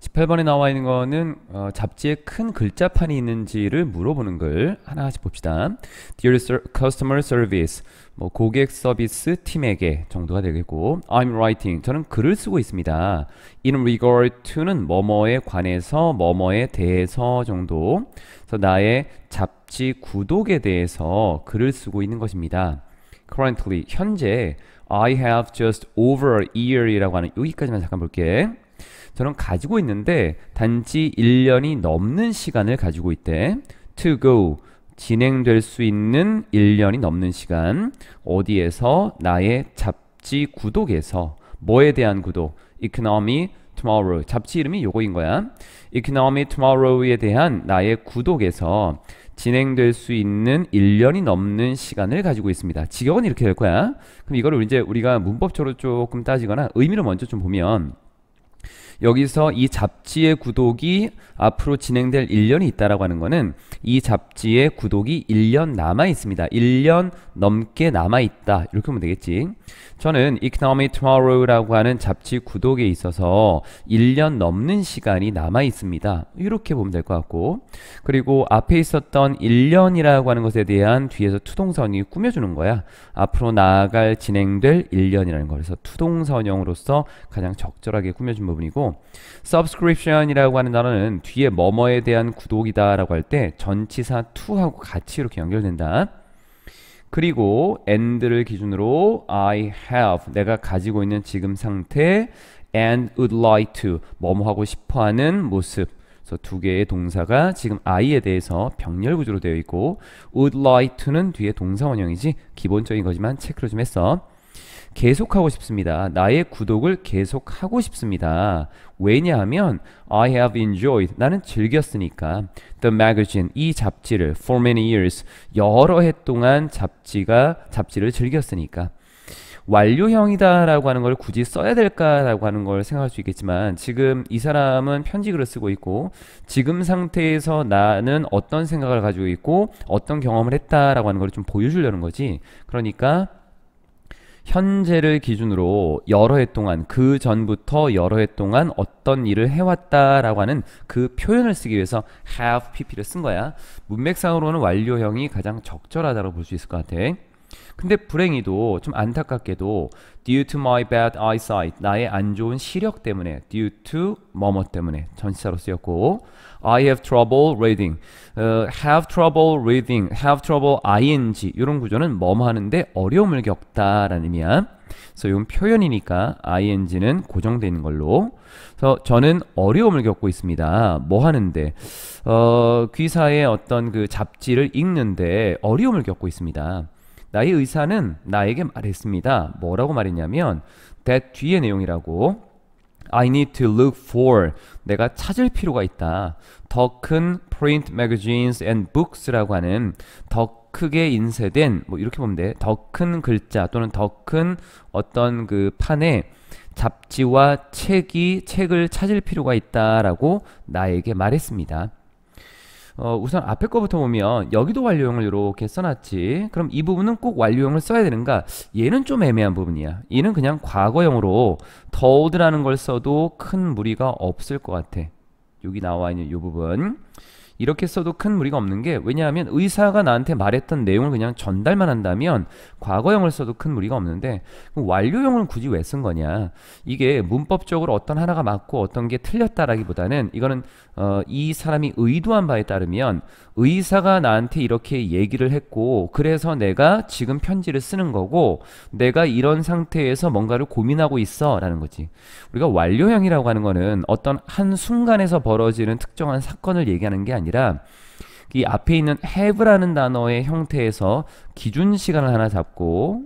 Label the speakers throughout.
Speaker 1: 18번에 나와 있는 거는 어, 잡지에 큰 글자판이 있는지를 물어보는 걸 하나씩 봅시다. Dear customer service, 뭐 고객 서비스 팀에게 정도가 되겠고 I'm writing, 저는 글을 쓰고 있습니다. In regard to는 뭐뭐에 관해서 뭐뭐에 대해서 정도 그래서 나의 잡지 구독에 대해서 글을 쓰고 있는 것입니다. Currently, 현재 I have just over a year이라고 하는 여기까지만 잠깐 볼게. 저는 가지고 있는데 단지 1년이 넘는 시간을 가지고 있대. to go 진행될 수 있는 1년이 넘는 시간 어디에서 나의 잡지 구독에서 뭐에 대한 구독 economy tomorrow 잡지 이름이 요거인 거야 economy tomorrow에 대한 나의 구독에서 진행될 수 있는 1년이 넘는 시간을 가지고 있습니다 직역은 이렇게 될 거야 그럼 이거를 이제 우리가 문법적으로 조금 따지거나 의미를 먼저 좀 보면 여기서 이 잡지의 구독이 앞으로 진행될 1년이 있다라고 하는 거는 이 잡지의 구독이 1년 남아 있습니다. 1년 넘게 남아있다 이렇게 보면 되겠지 저는 Economic Tomorrow라고 하는 잡지 구독에 있어서 1년 넘는 시간이 남아있습니다 이렇게 보면 될 것 같고 그리고 앞에 있었던 1년이라고 하는 것에 대한 뒤에서 투동선이 꾸며주는 거야 앞으로 나아갈 진행될 1년이라는 거라서 투동선형으로서 가장 적절하게 꾸며준 부분이고 Subscription이라고 하는 단어는 뒤에 뭐뭐에 대한 구독이다 라고 할 때 전치사 t 하고 같이 이렇게 연결된다 그리고 and를 기준으로 I have 내가 가지고 있는 지금 상태 and would like to 뭐뭐 하고 싶어하는 모습 그래서 두 개의 동사가 지금 I에 대해서 병렬 구조로 되어 있고 would like to는 뒤에 동사 원형이지 기본적인 거지만 체크를 좀 했어 계속하고 싶습니다. 나의 구독을 계속하고 싶습니다. 왜냐하면 I have enjoyed 나는 즐겼으니까 the magazine 이 잡지를 for many years 여러 해 동안 잡지가 잡지를 즐겼으니까 완료형이다라고 하는 걸 굳이 써야 될까라고 하는 걸 생각할 수 있겠지만 지금 이 사람은 편지글을 쓰고 있고 지금 상태에서 나는 어떤 생각을 가지고 있고 어떤 경험을 했다라고 하는 걸 좀 보여주려는 거지 그러니까 현재를 기준으로 여러 해 동안 그 전부터 여러 해 동안 어떤 일을 해왔다라고 하는 그 표현을 쓰기 위해서 have pp를 쓴 거야. 문맥상으로는 완료형이 가장 적절하다고 볼 수 있을 것 같아. 근데 불행히도 좀 안타깝게도 due to my bad eyesight 나의 안 좋은 시력 때문에 due to 뭐뭐 때문에 전치사로 쓰였고 I have trouble reading 어, have trouble reading have trouble ing 이런 구조는 뭐뭐 하는데 어려움을 겪다라는 의미야 그래서 이건 표현이니까 ing는 고정되는 걸로 그래서 저는 어려움을 겪고 있습니다 뭐 하는데 어, 귀사의 어떤 그 잡지를 읽는데 어려움을 겪고 있습니다 나의 의사는 나에게 말했습니다. 뭐라고 말했냐면 that 뒤의 내용이라고 I need to look for 내가 찾을 필요가 있다. 더 큰 print magazines and books라고 하는 더 크게 인쇄된 뭐 이렇게 보면 돼. 더 큰 글자 또는 더 큰 어떤 그 판에 잡지와 책이 책을 찾을 필요가 있다라고 나에게 말했습니다. 어, 우선 앞에 거부터 보면 여기도 완료형을 이렇게 써놨지 그럼 이 부분은 꼭 완료형을 써야 되는가 얘는 좀 애매한 부분이야 얘는 그냥 과거형으로 더우드라는 걸 써도 큰 무리가 없을 것 같아 여기 나와 있는 이 부분 이렇게 써도 큰 무리가 없는 게 왜냐하면 의사가 나한테 말했던 내용을 그냥 전달만 한다면 과거형을 써도 큰 무리가 없는데 완료형을 굳이 왜 쓴 거냐 이게 문법적으로 어떤 하나가 맞고 어떤 게 틀렸다라기보다는 이거는 어, 이 사람이 의도한 바에 따르면 의사가 나한테 이렇게 얘기를 했고 그래서 내가 지금 편지를 쓰는 거고 내가 이런 상태에서 뭔가를 고민하고 있어라는 거지 우리가 완료형이라고 하는 거는 어떤 한 순간에서 벌어지는 특정한 사건을 얘기하는 게 아니라 아니라 이 앞에 있는 have라는 단어의 형태에서 기준 시간을 하나 잡고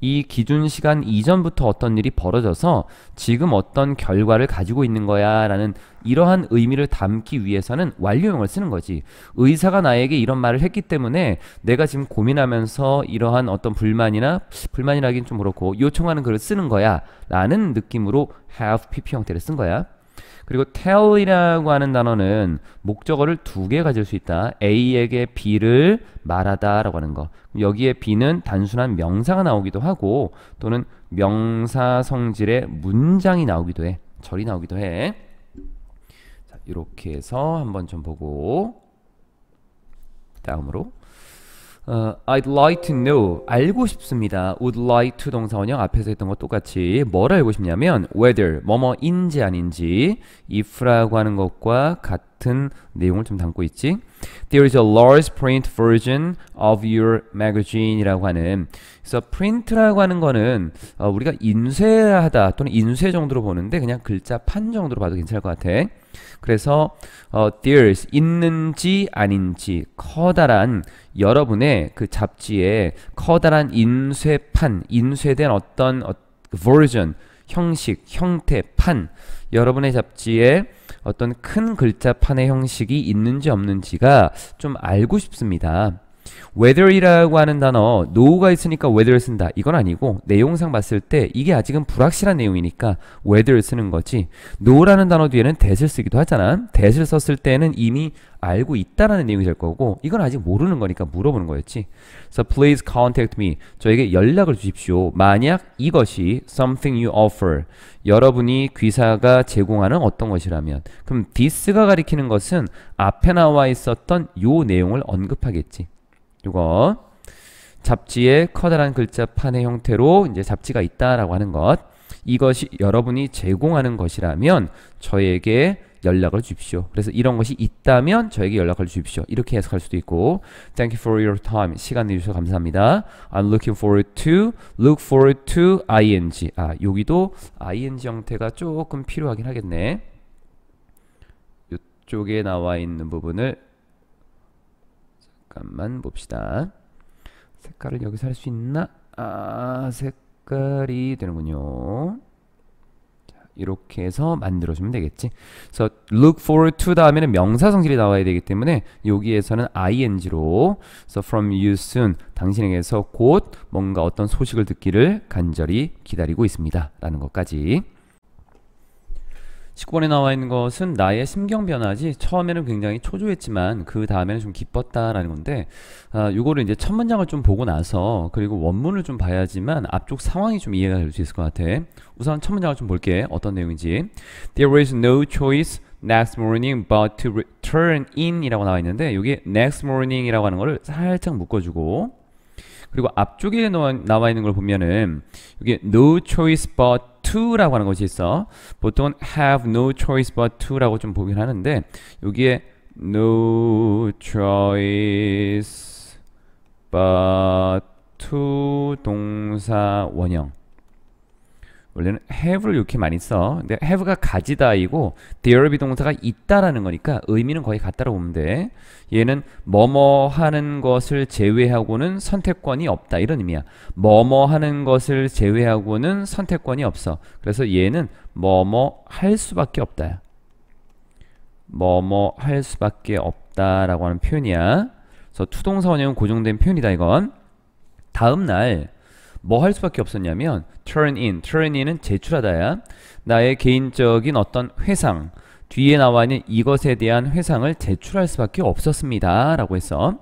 Speaker 1: 이 기준 시간 이전부터 어떤 일이 벌어져서 지금 어떤 결과를 가지고 있는 거야 라는 이러한 의미를 담기 위해서는 완료형을 쓰는 거지 의사가 나에게 이런 말을 했기 때문에 내가 지금 고민하면서 이러한 어떤 불만이나 불만이라긴 좀 그렇고 요청하는 글을 쓰는 거야 라는 느낌으로 have pp 형태를 쓴 거야 그리고 tell이라고 하는 단어는 목적어를 두 개 가질 수 있다. A에게 B를 말하다라고 하는 거. 여기에 B는 단순한 명사가 나오기도 하고 또는 명사 성질의 문장이 나오기도 해. 절이 나오기도 해. 자, 이렇게 해서 한번 좀 보고 다음으로 어, h I'd like to know. 알고 싶습니다. Would like to 동사 원형 앞에서 했던 것 똑같이 뭘 알고 싶냐면 whether 뭐뭐인지 아닌지 if라고 하는 것과 같 같은 내용을 좀 담고 있지. There is a large print version of your magazine이라고 하는 그래서 print라고 하는 거는 어, 우리가 인쇄하다 또는 인쇄 정도로 보는데 그냥 글자 판 정도로 봐도 괜찮을 것 같아. 그래서 어, there's 있는지 아닌지 커다란 여러분의 그 잡지에 커다란 인쇄판 인쇄된 어떤 어, version 형식, 형태, 판 여러분의 잡지에 어떤 큰 글자판의 형식이 있는지 없는지가 좀 알고 싶습니다. whether이라고 하는 단어 no가 있으니까 whether를 쓴다 이건 아니고 내용상 봤을 때 이게 아직은 불확실한 내용이니까 whether를 쓰는 거지 no라는 단어 뒤에는 that을 쓰기도 하잖아 that을 썼을 때는 이미 알고 있다라는 내용이 될 거고 이건 아직 모르는 거니까 물어보는 거였지 So please contact me 저에게 연락을 주십시오 만약 이것이 something you offer 여러분이 귀사가 제공하는 어떤 것이라면 그럼 this가 가리키는 것은 앞에 나와 있었던 요 내용을 언급하겠지 이거 잡지에 커다란 글자 판의 형태로 이제 잡지가 있다라고 하는 것 이것이 여러분이 제공하는 것이라면 저에게 연락을 주십시오. 그래서 이런 것이 있다면 저에게 연락을 주십시오. 이렇게 해석할 수도 있고 Thank you for your time. 시간 내주셔서 감사합니다. I'm looking forward to, look forward to ing. 아, 여기도 ing 형태가 조금 필요하긴 하겠네. 이쪽에 나와 있는 부분을 잠깐만 봅시다. 색깔을 여기서 할 수 있나? 아, 색깔이 되는군요. 자, 이렇게 해서 만들어주면 되겠지. 그래 look forward to 다음에는 명사 성질이 나와야 되기 때문에 여기에서는 ing로 so from you soon 당신에게서 곧 뭔가 어떤 소식을 듣기를 간절히 기다리고 있습니다. 라는 것까지 19번에 나와 있는 것은 나의 심경 변화지 처음에는 굉장히 초조했지만 그 다음에는 좀 기뻤다라는 건데 아, 요거를 이제 첫 문장을 좀 보고 나서 그리고 원문을 좀 봐야지만 앞쪽 상황이 좀 이해가 될 수 있을 것 같아. 우선 첫 문장을 좀 볼게. 어떤 내용인지. There is no choice next morning but to return in 이라고 나와 있는데 여기 next morning 이라고 하는 거를 살짝 묶어주고 그리고 앞쪽에 나와 있는 걸 보면은 여기 no choice but to라고 하는 것이 있어. 보통은 have no choice but to라고 좀 보긴 하는데 여기에 no choice but to 동사 원형 원래는 have를 이렇게 많이 써. 근데 have가 가지다이고 there b 동사가 있다라는 거니까 의미는 거의 같다라고 보면 돼. 얘는 뭐뭐 하는 것을 제외하고는 선택권이 없다 이런 의미야. 뭐뭐 하는 것을 제외하고는 선택권이 없어. 그래서 얘는 뭐뭐 할 수밖에 없다. 뭐 뭐 할 수밖에 없다라고 하는 표현이야. 그래서 투동사 원형은 고정된 표현이다 이건. 다음 날 뭐할 수밖에 없었냐면 turn in, turn in은 제출하다야 나의 개인적인 어떤 회상 뒤에 나와 있는 이것에 대한 회상을 제출할 수밖에 없었습니다 라고 했어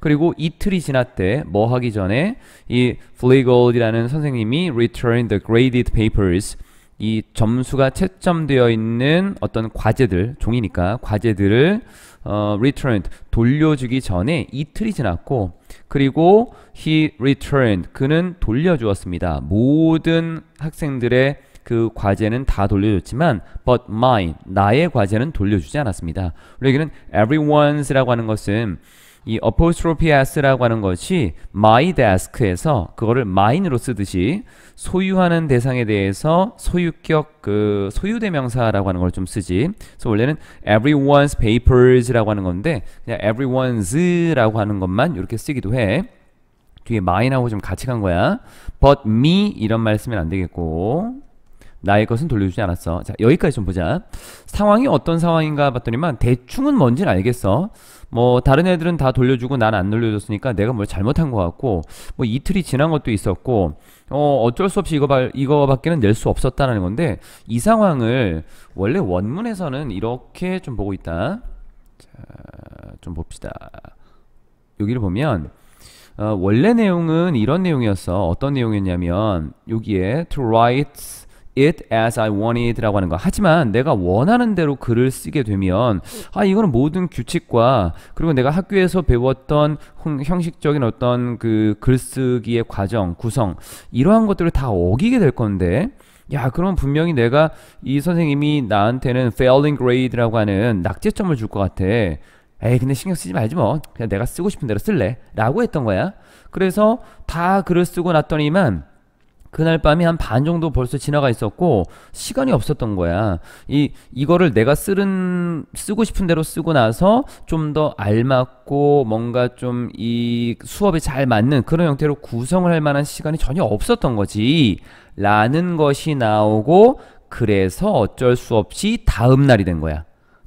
Speaker 1: 그리고 이틀이 지났대 뭐 하기 전에 이 Fleigold이라는 선생님이 return the graded papers 이 점수가 채점되어 있는 어떤 과제들 종이니까 과제들을 어, returned 돌려주기 전에 이틀이 지났고 그리고 he returned 그는 돌려주었습니다. 모든 학생들의 그 과제는 다 돌려줬지만 but mine 나의 과제는 돌려주지 않았습니다. 우리에게는 everyone's라고 하는 것은 이 a p o s t r o p h i s 라고 하는 것이 my desk에서 그거를 mine으로 쓰듯이 소유하는 대상에 대해서 소유격 그 소유대명사라고 하는 걸 좀 쓰지. 그래서 원래는 everyone's papers라고 하는 건데 그냥 everyone's라고 하는 것만 이렇게 쓰기도 해. 뒤에 mine하고 좀 같이 간 거야. but me 이런 말 쓰면 안 되겠고. 나의 것은 돌려주지 않았어. 자, 여기까지 좀 보자. 상황이 어떤 상황인가 봤더니만 대충은 뭔지는 알겠어. 뭐 다른 애들은 다 돌려주고 난 안 돌려줬으니까 내가 뭘 잘못한 것 같고 뭐 이틀이 지난 것도 있었고 어 어쩔 수 없이 이거 발 이거밖에는 낼 수 없었다는 건데 이 상황을 원래 원문에서는 이렇게 좀 보고 있다. 자, 좀 봅시다. 여기를 보면 어, 원래 내용은 이런 내용이었어. 어떤 내용이었냐면 여기에 to write it as I want it 라고 하는 거 하지만 내가 원하는 대로 글을 쓰게 되면 아 이거는 모든 규칙과 그리고 내가 학교에서 배웠던 형식적인 어떤 그 글쓰기의 과정 구성 이러한 것들을 다 어기게 될 건데 야 그럼 분명히 내가 이 선생님이 나한테는 failing grade라고 하는 낙제점을 줄 것 같아 에이 근데 신경 쓰지 말지 뭐 그냥 내가 쓰고 싶은 대로 쓸래 라고 했던 거야 그래서 다 글을 쓰고 났더니만 그날 밤이 한 반 정도 벌써 지나가 있었고 시간이 없었던 거야. 이 이거를 내가 쓰는 쓰고 싶은 대로 쓰고 나서 좀 더 알맞고 뭔가 좀 이 수업에 잘 맞는 그런 형태로 구성을 할 만한 시간이 전혀 없었던 거지. 라는 것이 나오고 그래서 어쩔 수 없이 다음 날이 된 거야.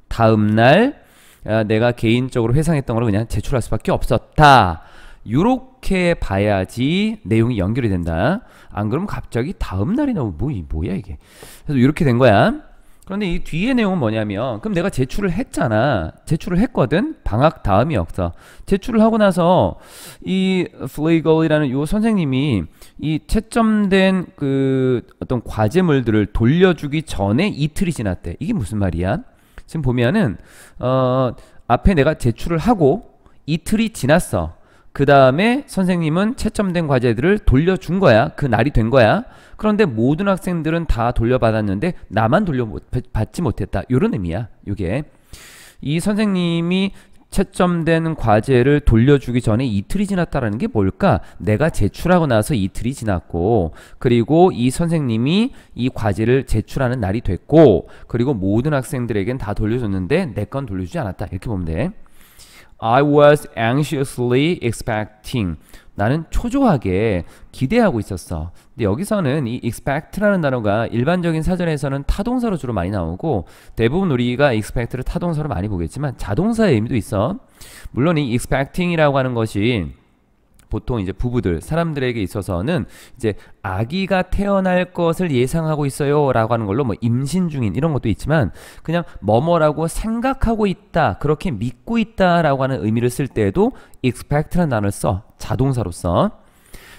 Speaker 1: 다음 날 아, 내가 개인적으로 회상했던 걸 그냥 제출할 수밖에 없었다. 요렇게 이렇게 봐야지 내용이 연결이 된다. 안 그러면 갑자기 다음 날이 나오면 뭐, 뭐야 이게. 그래서 이렇게 된 거야. 그런데 이 뒤에 내용은 뭐냐면 그럼 내가 제출을 했잖아. 제출을 했거든. 방학 다음이없어 제출을 하고 나서 이 플레이걸이라는 요 선생님이 이 채점된 그 어떤 과제물들을 돌려주기 전에 이틀이 지났대. 이게 무슨 말이야? 지금 보면은 어 앞에 내가 제출을 하고 이틀이 지났어. 그 다음에 선생님은 채점된 과제들을 돌려준 거야. 그 날이 된 거야. 그런데 모든 학생들은 다 돌려받았는데 나만 돌려받지 못했다. 이런 의미야. 이게 이 선생님이 채점된 과제를 돌려주기 전에 이틀이 지났다라는 게 뭘까? 내가 제출하고 나서 이틀이 지났고 그리고 이 선생님이 이 과제를 제출하는 날이 됐고 그리고 모든 학생들에겐 다 돌려줬는데 내 건 돌려주지 않았다. 이렇게 보면 돼. I was anxiously expecting. 나는 초조하게 기대하고 있었어. 근데 여기서는 이 expect라는 단어가 일반적인 사전에서는 타동사로 주로 많이 나오고 대부분 우리가 expect를 타동사로 많이 보겠지만 자동사의 의미도 있어. 물론 이 expecting이라고 하는 것이 보통 이제 부부들 사람들에게 있어서는 이제 아기가 태어날 것을 예상하고 있어요라고 하는 걸로 뭐 임신 중인 이런 것도 있지만 그냥 뭐뭐라고 생각하고 있다 그렇게 믿고 있다라고 하는 의미를 쓸 때에도 expect라는 단어를 써 자동사로서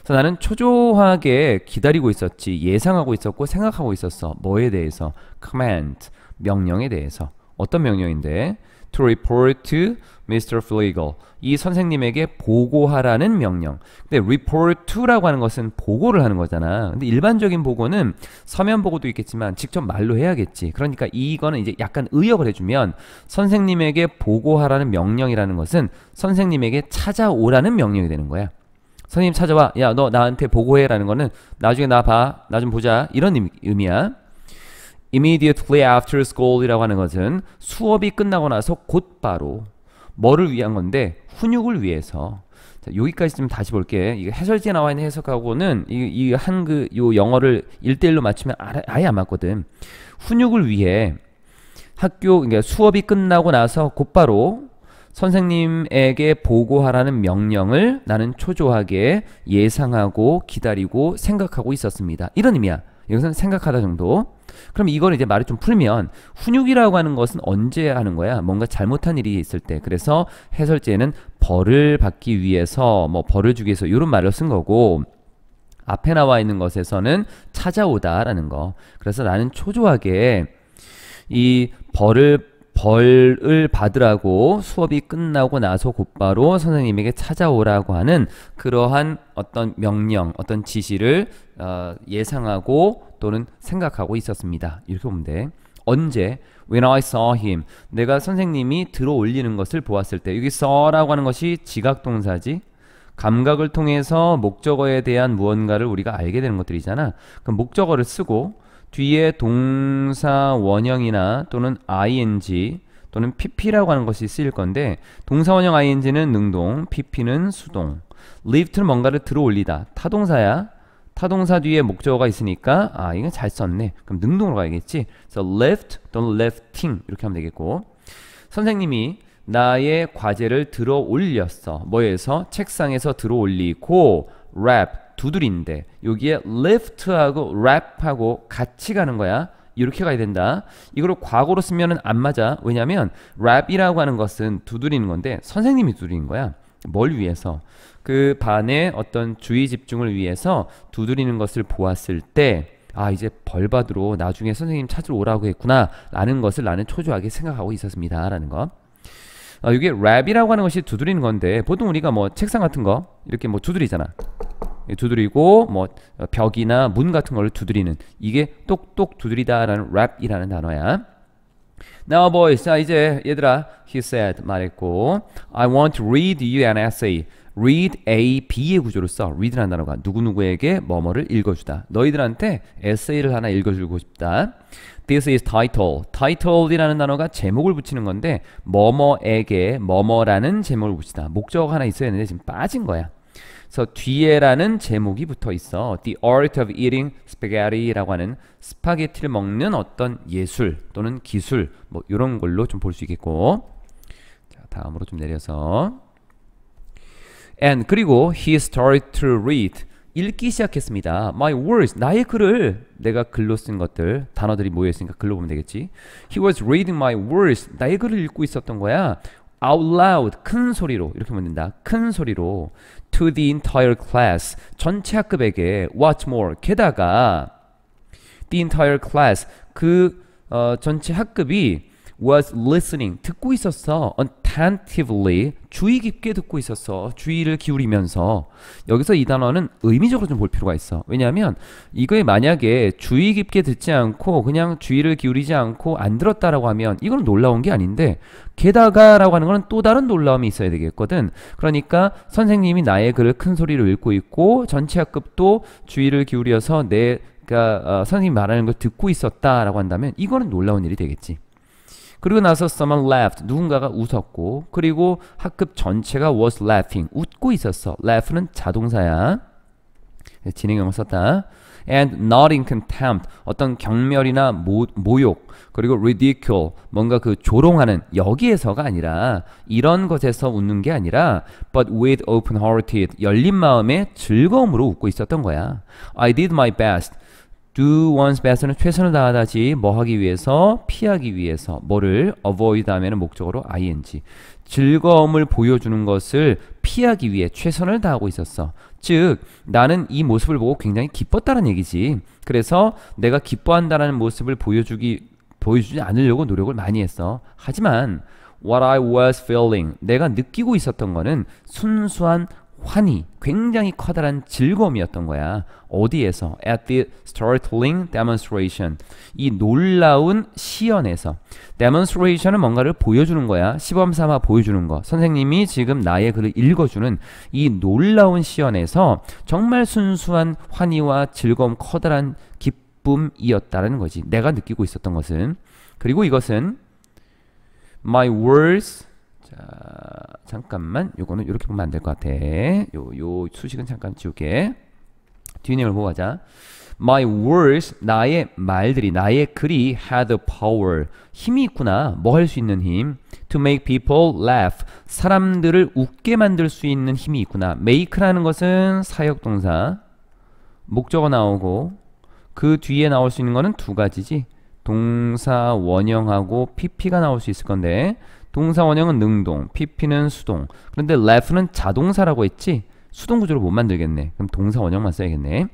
Speaker 1: 그래서 나는 초조하게 기다리고 있었지 예상하고 있었고 생각하고 있었어 뭐에 대해서 command 명령에 대해서 어떤 명령인데 to report Mr. Flegel 이 선생님에게 보고하라는 명령. 근데 report to라고 하는 것은 보고를 하는 거잖아. 근데 일반적인 보고는 서면 보고도 있겠지만 직접 말로 해야겠지. 그러니까 이거는 이제 약간 의역을 해주면 선생님에게 보고하라는 명령이라는 것은 선생님에게 찾아오라는 명령이 되는 거야. 선생님 찾아와. 야, 너 나한테 보고해라는 거는 나중에 나 봐. 나 좀 보자. 이런 의미야. immediately after school이라고 하는 것은 수업이 끝나고 나서 곧바로 뭐를 위한 건데 훈육을 위해서 자, 여기까지 좀 다시 볼게. 이 해설지에 나와 있는 해석하고는 이, 이 한 그 요 영어를 일대일로 맞추면 아, 예안 맞거든. 훈육을 위해 학교 그러니까 수업이 끝나고 나서 곧바로 선생님에게 보고하라는 명령을 나는 초조하게 예상하고 기다리고 생각하고 있었습니다. 이런 의미야. 여기서는 생각하다 정도. 그럼 이걸 이제 말을 좀 풀면 훈육이라고 하는 것은 언제 하는 거야? 뭔가 잘못한 일이 있을 때. 그래서 해설제는 벌을 받기 위해서 뭐 벌을 주기 위해서 이런 말을 쓴 거고 앞에 나와 있는 것에서는 찾아오다라는 거. 그래서 나는 초조하게 이 벌을 벌을 받으라고 수업이 끝나고 나서 곧바로 선생님에게 찾아오라고 하는 그러한 어떤 명령, 어떤 지시를 어, 예상하고 또는 생각하고 있었습니다. 이렇게 보면 돼. 언제? When I saw him. 내가 선생님이 들어올리는 것을 보았을 때 여기 saw라고 하는 것이 지각동사지 감각을 통해서 목적어에 대한 무언가를 우리가 알게 되는 것들이잖아. 그럼 목적어를 쓰고 뒤에 동사 원형이나 또는 ing 또는 pp라고 하는 것이 쓰일 건데 동사 원형 ing는 능동, pp는 수동 lift는 뭔가를 들어올리다 타동사야 타동사 뒤에 목적어가 있으니까 아 이건 잘 썼네 그럼 능동으로 가야겠지 그래서 left 또는 lefting 이렇게 하면 되겠고 선생님이 나의 과제를 들어 올렸어 뭐에서? 책상에서 들어 올리고 wrap 두드린데 여기에 lift하고 wrap하고 같이 가는 거야. 이렇게 가야 된다. 이걸 과거로 쓰면 안 맞아. 왜냐면 wrap이라고 하는 것은 두드리는 건데 선생님이 두드린 거야. 뭘 위해서? 그 반의 어떤 주의 집중을 위해서 두드리는 것을 보았을 때 아, 이제 벌받으러 나중에 선생님 찾으러 오라고 했구나. 라는 것을 나는 초조하게 생각하고 있었습니다. 라는 거. 어, 이게 랩이라고 하는 것이 두드리는 건데 보통 우리가 뭐 책상 같은 거 이렇게 뭐 두드리잖아 예, 두드리고 뭐 어, 벽이나 문 같은 걸 두드리는 이게 똑똑 두드리다라는 랩이라는 단어야. Now boys, 자 이제 얘들아, he said 말했고, I want to read you an essay. read a b의 구조를 써. read라는 단어가 누구누구에게 뭐뭐를 읽어주다. 너희들한테 에세이를 하나 읽어주고 싶다. This is title. title이라는 단어가 제목을 붙이는 건데 뭐뭐에게 뭐뭐라는 제목을 붙이다. 목적 하나 있어야 되는데 지금 빠진 거야. 그래서 뒤에라는 제목이 붙어 있어. The Art of Eating Spaghetti라고 하는 스파게티를 먹는 어떤 예술 또는 기술 뭐 이런 걸로 좀 볼 수 있겠고. 자, 다음으로 좀 내려서 and 그리고 he started to read 읽기 시작했습니다. My words 나의 글을 내가 글로 쓴 것들 단어들이 모여 있으니까 글로 보면 되겠지. He was reading my words 나의 글을 읽고 있었던 거야. out loud 큰 소리로 이렇게 만든다. 큰 소리로 to the entire class 전체 학급에게 what's more 게다가 the entire class 그 어, 전체 학급이 was listening 듣고 있었어 attentively 주의 깊게 듣고 있었어 주의를 기울이면서 여기서 이 단어는 의미적으로 좀 볼 필요가 있어 왜냐하면 이거에 만약에 주의 깊게 듣지 않고 그냥 주의를 기울이지 않고 안 들었다라고 하면 이건 놀라운 게 아닌데 게다가 라고 하는 거는 또 다른 놀라움이 있어야 되겠거든 그러니까 선생님이 나의 글을 큰 소리로 읽고 있고 전체 학급도 주의를 기울여서 내 그러니까 어, 선생님이 말하는 걸 듣고 있었다라고 한다면 이거는 놀라운 일이 되겠지 그리고 나서 someone laughed. 누군가가 웃었고 그리고 학급 전체가 was laughing. 웃고 있었어. laugh는 자동사야. 진행형을 썼다. and not in contempt. 어떤 경멸이나 모, 모욕 그리고 ridicule 뭔가 그 조롱하는 여기에서가 아니라 이런 것에서 웃는 게 아니라 but with open hearted 열린 마음에 즐거움으로 웃고 있었던 거야. I did my best. do one's best는 최선을 다하다지 뭐 하기 위해서 피하기 위해서 뭐를 avoid 하면 목적으로 ing 즐거움을 보여주는 것을 피하기 위해 최선을 다하고 있었어. 즉 나는 이 모습을 보고 굉장히 기뻤다는 얘기지. 그래서 내가 기뻐한다라는 모습을 보여주기 보여주지 않으려고 노력을 많이 했어. 하지만 what I was feeling 내가 느끼고 있었던 거는 순수한 환희, 굉장히 커다란 즐거움이었던 거야. 어디에서? At the startling demonstration. 이 놀라운 시연에서. demonstration은 뭔가를 보여주는 거야. 시범 삼아 보여주는 거. 선생님이 지금 나의 글을 읽어주는 이 놀라운 시연에서 정말 순수한 환희와 즐거움, 커다란 기쁨이었다는 거지. 내가 느끼고 있었던 것은. 그리고 이것은 my words 자, 잠깐만. 요거는 이렇게 보면 안 될 것 같아. 요, 요 수식은 잠깐 지울게. 뒷내용을 보고 가자. My words, 나의 말들이, 나의 글이 had power. 힘이 있구나. 뭐 할 수 있는 힘. To make people laugh. 사람들을 웃게 만들 수 있는 힘이 있구나. make라는 것은 사역동사. 목적어 나오고, 그 뒤에 나올 수 있는 거는 두 가지지. 동사 원형하고 pp가 나올 수 있을 건데, 동사원형은 능동, PP는 수동. 그런데 left는 자동사라고 했지 수동 구조로 못 만들겠네. 그럼 동사 원형만 써야겠네.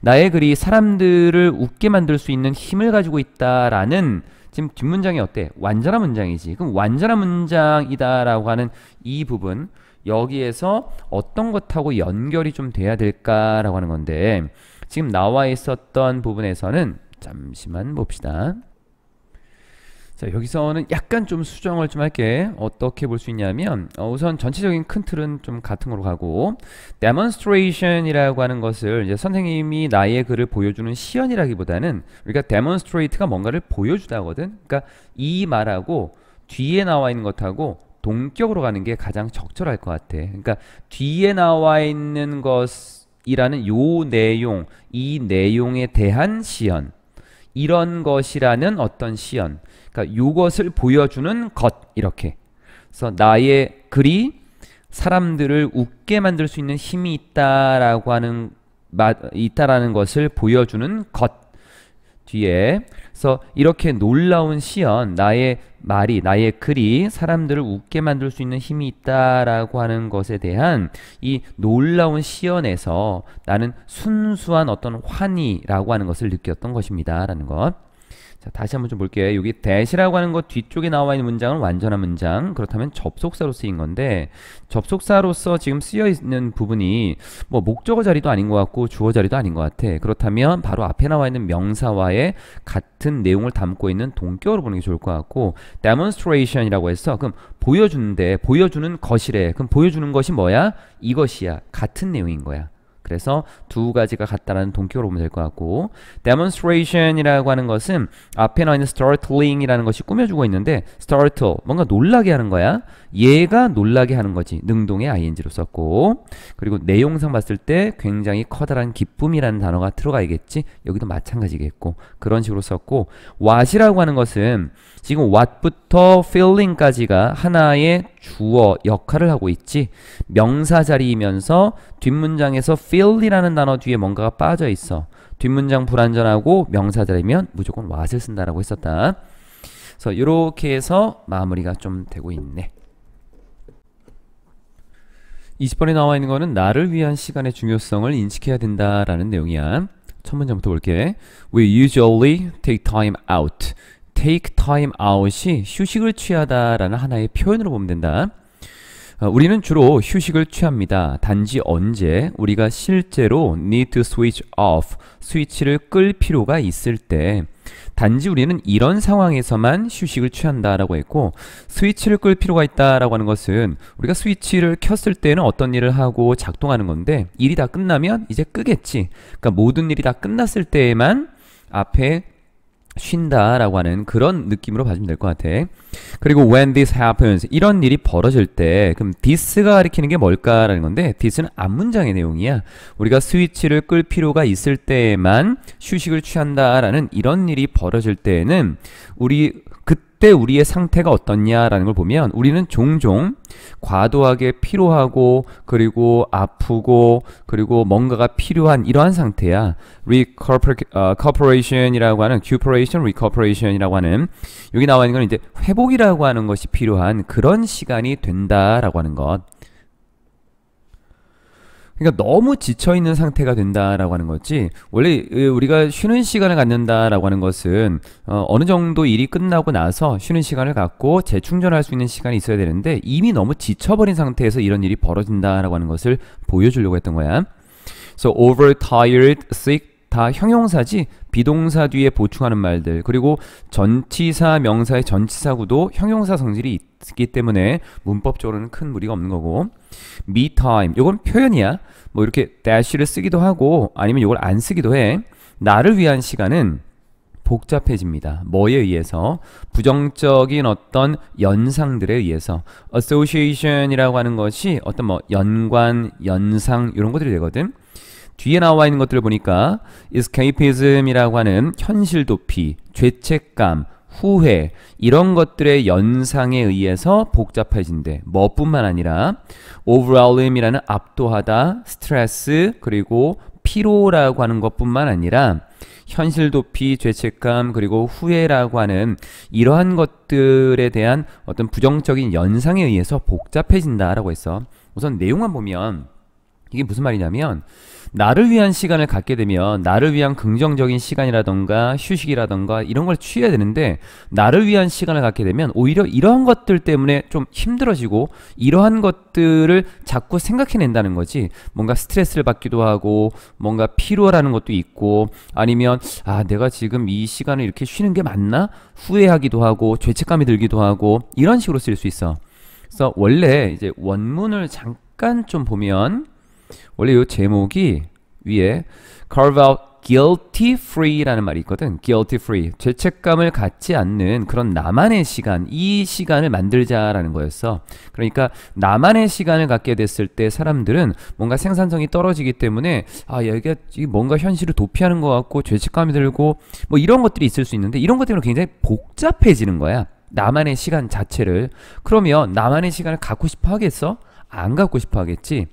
Speaker 1: 나의 글이 사람들을 웃게 만들 수 있는 힘을 가지고 있다라는 지금 뒷문장이 어때? 완전한 문장이지. 그럼 완전한 문장이다라고 하는 이 부분 여기에서 어떤 것하고 연결이 좀 돼야 될까라고 하는 건데 지금 나와 있었던 부분에서는 잠시만 봅시다. 자 여기서는 약간 좀 수정을 좀 할게 어떻게 볼 수 있냐면 어, 우선 전체적인 큰 틀은 좀 같은 걸로 가고 demonstration이라고 하는 것을 이제 선생님이 나의 글을 보여주는 시연이라기보다는 우리가 demonstrate가 뭔가를 보여주다거든 그러니까 이 말하고 뒤에 나와 있는 것하고 동격으로 가는 게 가장 적절할 것 같아 그러니까 뒤에 나와 있는 것이라는 요 내용 이 내용에 대한 시연 이런 것이라는 어떤 시연 그러니까 요것을 보여주는 것 이렇게. 그래서 나의 글이 사람들을 웃게 만들 수 있는 힘이 있다라고 하는 있다라는 것을 보여주는 것 뒤에 그래서 이렇게 놀라운 시연 나의 말이 나의 글이 사람들을 웃게 만들 수 있는 힘이 있다라고 하는 것에 대한 이 놀라운 시연에서 나는 순수한 어떤 환희라고 하는 것을 느꼈던 것입니다라는 것. 자, 다시 한번 좀 볼게요. 여기 대시라고 하는 거 뒤쪽에 나와 있는 문장은 완전한 문장. 그렇다면 접속사로 쓰인 건데 접속사로서 지금 쓰여 있는 부분이 뭐 목적어 자리도 아닌 것 같고 주어 자리도 아닌 것 같아. 그렇다면 바로 앞에 나와 있는 명사와의 같은 내용을 담고 있는 동격어로 보는 게 좋을 것 같고 demonstration이라고 해서 그럼 보여주는데 보여주는 것이래. 그럼 보여주는 것이 뭐야? 이것이야. 같은 내용인 거야. 그래서 두 가지가 같다라는 동격으로 보면 될 것 같고 demonstration이라고 하는 것은 앞에 나와 있는 startling이라는 것이 꾸며주고 있는데 startle 뭔가 놀라게 하는 거야. 얘가 놀라게 하는 거지. 능동의 ing로 썼고 그리고 내용상 봤을 때 굉장히 커다란 기쁨이라는 단어가 들어가야겠지. 여기도 마찬가지겠고 그런 식으로 썼고 what이라고 하는 것은 지금 what부터 feeling까지가 하나의 주어 역할을 하고 있지. 명사 자리이면서 뒷문장에서 feel이라는 단어 뒤에 뭔가가 빠져 있어. 뒷문장 불완전하고 명사 자리면 무조건 what을 쓴다라고 했었다. 그래서 이렇게 해서 마무리가 좀 되고 있네. 20번에 나와 있는 거는 나를 위한 시간의 중요성을 인식해야 된다라는 내용이야. 첫 문제부터 볼게. We usually take time out. take time out이 휴식을 취하다라는 하나의 표현으로 보면 된다. 어, 우리는 주로 휴식을 취합니다. 단지 언제 우리가 실제로 need to switch off, 스위치를 끌 필요가 있을 때 단지 우리는 이런 상황에서만 휴식을 취한다라고 했고 스위치를 끌 필요가 있다라고 하는 것은 우리가 스위치를 켰을 때는 어떤 일을 하고 작동하는 건데 일이 다 끝나면 이제 끄겠지. 그러니까 모든 일이 다 끝났을 때에만 앞에 쉰다라고 하는 그런 느낌으로 봐주면 될 것 같아. 그리고 when this happens 이런 일이 벌어질 때 그럼 this가 가리키는 게 뭘까라는 건데 this는 앞문장의 내용이야. 우리가 스위치를 끌 필요가 있을 때만 에 휴식을 취한다라는 이런 일이 벌어질 때에는 우리 그때 우리의 상태가 어떻냐라는 걸 보면 우리는 종종 과도하게 피로하고 그리고 아프고 그리고 뭔가가 필요한 이러한 상태야. recuperation이라고 어, 하는 cuperation recuperation이라고 하는 여기 나와 있는 건 이제 회복이라고 하는 것이 필요한 그런 시간이 된다라고 하는 것. 그러니까 너무 지쳐 있는 상태가 된다라고 하는 거지. 원래 우리가 쉬는 시간을 갖는다라고 하는 것은 어, 느 정도 일이 끝나고 나서 쉬는 시간을 갖고 재충전할 수 있는 시간이 있어야 되는데 이미 너무 지쳐버린 상태에서 이런 일이 벌어진다라고 하는 것을 보여주려고 했던 거야. So overtired, sick, 다 형용사지 비동사 뒤에 보충하는 말들 그리고 전치사 명사의 전치사구도 형용사 성질이 있기 때문에 문법적으로는 큰 무리가 없는 거고 me time 이건 표현이야 뭐 이렇게 dash를 쓰기도 하고 아니면 이걸 안 쓰기도 해 나를 위한 시간은 복잡해집니다. 뭐에 의해서? 부정적인 어떤 연상들에 의해서. association이라고 하는 것이 어떤 뭐 연관, 연상 이런 것들이 되거든. 뒤에 나와 있는 것들을 보니까 escapism이라고 하는 현실 도피, 죄책감, 후회 이런 것들의 연상에 의해서 복잡해진대. 뭐뿐만 아니라 overwhelm이라는 압도하다, 스트레스 그리고 피로라고 하는 것뿐만 아니라 현실 도피, 죄책감, 그리고 후회라고 하는 이러한 것들에 대한 어떤 부정적인 연상에 의해서 복잡해진다라고 했어. 우선 내용만 보면 이게 무슨 말이냐면 나를 위한 시간을 갖게 되면 나를 위한 긍정적인 시간이라던가 휴식이라던가 이런 걸 취해야 되는데 나를 위한 시간을 갖게 되면 오히려 이러한 것들 때문에 좀 힘들어지고 이러한 것들을 자꾸 생각해낸다는 거지 뭔가 스트레스를 받기도 하고 뭔가 피로라는 것도 있고 아니면 아 내가 지금 이 시간을 이렇게 쉬는 게 맞나 후회하기도 하고 죄책감이 들기도 하고 이런 식으로 쓰일 수 있어 그래서 원래 이제 원문을 잠깐 좀 보면 원래 이 제목이 위에 carve out guilty free라는 말이 있거든. guilty free. 죄책감을 갖지 않는 그런 나만의 시간, 이 시간을 만들자라는 거였어. 그러니까 나만의 시간을 갖게 됐을 때 사람들은 뭔가 생산성이 떨어지기 때문에 아, 여기가 뭔가 현실을 도피하는 것 같고 죄책감이 들고 뭐 이런 것들이 있을 수 있는데 이런 것 때문에 굉장히 복잡해지는 거야. 나만의 시간 자체를. 그러면 나만의 시간을 갖고 싶어 하겠어? 안 갖고 싶어 하겠지.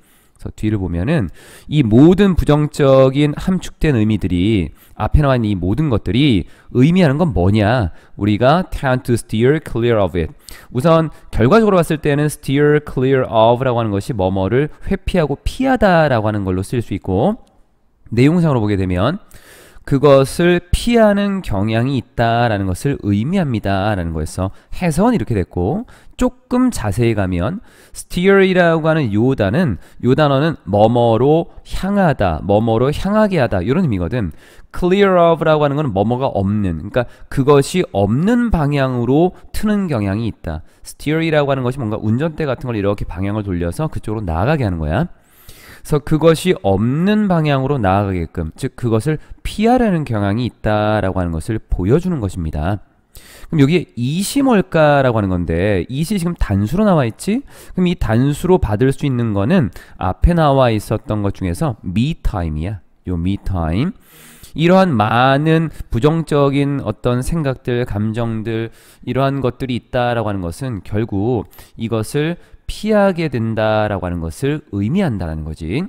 Speaker 1: 그래서 뒤를 보면은 이 모든 부정적인 함축된 의미들이 앞에 나와 있는 이 모든 것들이 의미하는 건 뭐냐? 우리가 tend to steer clear of it. 우선 결과적으로 봤을 때는 steer clear of라고 하는 것이 뭐뭐를 회피하고 피하다라고 하는 걸로 쓸 수 있고 내용상으로 보게 되면 그것을 피하는 경향이 있다라는 것을 의미합니다라는 거에서 해선 이렇게 됐고 조금 자세히 가면 steer이라고 하는 요 단은 요 단어는 머머로 향하다, 머머로 향하게 하다 이런 의미거든. clear of라고 하는 건 머머가 없는, 그러니까 그것이 없는 방향으로 트는 경향이 있다. steer이라고 하는 것이 뭔가 운전대 같은 걸 이렇게 방향을 돌려서 그쪽으로 나아가게 하는 거야. 그래서 그것이 없는 방향으로 나아가게끔 즉 그것을 피하려는 경향이 있다라고 하는 것을 보여주는 것입니다. 그럼 여기에 이시 뭘까라고 하는 건데 이시 지금 단수로 나와 있지? 그럼 이 단수로 받을 수 있는 거는 앞에 나와 있었던 것 중에서 미타임이야. 요 미타임. 이러한 많은 부정적인 어떤 생각들, 감정들 이러한 것들이 있다라고 하는 것은 결국 이것을 피하게 된다라고 하는 것을 의미한다는 거지.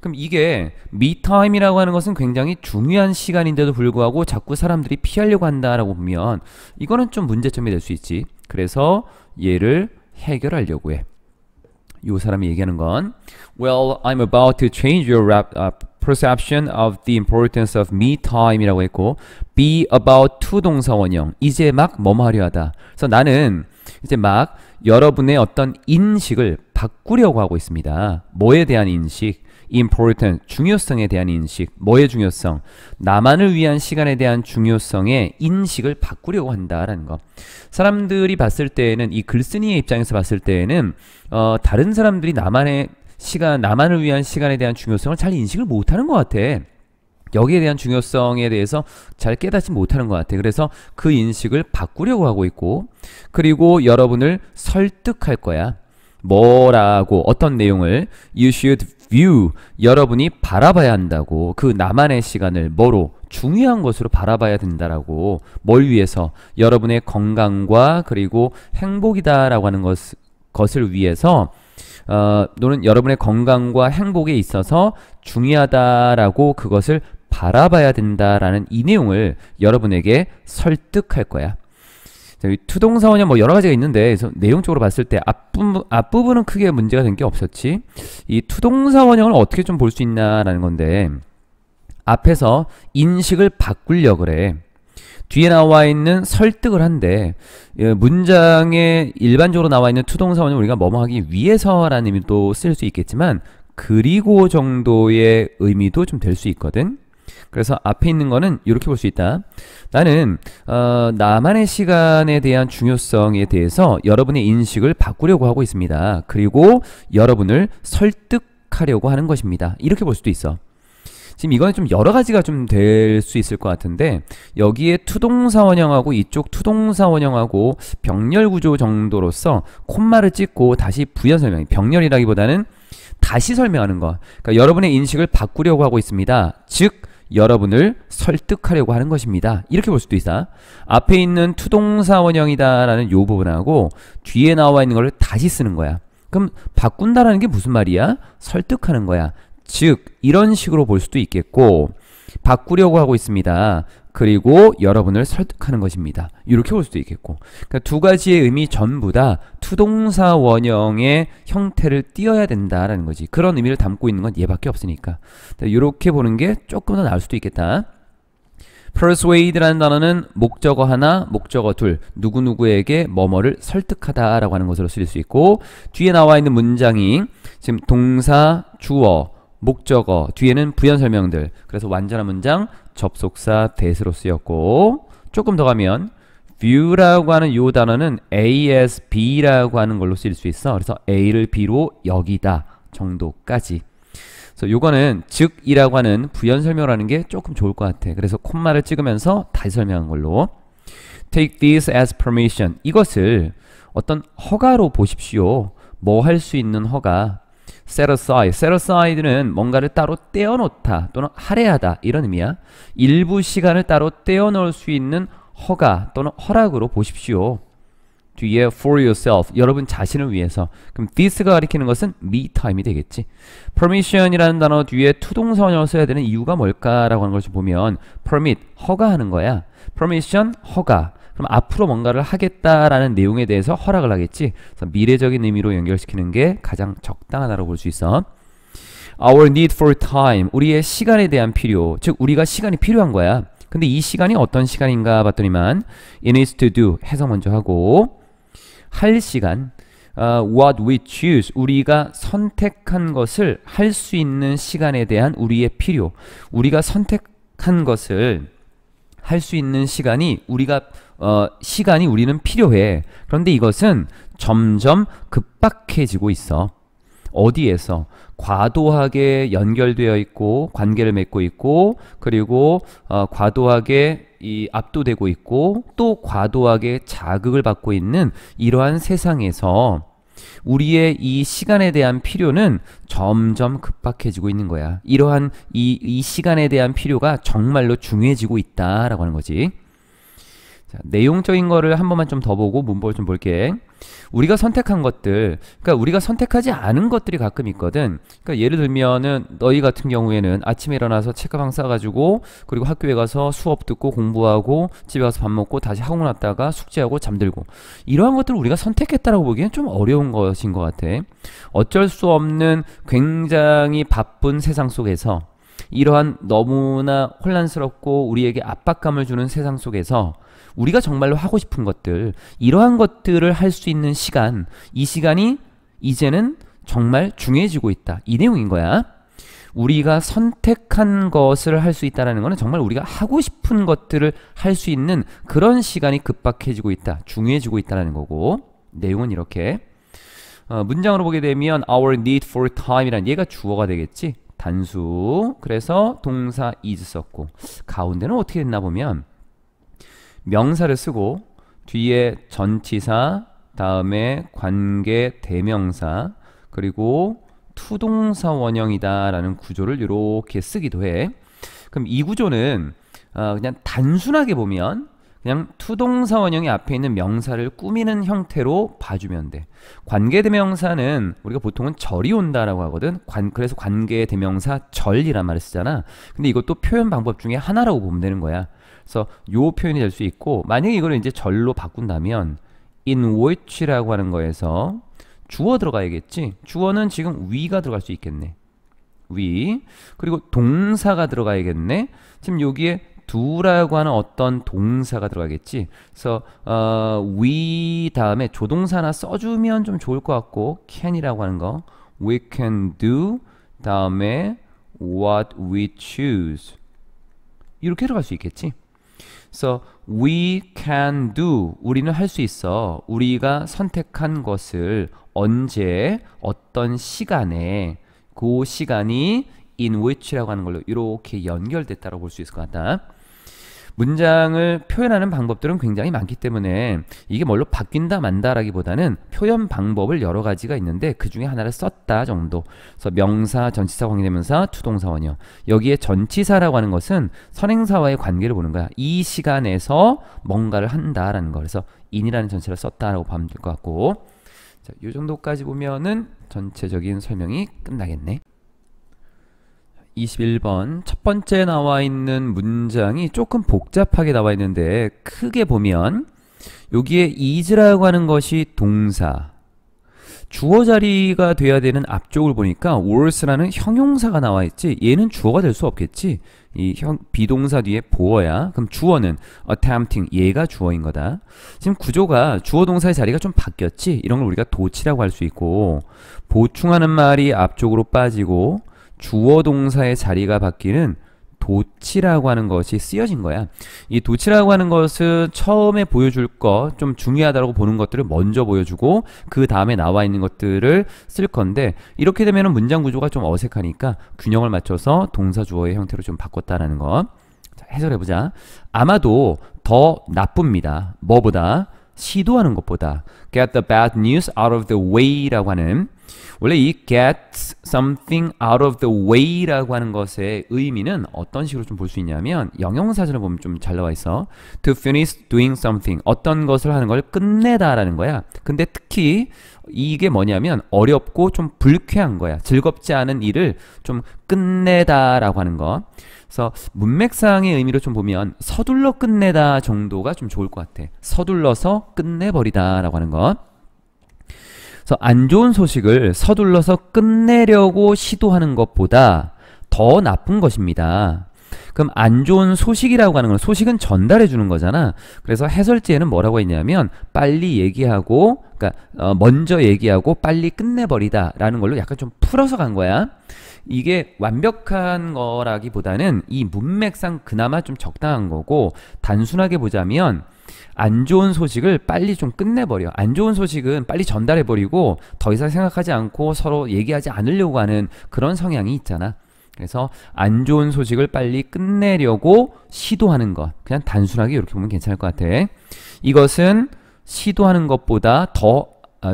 Speaker 1: 그럼 이게 미타임이라고 하는 것은 굉장히 중요한 시간인데도 불구하고 자꾸 사람들이 피하려고 한다라고 보면 이거는 좀 문제점이 될 수 있지. 그래서 얘를 해결하려고 해. 요 사람이 얘기하는 건 Well, I'm about to change your rap, uh, perception of the importance of me time이라고 했고 be about to 동사원형 이제 막 뭐뭐 하려 하다. 그래서 나는 이제 막 여러분의 어떤 인식을 바꾸려고 하고 있습니다. 뭐에 대한 인식? important, 중요성에 대한 인식, 뭐의 중요성, 나만을 위한 시간에 대한 중요성의 인식을 바꾸려고 한다라는 것. 사람들이 봤을 때에는, 이 글쓴이의 입장에서 봤을 때에는, 어, 다른 사람들이 나만의 시간, 나만을 위한 시간에 대한 중요성을 잘 인식을 못하는 것 같아. 여기에 대한 중요성에 대해서 잘 깨닫지 못하는 것 같아요. 그래서 그 인식을 바꾸려고 하고 있고, 그리고 여러분을 설득할 거야. 뭐라고, 어떤 내용을 you should view, 여러분이 바라봐야 한다고, 그 나만의 시간을 뭐로, 중요한 것으로 바라봐야 된다라고, 뭘 위해서, 여러분의 건강과 그리고 행복이다라고 하는 것, 것을 위해서 어, 또는 여러분의 건강과 행복에 있어서 중요하다라고 그것을 바라봐야 된다라는 이 내용을 여러분에게 설득할 거야. 투동사원이 뭐 여러 가지가 있는데 내용적으로 봤을 때 앞부분, 앞부분은 크게 문제가 된 게 없었지 이 투동사 원형을 어떻게 좀 볼 수 있나라는 건데 앞에서 인식을 바꾸려 그래 뒤에 나와 있는 설득을 한데 예, 문장에 일반적으로 나와 있는 투동사 원형 우리가 뭐뭐 하기 위해서라는 의미도 쓸 수 있겠지만 그리고 정도의 의미도 좀 될 수 있거든 그래서 앞에 있는 거는 이렇게 볼 수 있다. 나는 어, 나만의 시간에 대한 중요성에 대해서 여러분의 인식을 바꾸려고 하고 있습니다. 그리고 여러분을 설득하려고 하는 것입니다. 이렇게 볼 수도 있어. 지금 이거는 좀 여러 가지가 좀 될 수 있을 것 같은데 여기에 투동사 원형하고 이쪽 투동사 원형하고 병렬 구조 정도로서 콤마를 찍고 다시 부연 설명, 병렬이라기보다는 다시 설명하는 것 그러니까 여러분의 인식을 바꾸려고 하고 있습니다. 즉 여러분을 설득하려고 하는 것입니다. 이렇게 볼 수도 있어. 앞에 있는 투동사 원형이다라는 요 부분하고 뒤에 나와 있는 걸 다시 쓰는 거야. 그럼 바꾼다라는 게 무슨 말이야? 설득하는 거야. 즉 이런 식으로 볼 수도 있겠고 바꾸려고 하고 있습니다. 그리고 여러분을 설득하는 것입니다. 이렇게 볼 수도 있겠고 그러니까 두 가지의 의미 전부 다 투동사 원형의 형태를 띄어야 된다라는 거지 그런 의미를 담고 있는 건 얘밖에 없으니까 이렇게 보는 게 조금 더 나을 수도 있겠다. persuade라는 단어는 목적어 하나, 목적어 둘, 누구누구에게 뭐뭐를 설득하다 라고 하는 것으로 쓰일 수 있고 뒤에 나와 있는 문장이 지금 동사, 주어, 목적어, 뒤에는 부연 설명들 그래서 완전한 문장, 접속사 that으로 쓰였고 조금 더 가면 view라고 하는 요 단어는 asb라고 하는 걸로 쓰일 수 있어. 그래서 a를 b로 여기다 정도까지. 그래서 요거는 즉이라고 하는 부연 설명을 하는 게 조금 좋을 것 같아. 그래서 콤마를 찍으면서 다시 설명한 걸로. take this as permission. 이것을 어떤 허가로 보십시오. 뭐 할 수 있는 허가. set aside. set aside는 뭔가를 따로 떼어놓다 또는 할애하다 이런 의미야. 일부 시간을 따로 떼어놓을 수 있는 허가 또는 허락으로 보십시오. 뒤에 for yourself, 여러분 자신을 위해서. 그럼 this가 가리키는 것은 me time이 되겠지. permission이라는 단어 뒤에 투동선을 써야 되는 이유가 뭘까라고 하는 것을 보면 permit, 허가하는 거야. permission, 허가. 그럼 앞으로 뭔가를 하겠다라는 내용에 대해서 허락을 하겠지. 그래서 미래적인 의미로 연결시키는 게 가장 적당하다고 볼 수 있어. Our need for time. 우리의 시간에 대한 필요. 즉 우리가 시간이 필요한 거야. 근데 이 시간이 어떤 시간인가 봤더니만 it needs to do 해석 먼저 하고 할 시간 uh, what we choose 우리가 선택한 것을 할 수 있는 시간에 대한 우리의 필요 우리가 선택한 것을 할수 있는 시간이 우리가 어, 시간이 우리는 필요해. 그런데 이것은 점점 급박해지고 있어. 어디에서 과도하게 연결되어 있고 관계를 맺고 있고 그리고 어, 과도하게 이 압도되고 있고 또 과도하게 자극을 받고 있는 이러한 세상에서 우리의 이 시간에 대한 필요는 점점 급박해지고 있는 거야. 이러한 이, 이 시간에 대한 필요가 정말로 중요해지고 있다라고 하는 거지. 자, 내용적인 거를 한 번만 좀 더 보고 문법을 좀 볼게. 우리가 선택한 것들, 그러니까 우리가 선택하지 않은 것들이 가끔 있거든. 그러니까 예를 들면은 너희 같은 경우에는 아침에 일어나서 책가방 싸가지고 그리고 학교에 가서 수업 듣고 공부하고 집에 가서 밥 먹고 다시 학원 왔다가 숙제하고 잠들고 이러한 것들을 우리가 선택했다라고 보기엔 좀 어려운 것인 것 같아. 어쩔 수 없는 굉장히 바쁜 세상 속에서 이러한 너무나 혼란스럽고 우리에게 압박감을 주는 세상 속에서 우리가 정말로 하고 싶은 것들, 이러한 것들을 할 수 있는 시간, 이 시간이 이제는 정말 중요해지고 있다. 이 내용인 거야. 우리가 선택한 것을 할 수 있다라는 것은 정말 우리가 하고 싶은 것들을 할 수 있는 그런 시간이 급박해지고 있다. 중요해지고 있다라는 거고. 내용은 이렇게 어, 문장으로 보게 되면 our need for time이란 얘가 주어가 되겠지. 단수. 그래서 동사 is 썼고 가운데는 어떻게 됐나 보면 명사를 쓰고 뒤에 전치사 다음에 관계 대명사 그리고 투동사 원형이다 라는 구조를 이렇게 쓰기도 해 그럼 이 구조는 어, 그냥 단순하게 보면 그냥 투동사원형의 앞에 있는 명사를 꾸미는 형태로 봐주면 돼. 관계대명사는 우리가 보통은 절이 온다라고 하거든. 관, 그래서 관계대명사 절이란 말을 쓰잖아. 근데 이것도 표현 방법 중에 하나라고 보면 되는 거야. 그래서 요 표현이 될 수 있고 만약에 이걸 이제 절로 바꾼다면 in which라고 하는 거에서 주어 들어가야겠지. 주어는 지금 위가 들어갈 수 있겠네. 위 그리고 동사가 들어가야겠네. 지금 여기에 do라고 하는 어떤 동사가 들어가겠지. 그래서 어, we 다음에 조동사 하나 써주면 좀 좋을 것 같고 can이라고 하는 거 we can do 다음에 what we choose 이렇게 들어갈 수 있겠지. 그래 we can do 우리는 할 수 있어. 우리가 선택한 것을 언제 어떤 시간에 그 시간이 in which라고 하는 걸로 이렇게 연결됐다고 볼 수 있을 것 같다. 문장을 표현하는 방법들은 굉장히 많기 때문에 이게 뭘로 바뀐다 만다라기보다는 표현 방법을 여러 가지가 있는데 그 중에 하나를 썼다 정도. 그래서 명사, 전치사, 관계대명사, 투동사, 원형. 여기에 전치사라고 하는 것은 선행사와의 관계를 보는 거야. 이 시간에서 뭔가를 한다라는 거. 그래서 인이라는 전체를 썼다라고 보면 될 것 같고 자, 이 정도까지 보면은 전체적인 설명이 끝나겠네. 21번 첫 번째 나와 있는 문장이 조금 복잡하게 나와 있는데 크게 보면 여기에 is라고 하는 것이 동사 주어 자리가 돼야 되는 앞쪽을 보니까 worse라는 형용사가 나와 있지 얘는 주어가 될 수 없겠지 이 형, 비동사 뒤에 보어야 그럼 주어는 attempting 얘가 주어인 거다 지금 구조가 주어 동사의 자리가 좀 바뀌었지 이런 걸 우리가 도치라고 할 수 있고 보충하는 말이 앞쪽으로 빠지고 주어 동사의 자리가 바뀌는 도치라고 하는 것이 쓰여진 거야. 이 도치라고 하는 것은 처음에 보여줄 것, 좀 중요하다고 보는 것들을 먼저 보여주고 그 다음에 나와 있는 것들을 쓸 건데 이렇게 되면 문장 구조가 좀 어색하니까 균형을 맞춰서 동사 주어의 형태로 좀 바꿨다라는 거. 해설해보자. 아마도 더 나쁩니다. 뭐보다 시도하는 것보다 get the bad news out of the way라고 하는 원래 이 get something out of the way라고 하는 것의 의미는 어떤 식으로 좀 볼 수 있냐면 영영사전을 보면 좀 잘 나와 있어 to finish doing something 어떤 것을 하는 걸 끝내다라는 거야 근데 특히 이게 뭐냐면 어렵고 좀 불쾌한 거야 즐겁지 않은 일을 좀 끝내다라고 하는 거 그래서 문맥상의 의미로 좀 보면 서둘러 끝내다 정도가 좀 좋을 것 같아. 서둘러서 끝내버리다 라고 하는 것. 그래서 안 좋은 소식을 서둘러서 끝내려고 시도하는 것보다 더 나쁜 것입니다. 그럼 안 좋은 소식이라고 하는 건 소식은 전달해 주는 거잖아. 그래서 해설지에는 뭐라고 했냐면 빨리 얘기하고 그러니까 어, 먼저 얘기하고 빨리 끝내버리다라는 걸로 약간 좀 풀어서 간 거야. 이게 완벽한 거라기보다는 이 문맥상 그나마 좀 적당한 거고 단순하게 보자면 안 좋은 소식을 빨리 좀 끝내버려. 안 좋은 소식은 빨리 전달해버리고 더 이상 생각하지 않고 서로 얘기하지 않으려고 하는 그런 성향이 있잖아. 그래서 안 좋은 소식을 빨리 끝내려고 시도하는 것. 그냥 단순하게 이렇게 보면 괜찮을 것 같아. 이것은 시도하는 것보다 더, 아,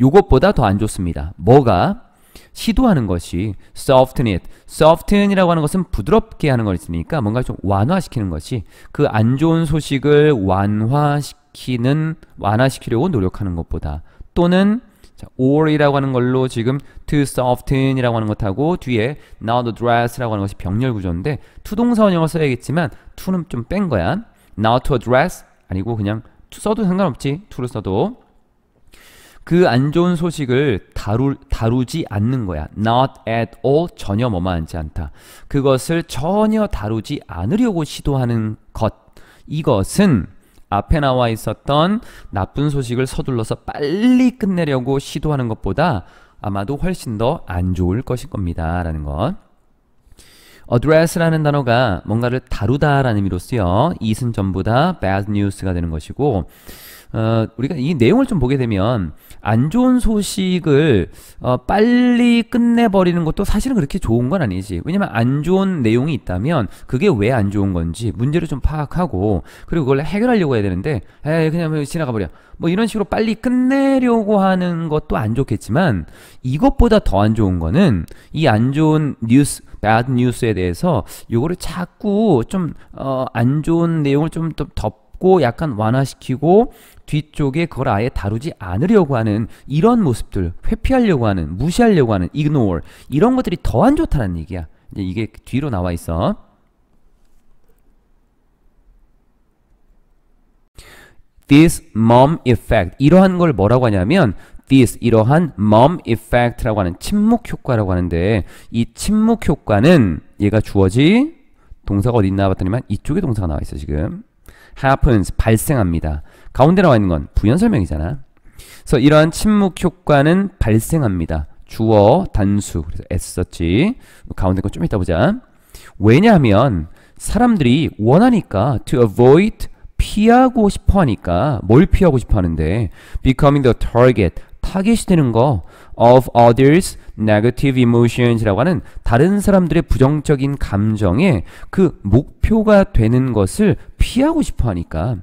Speaker 1: 요것보다 더 안 좋습니다. 뭐가? 시도하는 것이 soften it. soften이라고 하는 것은 부드럽게 하는 것이니까 뭔가 좀 완화시키는 것이 그 안 좋은 소식을 완화시키는 완화시키려고 노력하는 것보다 또는 자, or이라고 하는 걸로 지금 to soften이라고 하는 것하고 뒤에 n o to dress라고 하는 것이 병렬 구조인데 투동사원형을 써야겠지만 to는 좀 뺀 거야. now to address 아니고 그냥 to 써도 상관없지. to를 써도 그안 좋은 소식을 다루, 다루지 않는 거야. Not at all 전혀 머만하지 않다. 그것을 전혀 다루지 않으려고 시도하는 것. 이것은 앞에 나와 있었던 나쁜 소식을 서둘러서 빨리 끝내려고 시도하는 것보다 아마도 훨씬 더 안 좋을 것일 겁니다. 라는 것. address라는 단어가 뭔가를 다루다라는 의미로 쓰여 이은 전부 다 bad news가 되는 것이고 어, 우리가 이 내용을 좀 보게 되면 안 좋은 소식을 어, 빨리 끝내버리는 것도 사실은 그렇게 좋은 건 아니지 왜냐면 안 좋은 내용이 있다면 그게 왜 안 좋은 건지 문제를 좀 파악하고 그리고 그걸 해결하려고 해야 되는데 에 그냥 뭐 지나가 버려 뭐 이런 식으로 빨리 끝내려고 하는 것도 안 좋겠지만 이것보다 더 안 좋은 거는 이 안 좋은 뉴스 bad news에 대해서 요거를 자꾸 좀안 어, 좋은 내용을 좀더 덮고 약간 완화시키고 뒤쪽에 그걸 아예 다루지 않으려고 하는 이런 모습들 회피하려고 하는 무시하려고 하는 ignore 이런 것들이 더 안 좋다는 얘기야 이게 뒤로 나와 있어 This mom effect 이러한 걸 뭐라고 하냐면 this 이러한 mum effect라고 하는 침묵 효과라고 하는데 이 침묵 효과는 얘가 주어지 동사가 어디 있나 봤더니만 이쪽에 동사가 나와 있어 지금 happens 발생합니다 가운데 나와 있는 건 부연 설명이잖아 그래서 이러한 침묵 효과는 발생합니다 주어 단수 그래서 s 썼지 뭐 가운데 거 좀 이따 보자 왜냐하면 사람들이 원하니까 to avoid 피하고 싶어 하니까 뭘 피하고 싶어 하는데 becoming the target 타겟이 되는 거 of others negative emotions라고 하는 다른 사람들의 부정적인 감정에 그 목표가 되는 것을 피하고 싶어 하니까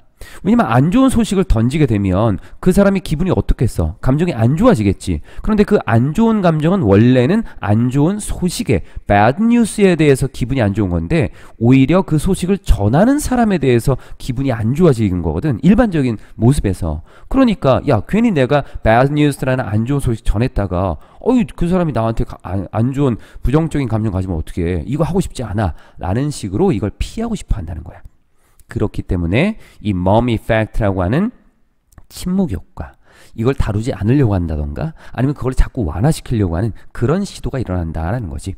Speaker 1: 왜냐면 안 좋은 소식을 던지게 되면 그 사람이 기분이 어떻겠어? 감정이 안 좋아지겠지. 그런데 그 안 좋은 감정은 원래는 안 좋은 소식에, bad news에 대해서 기분이 안 좋은 건데 오히려 그 소식을 전하는 사람에 대해서 기분이 안 좋아지는 거거든. 일반적인 모습에서. 그러니까 야, 괜히 내가 bad news라는 안 좋은 소식 전했다가 어이 그 사람이 나한테 안, 안 좋은 부정적인 감정 가지면 어떻게 해? 이거 하고 싶지 않아. 라는 식으로 이걸 피하고 싶어 한다는 거야. 그렇기 때문에 이 mom effect라고 하는 침묵 효과 이걸 다루지 않으려고 한다던가 아니면 그걸 자꾸 완화시키려고 하는 그런 시도가 일어난다라는 거지.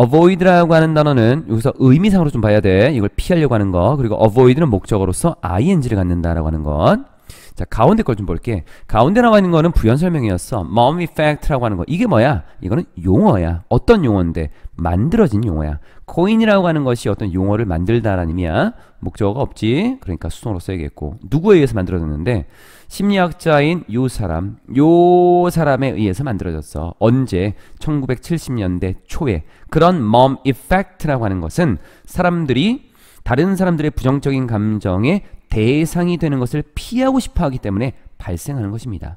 Speaker 1: avoid라고 하는 단어는 여기서 의미상으로 좀 봐야 돼. 이걸 피하려고 하는 거. 그리고 avoid는 목적으로서 ing를 갖는다라고 하는 것. 자, 가운데 걸 좀 볼게. 가운데 나와 있는 거는 부연 설명이었어. mom effect라고 하는 거. 이게 뭐야? 이거는 용어야. 어떤 용어인데? 만들어진 용어야. 코인이라고 하는 것이 어떤 용어를 만들다라는 의미야. 목적어가 없지. 그러니까 수동으로 써야겠고. 누구에 의해서 만들어졌는데? 심리학자인 요 사람, 요 사람에 의해서 만들어졌어. 언제? 1970년대 초에. 그런 mom effect라고 하는 것은 사람들이 다른 사람들의 부정적인 감정에 대상이 되는 것을 피하고 싶어 하기 때문에 발생하는 것입니다.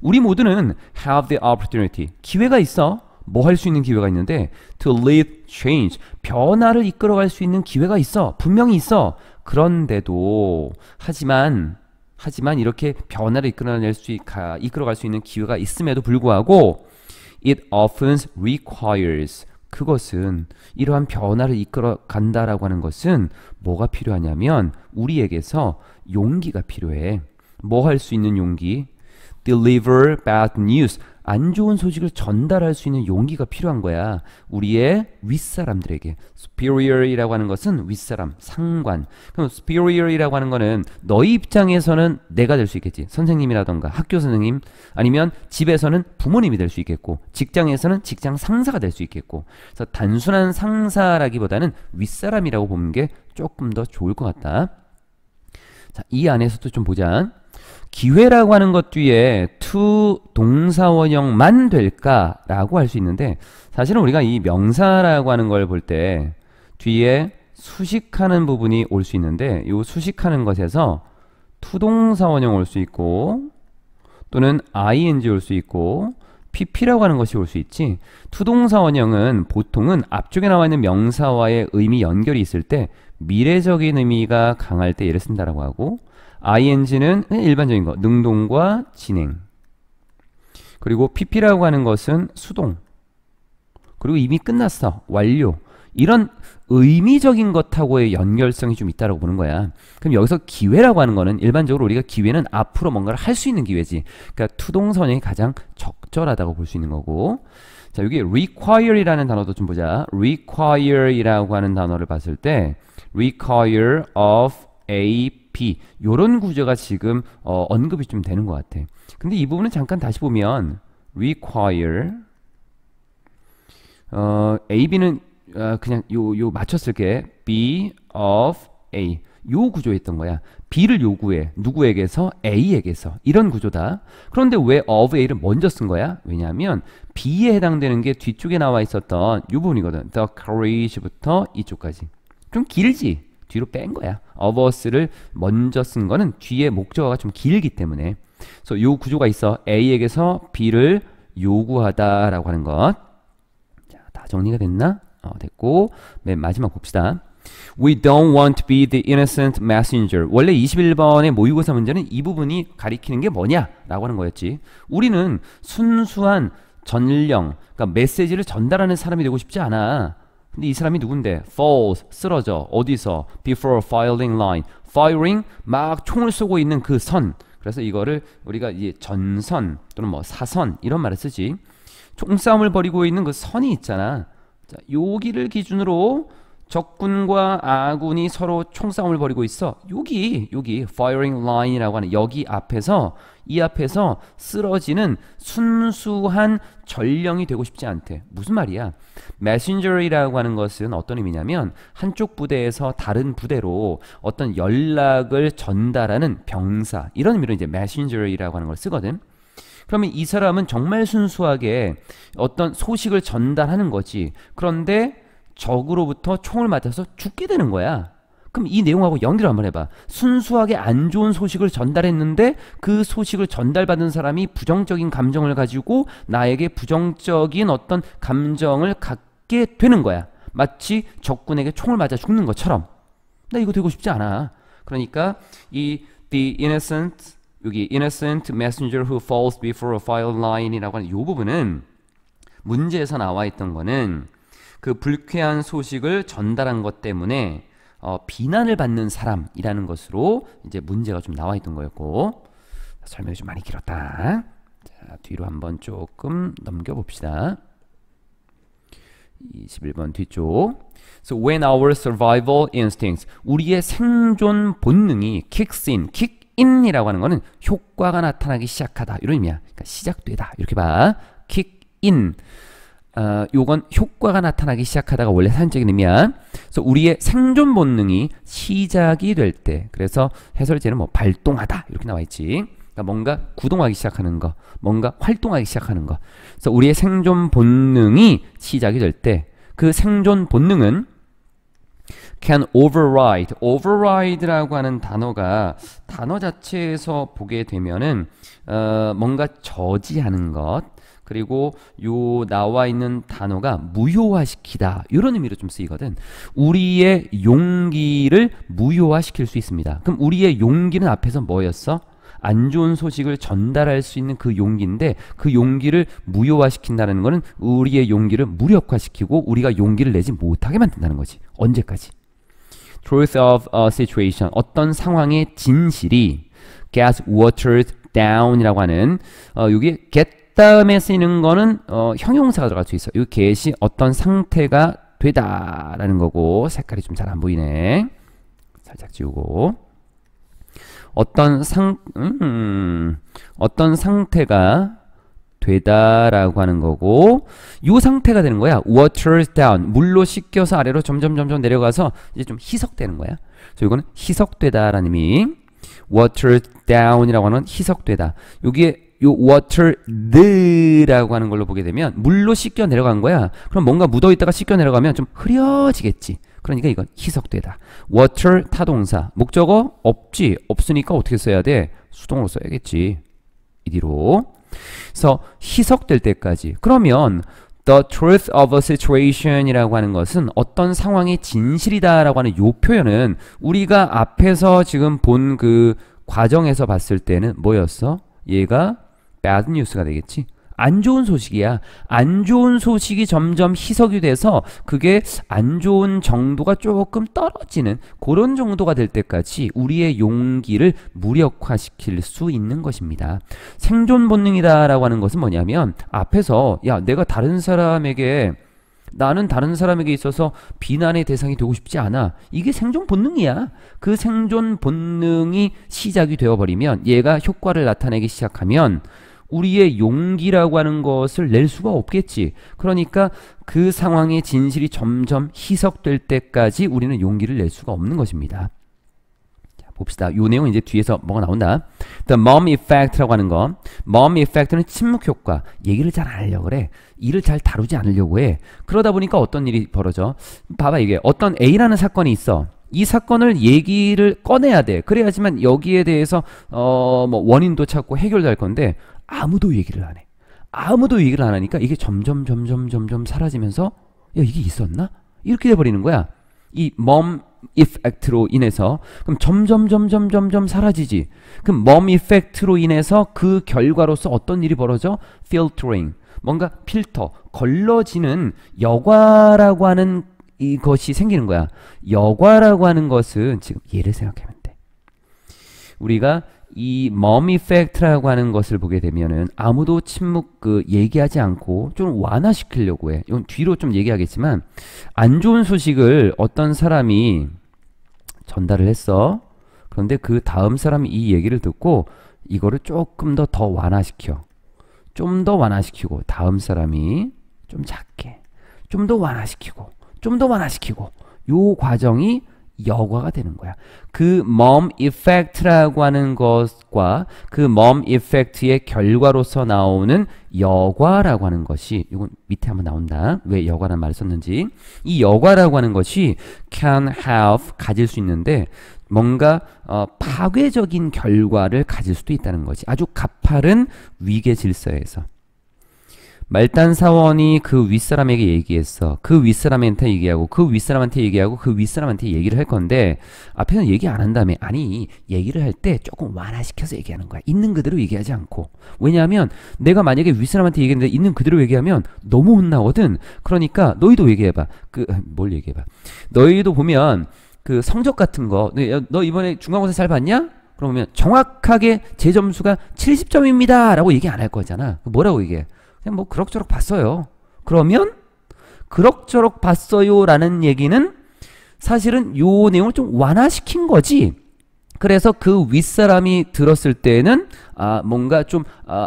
Speaker 1: 우리 모두는 have the opportunity, 기회가 있어. 뭐 할 수 있는 기회가 있는데 to lead change, 변화를 이끌어갈 수 있는 기회가 있어. 분명히 있어. 그런데도 하지만 하지만 이렇게 변화를 이끌어낼 수 이끌어갈 수 있는 기회가 있음에도 불구하고 it often requires 그것은 이러한 변화를 이끌어 간다라고 하는 것은 뭐가 필요하냐면 우리에게서 용기가 필요해. 뭐 할 수 있는 용기? Deliver bad news. 안 좋은 소식을 전달할 수 있는 용기가 필요한 거야. 우리의 윗사람들에게. superior이라고 하는 것은 윗사람, 상관. 그럼 superior이라고 하는 거는 너희 입장에서는 내가 될 수 있겠지. 선생님이라던가 학교 선생님 아니면 집에서는 부모님이 될 수 있겠고 직장에서는 직장 상사가 될 수 있겠고. 그래서 단순한 상사라기보다는 윗사람이라고 보는 게 조금 더 좋을 것 같다. 자, 이 안에서도 좀 보자. 기회라고 하는 것 뒤에 to 동사원형만 될까라고 할 수 있는데 사실은 우리가 이 명사라고 하는 걸 볼 때 뒤에 수식하는 부분이 올 수 있는데 이 수식하는 것에서 투동사원형 올 수 있고 또는 ing 올 수 있고 pp라고 하는 것이 올 수 있지 투동사원형은 보통은 앞쪽에 나와 있는 명사와의 의미 연결이 있을 때 미래적인 의미가 강할 때예를 쓴다라고 하고 ing는 일반적인 거 능동과 진행 그리고 pp라고 하는 것은 수동 그리고 이미 끝났어 완료 이런 의미적인 것하고의 연결성이 좀 있다라고 보는 거야. 그럼 여기서 기회라고 하는 거는 일반적으로 우리가 기회는 앞으로 뭔가를 할 수 있는 기회지. 그러니까 투동선이 가장 적절하다고 볼 수 있는 거고. 자, 여기 require이라는 단어도 좀 보자. require이라고 하는 단어를 봤을 때 require of a GDP 요런 구조가 지금 어, 언급이 좀 되는 것 같아. 근데 이 부분은 잠깐 다시 보면 require 어, A, B는 어, 그냥 요 요 맞췄을 게 B of A 요 구조였던 거야. B를 요구해. 누구에게서? A에게서. 이런 구조다. 그런데 왜 of A를 먼저 쓴 거야? 왜냐하면 B에 해당되는 게 뒤쪽에 나와 있었던 요 부분이거든. The courage부터 이쪽까지. 좀 길지? 뒤로 뺀 거야. of us를 먼저 쓴 거는 뒤에 목적어가 좀 길기 때문에 그래서 요 구조가 있어. A에게서 B를 요구하다라고 하는 것. 자, 다 정리가 됐나? 어, 됐고 맨 마지막 봅시다. We don't want to be the innocent messenger. 원래 21번의 모의고사 문제는 이 부분이 가리키는 게 뭐냐라고 하는 거였지. 우리는 순수한 전령, 그러니까 메시지를 전달하는 사람이 되고 싶지 않아. 근데 이 사람이 누군데? falls 쓰러져 어디서? before firing line firing 막 총을 쏘고 있는 그 선. 그래서 이거를 우리가 이 전선 또는 뭐 사선 이런 말을 쓰지. 총싸움을 벌이고 있는 그 선이 있잖아. 자, 여기를 기준으로 적군과 아군이 서로 총싸움을 벌이고 있어. 여기 여기 firing line이라고 하는 여기 앞에서 이 앞에서 쓰러지는 순수한 전령이 되고 싶지 않대. 무슨 말이야? messenger이라고 하는 것은 어떤 의미냐면 한쪽 부대에서 다른 부대로 어떤 연락을 전달하는 병사 이런 의미로 이제 messenger이라고 하는 걸 쓰거든. 그러면 이 사람은 정말 순수하게 어떤 소식을 전달하는 거지. 그런데 적으로부터 총을 맞아서 죽게 되는 거야. 그럼 이 내용하고 연결 한번 해봐. 순수하게 안 좋은 소식을 전달했는데 그 소식을 전달받은 사람이 부정적인 감정을 가지고 나에게 부정적인 어떤 감정을 갖게 되는 거야. 마치 적군에게 총을 맞아 죽는 것처럼. 나 이거 되고 싶지 않아. 그러니까 이 the innocent 여기 innocent messenger who falls before a fire line이라고 하는 이 부분은 문제에서 나와 있던 거는 그 불쾌한 소식을 전달한 것 때문에 어, 비난을 받는 사람이라는 것으로 이제 문제가 좀 나와 있던 거였고 설명이 좀 많이 길었다. 자, 뒤로 한번 조금 넘겨 봅시다. 21번 뒤쪽. So when our survival instincts, 우리의 생존 본능이 kicks in, kick in이라고 하는 거는 효과가 나타나기 시작하다 이런 의미야. 그러니까 시작되다 이렇게 봐. kick in. 어, 요건 효과가 나타나기 시작하다가 원래 산전적인 의미야. 그래서 우리의 생존 본능이 시작이 될 때, 그래서 해설제는 뭐 발동하다 이렇게 나와 있지. 그러니까 뭔가 구동하기 시작하는 거, 뭔가 활동하기 시작하는 거. 그래서 우리의 생존 본능이 시작이 될 때, 그 생존 본능은 can override. override라고 하는 단어가 단어 자체에서 보게 되면은 어, 뭔가 저지하는 것, 그리고 요 나와 있는 단어가 무효화시키다 이런 의미로 좀 쓰이거든. 우리의 용기를 무효화시킬 수 있습니다. 그럼 우리의 용기는 앞에서 뭐였어? 안 좋은 소식을 전달할 수 있는 그 용기인데 그 용기를 무효화시킨다는 것은 우리의 용기를 무력화시키고 우리가 용기를 내지 못하게 만든다는 거지. 언제까지? Truth of a situation. 어떤 상황의 진실이 gets watered down이라고 하는 어, 여기 get 다음에 쓰이는 거는 어, 형용사가 들어갈 수 있어. 이 get이 어떤 상태가 되다라는 거고 색깔이 좀 잘 안 보이네. 살짝 지우고 어떤 상 음, 어떤 상태가 되다라고 하는 거고 이 상태가 되는 거야. waters down 물로 씻겨서 아래로 점점 점점 내려가서 이제 좀 희석되는 거야. 그래서 이거는 희석되다라는 의미. waters down이라고 하는 희석되다. 여기에 요 water드라고 하는 걸로 보게 되면 물로 씻겨 내려간 거야. 그럼 뭔가 묻어 있다가 씻겨 내려가면 좀 흐려지겠지. 그러니까 이건 희석되다. water 타동사. 목적어 없지. 없으니까 어떻게 써야 돼? 수동으로 써야겠지. 이디로. 그래서 희석될 때까지. 그러면 The truth of a situation이라고 하는 것은 어떤 상황이 진실이다라고 하는 요 표현은 우리가 앞에서 지금 본 그 과정에서 봤을 때는 뭐였어? 얘가 bad news가 되겠지. 안 좋은 소식이야. 안 좋은 소식이 점점 희석이 돼서 그게 안 좋은 정도가 조금 떨어지는 그런 정도가 될 때까지 우리의 용기를 무력화시킬 수 있는 것입니다. 생존 본능이다라고 하는 것은 뭐냐면 앞에서 야 내가 다른 사람에게 나는 다른 사람에게 있어서 비난의 대상이 되고 싶지 않아. 이게 생존 본능이야. 그 생존 본능이 시작이 되어버리면 얘가 효과를 나타내기 시작하면 우리의 용기라고 하는 것을 낼 수가 없겠지. 그러니까 그 상황의 진실이 점점 희석될 때까지 우리는 용기를 낼 수가 없는 것입니다. 자, 봅시다. 요 내용 은 이제 뒤에서 뭐가 나온다. The mom effect라고 하는 거. mom effect는 침묵 효과. 얘기를 잘 안 하려고 그래. 일을 잘 다루지 않으려고 해. 그러다 보니까 어떤 일이 벌어져. 봐봐 이게 어떤 A라는 사건이 있어. 이 사건을 얘기를 꺼내야 돼. 그래야지만 여기에 대해서 어 뭐 원인도 찾고 해결될 건데 아무도 얘기를 안 해. 아무도 얘기를 안 하니까 이게 점점 점점 점점 사라지면서 야 이게 있었나? 이렇게 돼버리는 거야. 이 mom effect로 인해서 그럼 점점 점점 점점 사라지지. 그럼 mom effect로 인해서 그 결과로서 어떤 일이 벌어져? filtering 뭔가 필터 걸러지는 여과라고 하는 이것이 생기는 거야. 여과라고 하는 것은 지금 얘를 생각하면 돼. 우리가 이 머미 팩트라고 하는 것을 보게 되면은 아무도 침묵 그 얘기하지 않고 좀 완화시키려고 해. 이건 뒤로 좀 얘기하겠지만 안 좋은 소식을 어떤 사람이 전달을 했어. 그런데 그 다음 사람이 이 얘기를 듣고 이거를 조금 더 더 완화시켜. 좀 더 완화시키고 다음 사람이 좀 작게 좀 더 완화시키고 좀 더 완화시키고 요 과정이 여과가 되는 거야. 그 mom effect라고 하는 것과 그 mom effect의 결과로서 나오는 여과라고 하는 것이 이건 밑에 한번 나온다. 왜 여과란 말을 썼는지. 이 여과라고 하는 것이 can have 가질 수 있는데 뭔가 어, 파괴적인 결과를 가질 수도 있다는 거지. 아주 가파른 위계 질서에서. 말단 사원이 그 윗사람에게 얘기했어. 그 윗사람한테 얘기하고 그 윗사람한테 얘기하고 그 윗사람한테 얘기를 할 건데 앞에는 얘기 안 한다며 아니 얘기를 할 때 조금 완화시켜서 얘기하는 거야. 있는 그대로 얘기하지 않고 왜냐하면 내가 만약에 윗사람한테 얘기했는데 있는 그대로 얘기하면 너무 혼나거든. 그러니까 너희도 얘기해봐. 그뭘 아, 얘기해봐. 너희도 보면 그 성적 같은 거너 네, 이번에 중간고사 잘 봤냐? 그러면 정확하게 제 점수가 70점입니다 라고 얘기 안 할 거잖아 뭐라고 얘기해 그냥 뭐 그럭저럭 봤어요. 그러면 그럭저럭 봤어요라는 얘기는 사실은 요 내용을 좀 완화시킨 거지. 그래서 그 윗사람이 들었을 때는 아 뭔가 좀안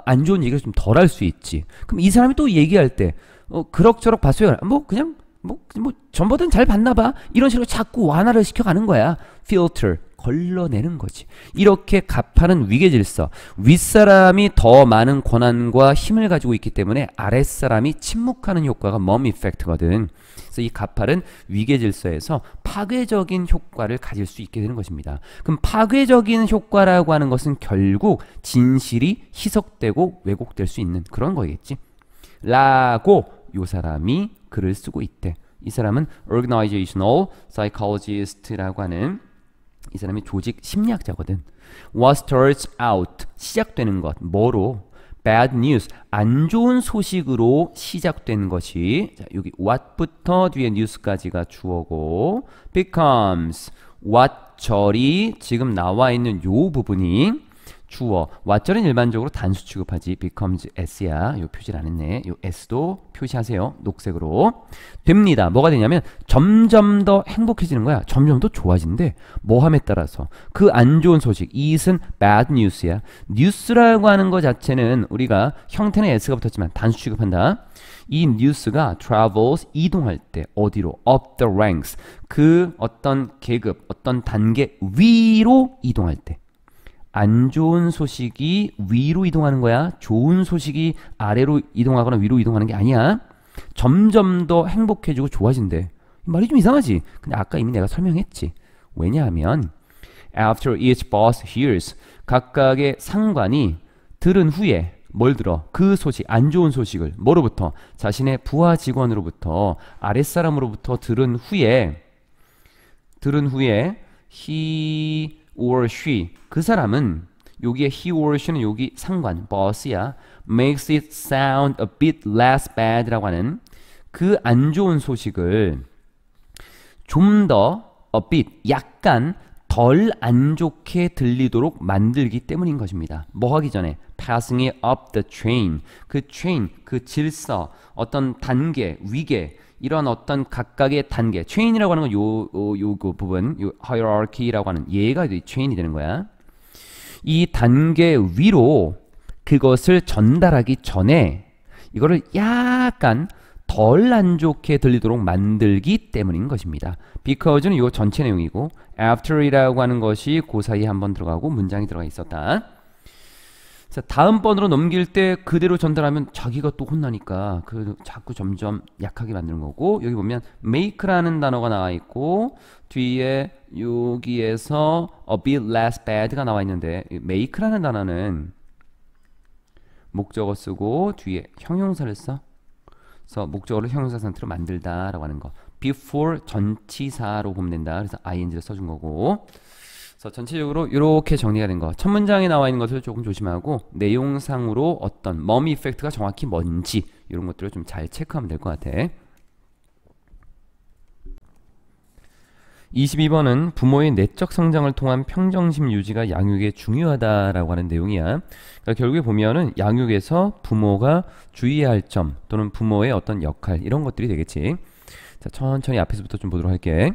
Speaker 1: 아 좋은 얘기를 좀 덜 할 수 있지. 그럼 이 사람이 또 얘기할 때 어, 그럭저럭 봤어요. 뭐 그냥 뭐, 뭐 전보다는 잘 봤나 봐. 이런 식으로 자꾸 완화를 시켜가는 거야. 필터. 걸러내는 거지. 이렇게 갑하는 위계 질서, 윗사람이 더 많은 권한과 힘을 가지고 있기 때문에 아랫사람이 침묵하는 효과가 멈 이펙트거든. 그래서 이가팔은 위계 질서에서 파괴적인 효과를 가질 수 있게 되는 것입니다. 그럼 파괴적인 효과라고 하는 것은 결국 진실이 희석되고 왜곡될 수 있는 그런 거겠지. 라고 요 사람이 글을 쓰고 있대. 이 사람은 Organizational Psychologist라고 하는 이 사람이 조직 심리학자거든. w a starts out 시작되는 것 뭐로? Bad news 안 좋은 소식으로 시작된 것이 자, 여기 what부터 뒤에 news까지가 주어고 becomes what 절이 지금 나와 있는 요 부분이 주어 what절은 일반적으로 단수 취급하지 becomes s야 요 표시를 안 했네 요 s도 표시하세요 녹색으로 됩니다 뭐가 되냐면 점점 더 행복해지는 거야 점점 더 좋아진대 뭐함에 따라서 그 안 좋은 소식 it은 bad news야 뉴스라고 하는 거 자체는 우리가 형태는 s가 붙었지만 단수 취급한다 이 뉴스가 travels 이동할 때 어디로 up the ranks 그 어떤 계급 어떤 단계 위로 이동할 때안 좋은 소식이 위로 이동하는 거야. 좋은 소식이 아래로 이동하거나 위로 이동하는 게 아니야. 점점 더 행복해지고 좋아진대. 말이 좀 이상하지? 근데 아까 이미 내가 설명했지. 왜냐하면 after each boss hears 각각의 상관이 들은 후에 뭘 들어? 그 소식, 안 좋은 소식을 뭐로부터? 자신의 부하 직원으로부터 아랫사람으로부터 들은 후에 들은 후에 he or she 그 사람은 여기에 he or she는 여기 상관 boss야 makes it sound a bit less bad라고 하는 그 안 좋은 소식을 좀 더 a bit 약간 덜 안 좋게 들리도록 만들기 때문인 것입니다. 뭐 하기 전에 passing it up the chain 그 chain 그 질서 어떤 단계 위계 이런 어떤 각각의 단계, 체인이라고 하는 건 요, 어, 요, 요그 부분, 요 hierarchy라고 하는 얘가 이제 체인이 되는 거야. 이 단계 위로 그것을 전달하기 전에 이거를 약간 덜 안 좋게 들리도록 만들기 때문인 것입니다. because는 요 전체 내용이고 after이라고 하는 것이 고 사이에 한번 들어가고 문장이 들어가 있었다. 자, 다음번으로 넘길 때 그대로 전달하면 자기가 또 혼나니까 그 자꾸 점점 약하게 만드는 거고 여기 보면 make라는 단어가 나와 있고 뒤에 여기에서 a bit less bad가 나와 있는데 make라는 단어는 목적어 쓰고 뒤에 형용사를 써 그래서 목적어를 형용사 상태로 만들다 라고 하는 거 before 전치사로 보면 된다 그래서 ing를 써준 거고 그래서 전체적으로 이렇게 정리가 된 거. 첫 문장에 나와 있는 것을 조금 조심하고 내용상으로 어떤 머미 이펙트가 정확히 뭔지 이런 것들을 좀 잘 체크하면 될 것 같아. 22번은 부모의 내적 성장을 통한 평정심 유지가 양육에 중요하다라고 하는 내용이야. 그러니까 결국에 보면은 양육에서 부모가 주의해야 할 점 또는 부모의 어떤 역할 이런 것들이 되겠지. 자, 천천히 앞에서부터 좀 보도록 할게.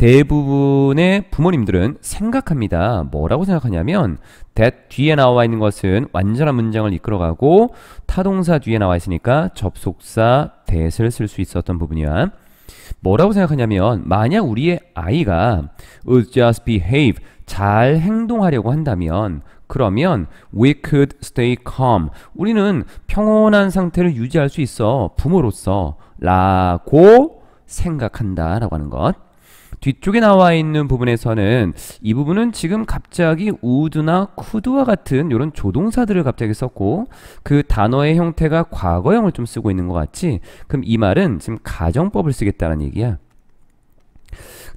Speaker 1: 대부분의 부모님들은 생각합니다. 뭐라고 생각하냐면 that 뒤에 나와 있는 것은 완전한 문장을 이끌어가고 타동사 뒤에 나와 있으니까 접속사 that을 쓸 수 있었던 부분이야. 뭐라고 생각하냐면 만약 우리의 아이가 would just behave 잘 행동하려고 한다면 그러면 we could stay calm 우리는 평온한 상태를 유지할 수 있어 부모로서 라고 생각한다 라고 하는 것 뒤쪽에 나와 있는 부분에서는 이 부분은 지금 갑자기 우드나 쿠드와 같은 이런 조동사들을 갑자기 썼고 그 단어의 형태가 과거형을 좀 쓰고 있는 것 같지 그럼 이 말은 지금 가정법을 쓰겠다는 얘기야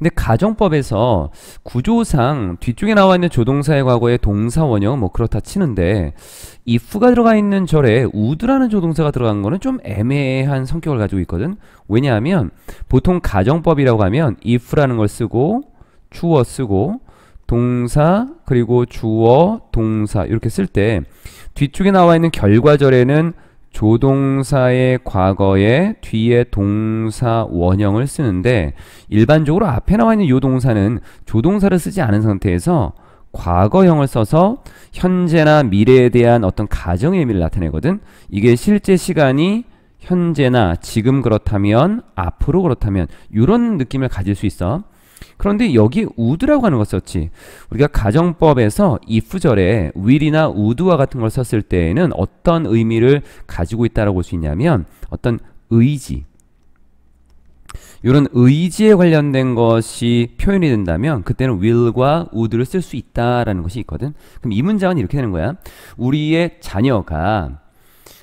Speaker 1: 근데 가정법에서 구조상 뒤쪽에 나와 있는 조동사의 과거에 동사 원형 뭐 그렇다 치는데 if가 들어가 있는 절에 would라는 조동사가 들어간 거는 좀 애매한 성격을 가지고 있거든. 왜냐하면 보통 가정법이라고 하면 if라는 걸 쓰고 주어 쓰고 동사 그리고 주어 동사 이렇게 쓸 때 뒤쪽에 나와 있는 결과절에는 조동사의 과거에 뒤에 동사 원형을 쓰는데 일반적으로 앞에 나와 있는 요 동사는 조동사를 쓰지 않은 상태에서 과거형을 써서 현재나 미래에 대한 어떤 가정의 의미를 나타내거든. 이게 실제 시간이 현재나 지금 그렇다면 앞으로 그렇다면 이런 느낌을 가질 수 있어. 그런데 여기 would라고 하는 거 썼지. 우리가 가정법에서 if절에 will이나 would와 같은 걸 썼을 때에는 어떤 의미를 가지고 있다고볼 수 있냐면 어떤 의지, 이런 의지에 관련된 것이 표현이 된다면 그때는 will과 would를 쓸 수 있다라는 것이 있거든. 그럼 이 문장은 이렇게 되는 거야. 우리의 자녀가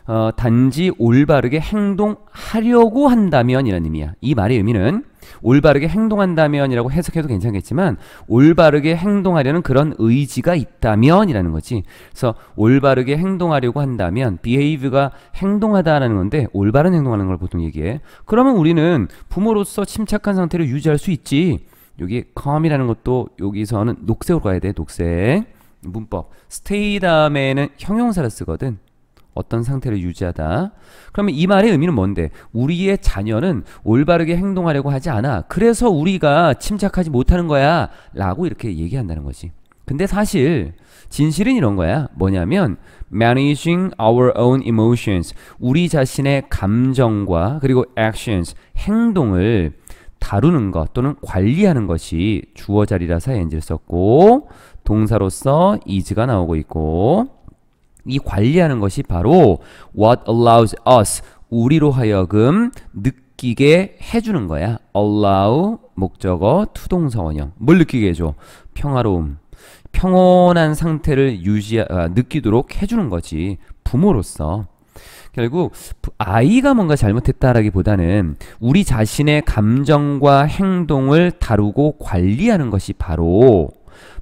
Speaker 1: 어, 단지 올바르게 행동하려고 한다면 이라는 의미야. 이 말의 의미는 올바르게 행동한다면이라고 해석해도 괜찮겠지만 올바르게 행동하려는 그런 의지가 있다면이라는 거지. 그래서 올바르게 행동하려고 한다면 behave가 행동하다라는 건데 올바른 행동하는 걸 보통 얘기해. 그러면 우리는 부모로서 침착한 상태를 유지할 수 있지. 여기 calm이라는 것도 여기서는 녹색으로 가야 돼. 녹색. 문법. stay 다음에는 형용사를 쓰거든. 어떤 상태를 유지하다. 그러면 이 말의 의미는 뭔데? 우리의 자녀는 올바르게 행동하려고 하지 않아. 그래서 우리가 침착하지 못하는 거야. 라고 이렇게 얘기한다는 거지. 근데 사실 진실은 이런 거야. 뭐냐면 managing our own emotions. 우리 자신의 감정과 그리고 actions, 행동을 다루는 것 또는 관리하는 것이 주어 자리라서 엔지를 썼고 동사로서 is가 나오고 있고 이 관리하는 것이 바로 what allows us 우리로 하여금 느끼게 해주는 거야. allow 목적어 투동사 원형 뭘 느끼게 해줘? 평화로움 평온한 상태를 유지 아, 느끼도록 해주는 거지 부모로서 결국 아이가 뭔가 잘못했다라기보다는 우리 자신의 감정과 행동을 다루고 관리하는 것이 바로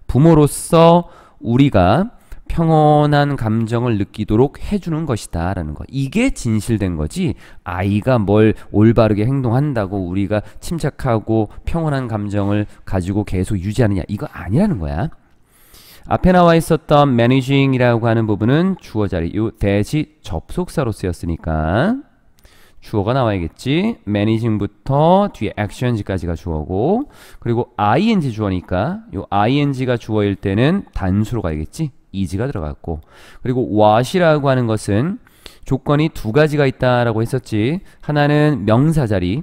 Speaker 1: 부모로서 우리가 평온한 감정을 느끼도록 해주는 것이다 라는 것 이게 진실된 거지 아이가 뭘 올바르게 행동한다고 우리가 침착하고 평온한 감정을 가지고 계속 유지하느냐 이거 아니라는 거야 앞에 나와 있었던 managing이라고 하는 부분은 주어 자리 요 대시 접속사로 쓰였으니까 주어가 나와야겠지. managing부터 뒤에 action지까지가 주어고 그리고 ing 주어니까 요 ing가 주어일 때는 단수로 가야겠지. 이지가 들어갔고 그리고 what이라고 하는 것은 조건이 두 가지가 있다라고 했었지 하나는 명사 자리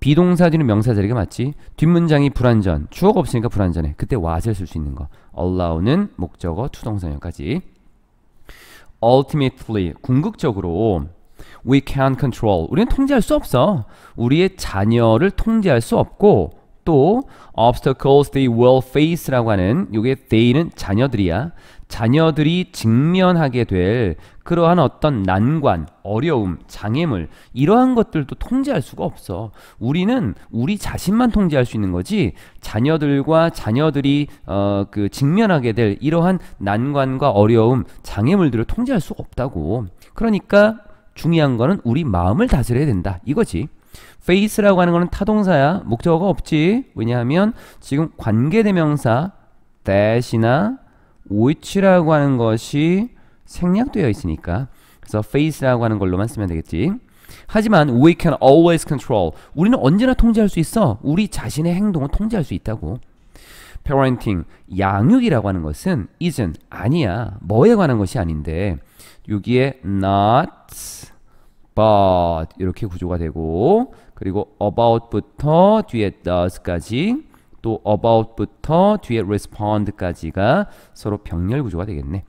Speaker 1: 비동사 뒤는 명사 자리가 맞지 뒷문장이 불완전 추억 없으니까 불완전해 그때 what을 쓸 수 있는 거 allow는 목적어 투동사형까지 ultimately 궁극적으로 we can't control 우리는 통제할 수 없어 우리의 자녀를 통제할 수 없고 또 obstacles they will face라고 하는 요게 they는 자녀들이야 자녀들이 직면하게 될 그러한 어떤 난관, 어려움, 장애물 이러한 것들도 통제할 수가 없어. 우리는 우리 자신만 통제할 수 있는 거지 자녀들과 자녀들이 어 그 직면하게 될 이러한 난관과 어려움, 장애물들을 통제할 수가 없다고. 그러니까 중요한 거는 우리 마음을 다스려야 된다. 이거지. face라고 하는 거는 타동사야. 목적어가 없지. 왜냐하면 지금 관계대명사 대신나 which라고 하는 것이 생략되어 있으니까 그래서 face라고 하는 걸로만 쓰면 되겠지. 하지만 we can always control. 우리는 언제나 통제할 수 있어. 우리 자신의 행동을 통제할 수 있다고. parenting, 양육이라고 하는 것은 isn't, 아니야. 뭐에 관한 것이 아닌데 여기에 not, but 이렇게 구조가 되고 그리고 about부터 뒤에 does까지 또 about부터 뒤에 respond까지가 서로 병렬 구조가 되겠네.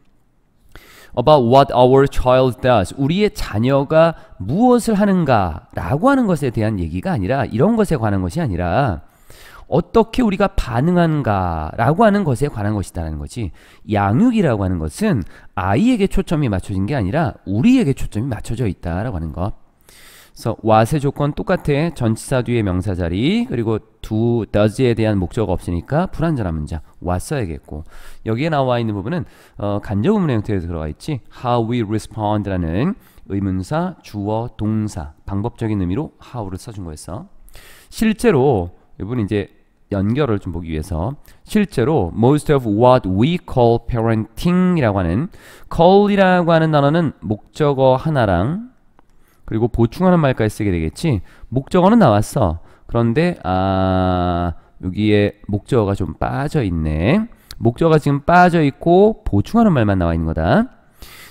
Speaker 1: about what our child does. 우리의 자녀가 무엇을 하는가 라고 하는 것에 대한 얘기가 아니라 이런 것에 관한 것이 아니라 어떻게 우리가 반응하가 라고 하는 것에 관한 것이다라는 거지. 양육이라고 하는 것은 아이에게 초점이 맞춰진 게 아니라 우리에게 초점이 맞춰져 있다라고 하는 것. 그래서 w a t 의 조건 똑같아. 전치사 뒤에 명사 자리. 그리고 do, does에 대한 목적 없으니까 불완전한 문장 what 써야겠고 여기에 나와 있는 부분은 어, 간접 의문의 형태에서 들어가 있지. how we respond라는 의문사, 주어, 동사 방법적인 의미로 how를 써준 거였어. 실제로 이분 이제 연결을 좀 보기 위해서 실제로 most of what we call parenting이라고 하는 call이라고 하는 단어는 목적어 하나랑 그리고 보충하는 말까지 쓰게 되겠지. 목적어는 나왔어. 그런데 아 여기에 목적어가 좀 빠져 있네. 목적어가 지금 빠져 있고 보충하는 말만 나와 있는 거다.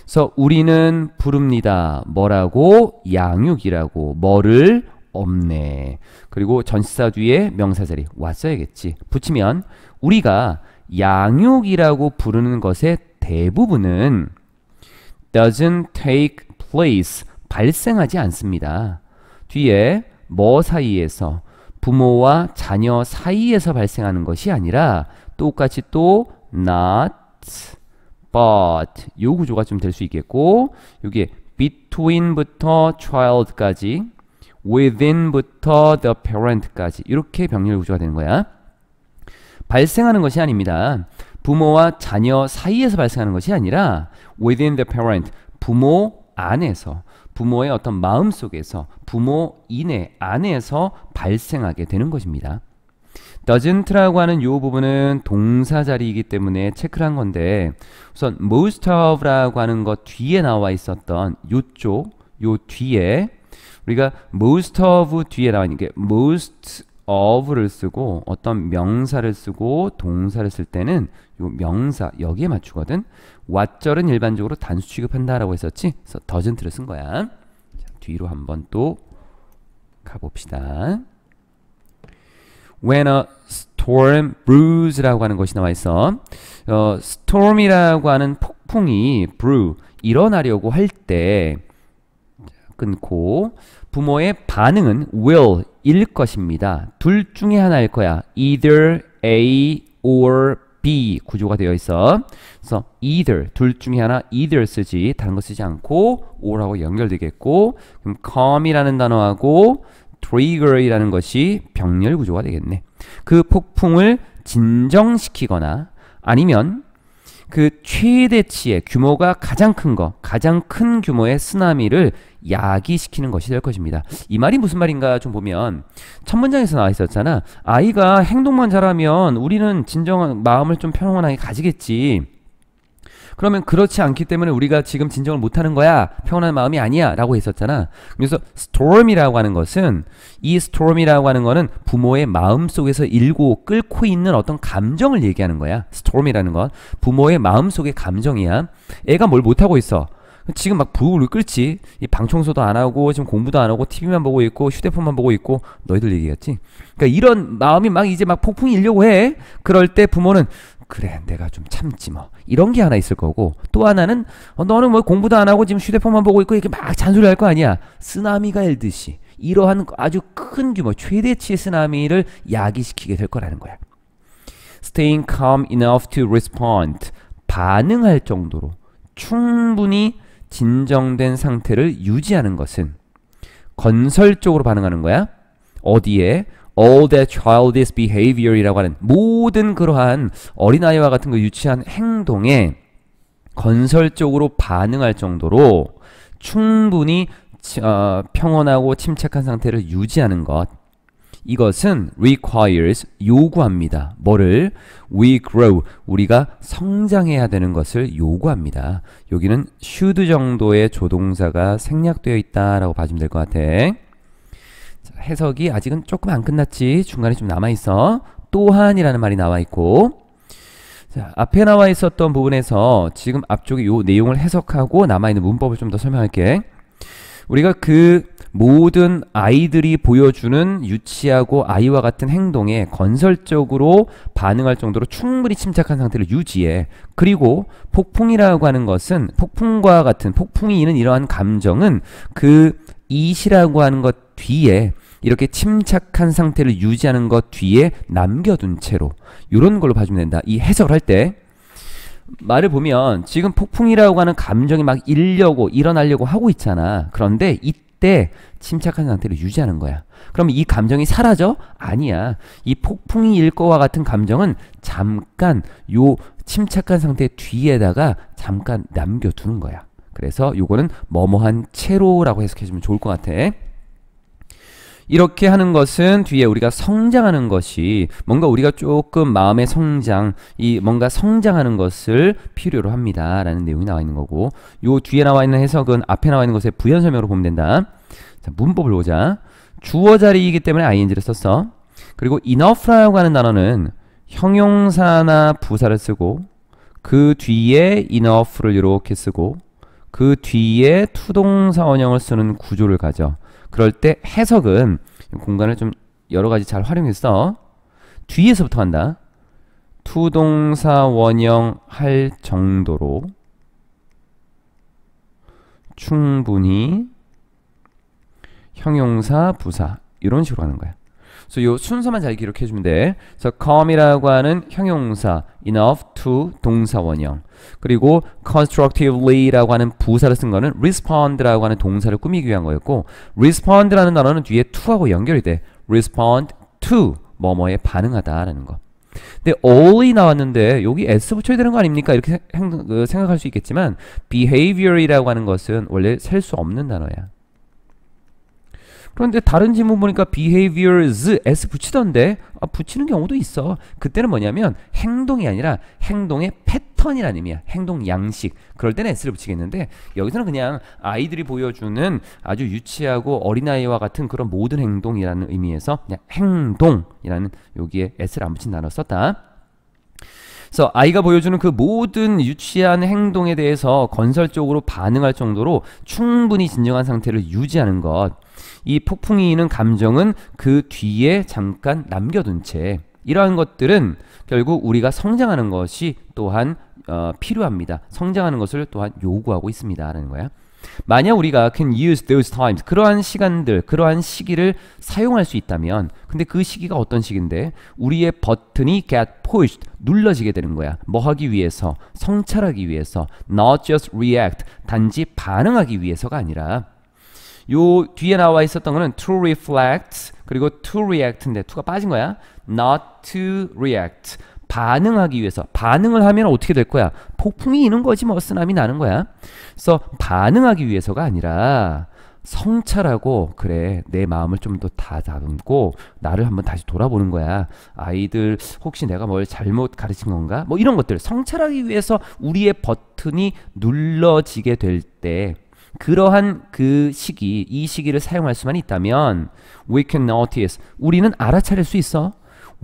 Speaker 1: 그래서 우리는 부릅니다. 뭐라고? 양육이라고. 뭐를? 없네. 그리고 전시사 뒤에 명사 자리 왔어야겠지. 붙이면 우리가 양육이라고 부르는 것의 대부분은 doesn't take place 발생하지 않습니다. 뒤에 뭐 사이에서 부모와 자녀 사이에서 발생하는 것이 아니라 똑같이 또 not, but 요 구조가 좀 될 수 있겠고 여기에 between부터 child까지 within부터 the parent까지 이렇게 병렬 구조가 되는 거야. 발생하는 것이 아닙니다. 부모와 자녀 사이에서 발생하는 것이 아니라 within the parent 부모 안에서 부모의 어떤 마음 속에서 부모 이내 안에서 발생하게 되는 것입니다. doesn't라고 하는 요 부분은 동사 자리이기 때문에 체크를 한 건데 우선 most of라고 하는 것 뒤에 나와 있었던 요쪽 요 뒤에 우리가 most of 뒤에 나와 있는 게 most of를 쓰고 어떤 명사를 쓰고 동사를 쓸 때는 요 명사 여기에 맞추거든. 왓절은 일반적으로 단수 취급한다라고 했었지. 그래서 더즌트를 쓴 거야. 자, 뒤로 한 번 또 가봅시다. When a storm brews라고 하는 것이 나와 있어. 어, storm이라고 하는 폭풍이 brew 일어나려고 할 때 끊고 부모의 반응은 will일 것입니다. 둘 중에 하나일 거야. either A or B 구조가 되어 있어. 그래서 either 둘 중에 하나 either 쓰지 다른 거 쓰지 않고 or하고 연결되겠고 그럼 come이라는 단어하고 trigger이라는 것이 병렬 구조가 되겠네. 그 폭풍을 진정시키거나 아니면 그 최대치의 규모가 가장 큰 거, 가장 큰 규모의 쓰나미를 야기시키는 것이 될 것입니다. 이 말이 무슨 말인가 좀 보면 첫 문장에서 나와 있었잖아. 아이가 행동만 잘하면 우리는 진정한 마음을 좀 평온하게 가지겠지. 그러면 그렇지 않기 때문에 우리가 지금 진정을 못하는 거야. 평온한 마음이 아니야. 라고 했었잖아. 그래서 storm이라고 하는 것은 이 storm이라고 하는 거는 부모의 마음 속에서 일고 끓고 있는 어떤 감정을 얘기하는 거야. storm이라는 건 부모의 마음 속의 감정이야. 애가 뭘 못하고 있어. 지금 막 부울을 끓지. 이방 청소도 안 하고 지금 공부도 안 하고 TV만 보고 있고 휴대폰만 보고 있고 너희들 얘기였지. 그러니까 이런 마음이 막 이제 막 폭풍이 일려고 해. 그럴 때 부모는 그래 내가 좀 참지 뭐 이런 게 하나 있을 거고 또 하나는 어, 너는 뭐 공부도 안 하고 지금 휴대폰만 보고 있고 이렇게 막 잔소리 할 거 아니야 쓰나미가 일듯이 이러한 아주 큰 규모 최대치의 쓰나미를 야기시키게 될 거라는 거야 staying calm enough to respond 반응할 정도로 충분히 진정된 상태를 유지하는 것은 건설적으로 반응하는 거야 어디에 all that childish behavior이라고 하는 모든 그러한 어린아이와 같은 그 유치한 행동에 건설적으로 반응할 정도로 충분히 어, 평온하고 침착한 상태를 유지하는 것 이것은 requires 요구합니다. 뭐를? we grow 우리가 성장해야 되는 것을 요구합니다. 여기는 should 정도의 조동사가 생략되어 있다라고 봐주면 될 것 같아. 자, 해석이 아직은 조금 안 끝났지 중간에 좀 남아있어 또한이라는 말이 나와있고 자, 앞에 나와 있었던 부분에서 지금 앞쪽에 요 내용을 해석하고 남아있는 문법을 좀 더 설명할게 우리가 그 모든 아이들이 보여주는 유치하고 아이와 같은 행동에 건설적으로 반응할 정도로 충분히 침착한 상태를 유지해. 그리고 폭풍이라고 하는 것은 폭풍과 같은 폭풍이 있는 이러한 감정은 그 이시라고 하는 것 뒤에 이렇게 침착한 상태를 유지하는 것 뒤에 남겨둔 채로 이런 걸로 봐주면 된다. 이 해석을 할 때 말을 보면 지금 폭풍이라고 하는 감정이 막 일려고 일어나려고 하고 있잖아. 그런데 이때 침착한 상태를 유지하는 거야. 그럼 이 감정이 사라져? 아니야. 이 폭풍이 일 거와 같은 감정은 잠깐 요 침착한 상태 뒤에다가 잠깐 남겨두는 거야. 그래서 요거는 머머한 채로라고 해석해주면 좋을 것 같아. 이렇게 하는 것은 뒤에 우리가 성장하는 것이 뭔가 우리가 조금 마음의 성장, 이 뭔가 성장하는 것을 필요로 합니다라는 내용이 나와 있는 거고 요 뒤에 나와 있는 해석은 앞에 나와 있는 것의 부연 설명으로 보면 된다. 자, 문법을 보자. 주어 자리이기 때문에 ing를 썼어. 그리고 enough라고 하는 단어는 형용사나 부사를 쓰고 그 뒤에 enough를 이렇게 쓰고 그 뒤에 투동사 원형을 쓰는 구조를 가져. 그럴 때 해석은 공간을 좀 여러 가지 잘 활용해서 뒤에서부터 한다. 투동사 원형 할 정도로 충분히 형용사, 부사 이런 식으로 하는 거야. 그래서 요 순서만 잘 기록해 주면 돼. 그래서 come이라고 하는 형용사 enough to 동사 원형 그리고 c o n s t r u c t i v e l y 라고 하는 부사를 쓴 거는 respond라고 하는 동사를 꾸미기 위한 거였고 respond라는 단어는 뒤에 to하고 연결이 돼. respond to 뭐뭐에 반응하다라는 거. 근데 all이 나왔는데 여기 s 붙여야 되는 거 아닙니까? 이렇게 그 생각할 수 있겠지만 behavior이라고 하는 것은 원래 셀 수 없는 단어야. 그런데 다른 질문 보니까 behaviors s 붙이던데 아, 붙이는 경우도 있어. 그때는 뭐냐면 행동이 아니라 행동의 패턴이라는 의미야. 행동 양식. 그럴 때는 s를 붙이겠는데 여기서는 그냥 아이들이 보여주는 아주 유치하고 어린아이와 같은 그런 모든 행동이라는 의미에서 그냥 행동이라는 여기에 s를 안 붙인 단어 썼다. 그래서 아이가 보여주는 그 모든 유치한 행동에 대해서 건설적으로 반응할 정도로 충분히 진정한 상태를 유지하는 것. 이 폭풍이 있는 감정은 그 뒤에 잠깐 남겨둔 채 이러한 것들은 결국 우리가 성장하는 것이 또한 어, 필요합니다. 성장하는 것을 또한 요구하고 있습니다라는 거야. 만약 우리가 can use those times 그러한 시간들 그러한 시기를 사용할 수 있다면 근데 그 시기가 어떤 시기인데 우리의 버튼이 get pushed 눌러지게 되는 거야 뭐 하기 위해서 성찰하기 위해서 not just react 단지 반응하기 위해서가 아니라 요 뒤에 나와 있었던 거는 to reflect 그리고 to react인데 to가 빠진 거야. not to react. 반응하기 위해서 반응을 하면 어떻게 될 거야? 폭풍이 있는 거지 뭐 쓰나미 나는 거야. 그래서 반응하기 위해서가 아니라 성찰하고 그래 내 마음을 좀 더 다잡고 나를 한번 다시 돌아보는 거야 아이들 혹시 내가 뭘 잘못 가르친 건가 뭐 이런 것들 성찰하기 위해서 우리의 버튼이 눌러지게 될때 그러한 그 시기, 이 시기를 사용할 수만 있다면 we can notice 우리는 알아차릴 수 있어.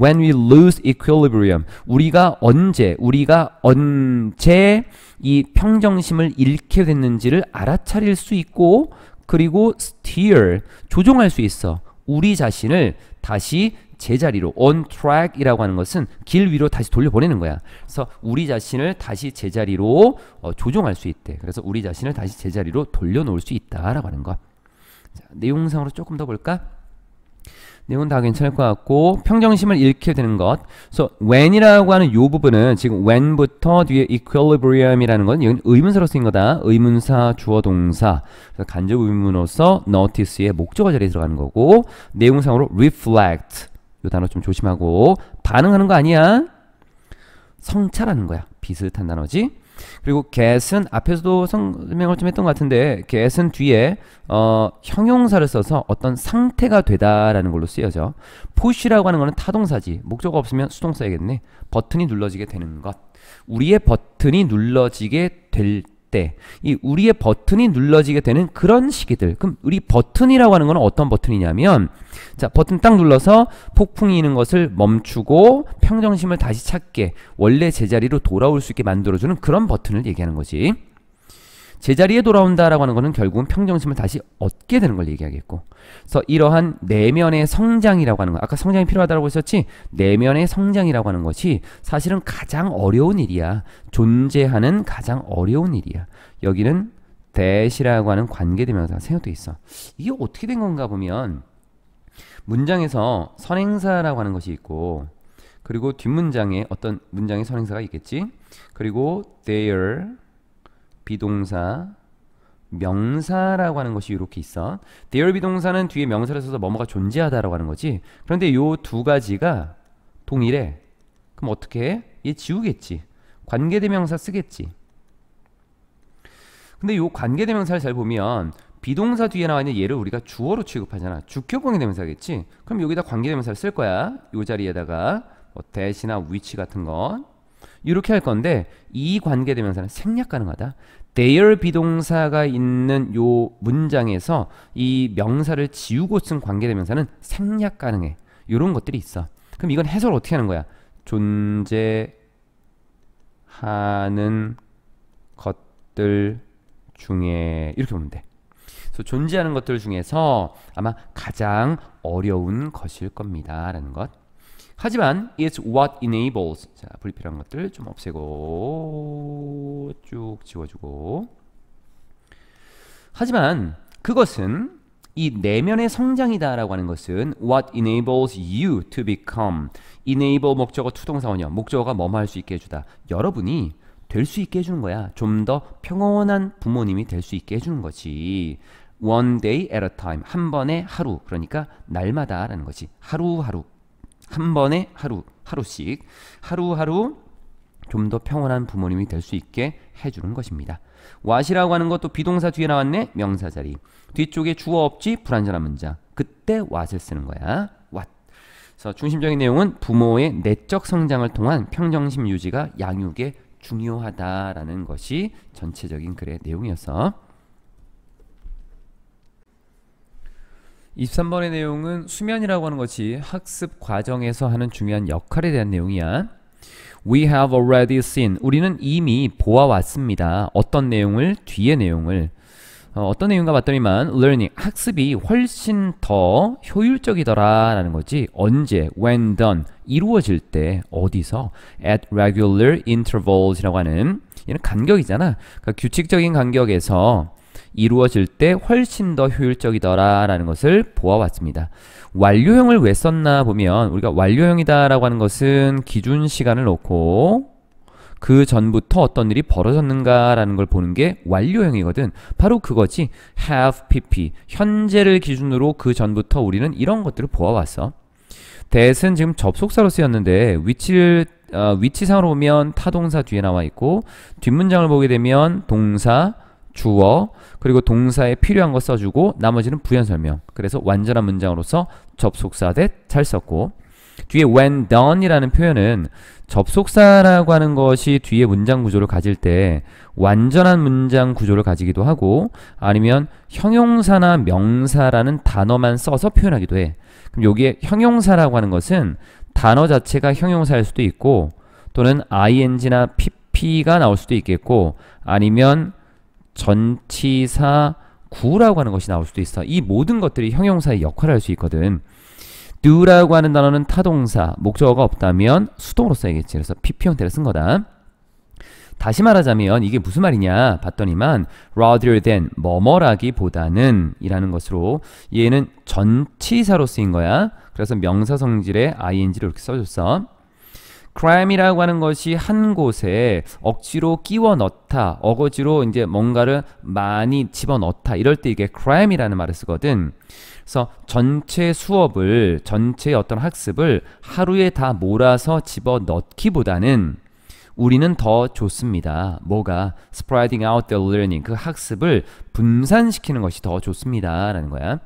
Speaker 1: when we lose equilibrium 우리가 언제 우리가 언제 이 평정심을 잃게 됐는지를 알아차릴 수 있고 그리고 steer 조종할 수 있어. 우리 자신을 다시 제자리로 on track이라고 하는 것은 길 위로 다시 돌려보내는 거야. 그래서 우리 자신을 다시 제자리로 어, 조종할 수 있대. 그래서 우리 자신을 다시 제자리로 돌려놓을 수 있다라고 하는 거. 자, 내용상으로 조금 더 볼까? 내용은 다 괜찮을 것 같고 평정심을 잃게 되는 것. 그래서 when이라고 하는 이 부분은 지금 when부터 뒤에 equilibrium이라는 건 이건 의문사로 쓰인 거다. 의문사 주어 동사. 간접 의문으로서 notice의 목적어 자리에 들어가는 거고 내용상으로 reflect 요 단어 좀 조심하고 반응하는 거 아니야. 성찰하는 거야. 비슷한 단어지. 그리고 get은 앞에서도 설명을 좀 했던 것 같은데 get은 뒤에 어, 형용사를 써서 어떤 상태가 되다라는 걸로 쓰여져 push라고 하는 거는 타동사지 목적 없으면 수동 써야겠네 버튼이 눌러지게 되는 것 우리의 버튼이 눌러지게 될 때이 우리의 버튼이 눌러지게 되는 그런 시기들 그럼 우리 버튼이라고 하는 건 어떤 버튼이냐면 자 버튼 딱 눌러서 폭풍이 있는 것을 멈추고 평정심을 다시 찾게 원래 제자리로 돌아올 수 있게 만들어주는 그런 버튼을 얘기하는 거지 제자리에 돌아온다라고 하는 것은 결국은 평정심을 다시 얻게 되는 걸 얘기하겠고 그래서 이러한 내면의 성장이라고 하는 것 아까 성장이 필요하다고 했었지 내면의 성장이라고 하는 것이 사실은 가장 어려운 일이야 존재하는 가장 어려운 일이야 여기는 대시라고 하는 관계대명사가 생각돼 있어 이게 어떻게 된 건가 보면 문장에서 선행사라고 하는 것이 있고 그리고 뒷문장에 어떤 문장의 선행사가 있겠지 그리고 their 비동사 명사라고 하는 것이 이렇게 있어. 대열 비동사는 뒤에 명사를 써서 뭐뭐가 존재하다라고 하는 거지. 그런데 요 두 가지가 동일해. 그럼 어떻게 해? 얘 지우겠지. 관계대명사 쓰겠지. 근데 요 관계대명사를 잘 보면 비동사 뒤에 나와 있는 얘를 우리가 주어로 취급하잖아. 주격 관계대명사겠지. 그럼 여기다 관계대명사를 쓸 거야. 요 자리에다가 뭐 대시나 위치 같은 건 이렇게 할 건데 이 관계 대명사는 생략 가능하다. their 비동사가 있는 요 문장에서 이 명사를 지우고 쓴 관계 대명사는 생략 가능해. 요런 것들이 있어. 그럼 이건 해석 어떻게 하는 거야? 존재하는 것들 중에 이렇게 보면 돼. 그래서 존재하는 것들 중에서 아마 가장 어려운 것일 겁니다. 라는 것. 하지만 it's what enables 자 불필요한 것들 좀 없애고 쭉 지워주고 하지만 그것은 이 내면의 성장이다 라고 하는 것은 what enables you to become enable 목적어 투동사원이요 목적어가 뭐뭐 할 수 있게 해주다 여러분이 될 수 있게 해주는 거야 좀 더 평온한 부모님이 될 수 있게 해주는 거지 one day at a time 한 번에 하루 그러니까 날마다 라는 거지 하루하루 한 번에 하루 하루씩 하루하루 좀 더 평온한 부모님이 될 수 있게 해주는 것입니다. 왓이라고 하는 것도 비동사 뒤에 나왔네 명사 자리 뒤쪽에 주어 없지 불완전한 문장 그때 왓을 쓰는 거야 왓. 그래서 중심적인 내용은 부모의 내적 성장을 통한 평정심 유지가 양육에 중요하다라는 것이 전체적인 글의 내용이어서 23번의 내용은 수면이라고 하는 것이 학습 과정에서 하는 중요한 역할에 대한 내용이야. We have already seen. 우리는 이미 보아왔습니다. 어떤 내용을, 뒤에 내용을. 어, 떤 내용인가 봤더니만 learning, 학습이 훨씬 더 효율적이더라라는 거지. 언제, when done, 이루어질 때, 어디서, at regular intervals 이라고 하는 얘는 간격이잖아. 그러니까 규칙적인 간격에서 이루어질 때 훨씬 더 효율적이더라라는 것을 보아왔습니다. 완료형을 왜 썼나 보면 우리가 완료형이다라고 하는 것은 기준 시간을 놓고 그 전부터 어떤 일이 벌어졌는가라는 걸 보는 게 완료형이거든. 바로 그거지. have, pp. 현재를 기준으로 그 전부터 우리는 이런 것들을 보아왔어. that은 지금 접속사로 쓰였는데 위치를 어, 위치상으로 보면 타동사 뒤에 나와 있고 뒷문장을 보게 되면 동사, 주어 그리고 동사에 필요한 거 써주고 나머지는 부연 설명 그래서 완전한 문장으로서 접속사 대 잘 썼고 뒤에 when done이라는 표현은 접속사라고 하는 것이 뒤에 문장 구조를 가질 때 완전한 문장 구조를 가지기도 하고 아니면 형용사나 명사라는 단어만 써서 표현하기도 해. 그럼 여기에 형용사라고 하는 것은 단어 자체가 형용사일 수도 있고 또는 ing나 pp가 나올 수도 있겠고 아니면 전치사 구라고 하는 것이 나올 수도 있어. 이 모든 것들이 형용사의 역할을 할 수 있거든. do라고 하는 단어는 타동사, 목적어가 없다면 수동으로 써야겠지. 그래서 PP 형태를 쓴 거다. 다시 말하자면 이게 무슨 말이냐 봤더니만 rather than 뭐뭐라기보다는 이라는 것으로 얘는 전치사로 쓰인 거야. 그래서 명사 성질에 ing를 이렇게 써줬어. crime이라고 하는 것이 한 곳에 억지로 끼워 넣다, 어거지로 이제 뭔가를 많이 집어 넣다 이럴 때 이게 crime이라는 말을 쓰거든. 그래서 전체 수업을 전체 어떤 학습을 하루에 다 몰아서 집어 넣기보다는 우리는 더 좋습니다. 뭐가 spreading out the learning 그 학습을 분산시키는 것이 더 좋습니다라는 거야.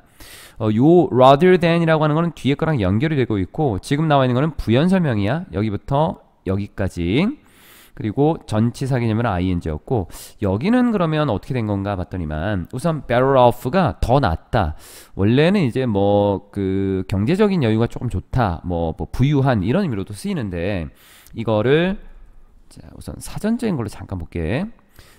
Speaker 1: 어, 요 rather than이라고 하는 거는 뒤에 거랑 연결이 되고 있고 지금 나와 있는 거는 부연 설명이야. 여기부터 여기까지. 그리고 전치사 개념은 ing였고 여기는 그러면 어떻게 된 건가 봤더니만 우선 better off가 더 낫다 원래는 이제 뭐 그 경제적인 여유가 조금 좋다 뭐, 뭐 부유한 이런 의미로도 쓰이는데 이거를 자 우선 사전적인 걸로 잠깐 볼게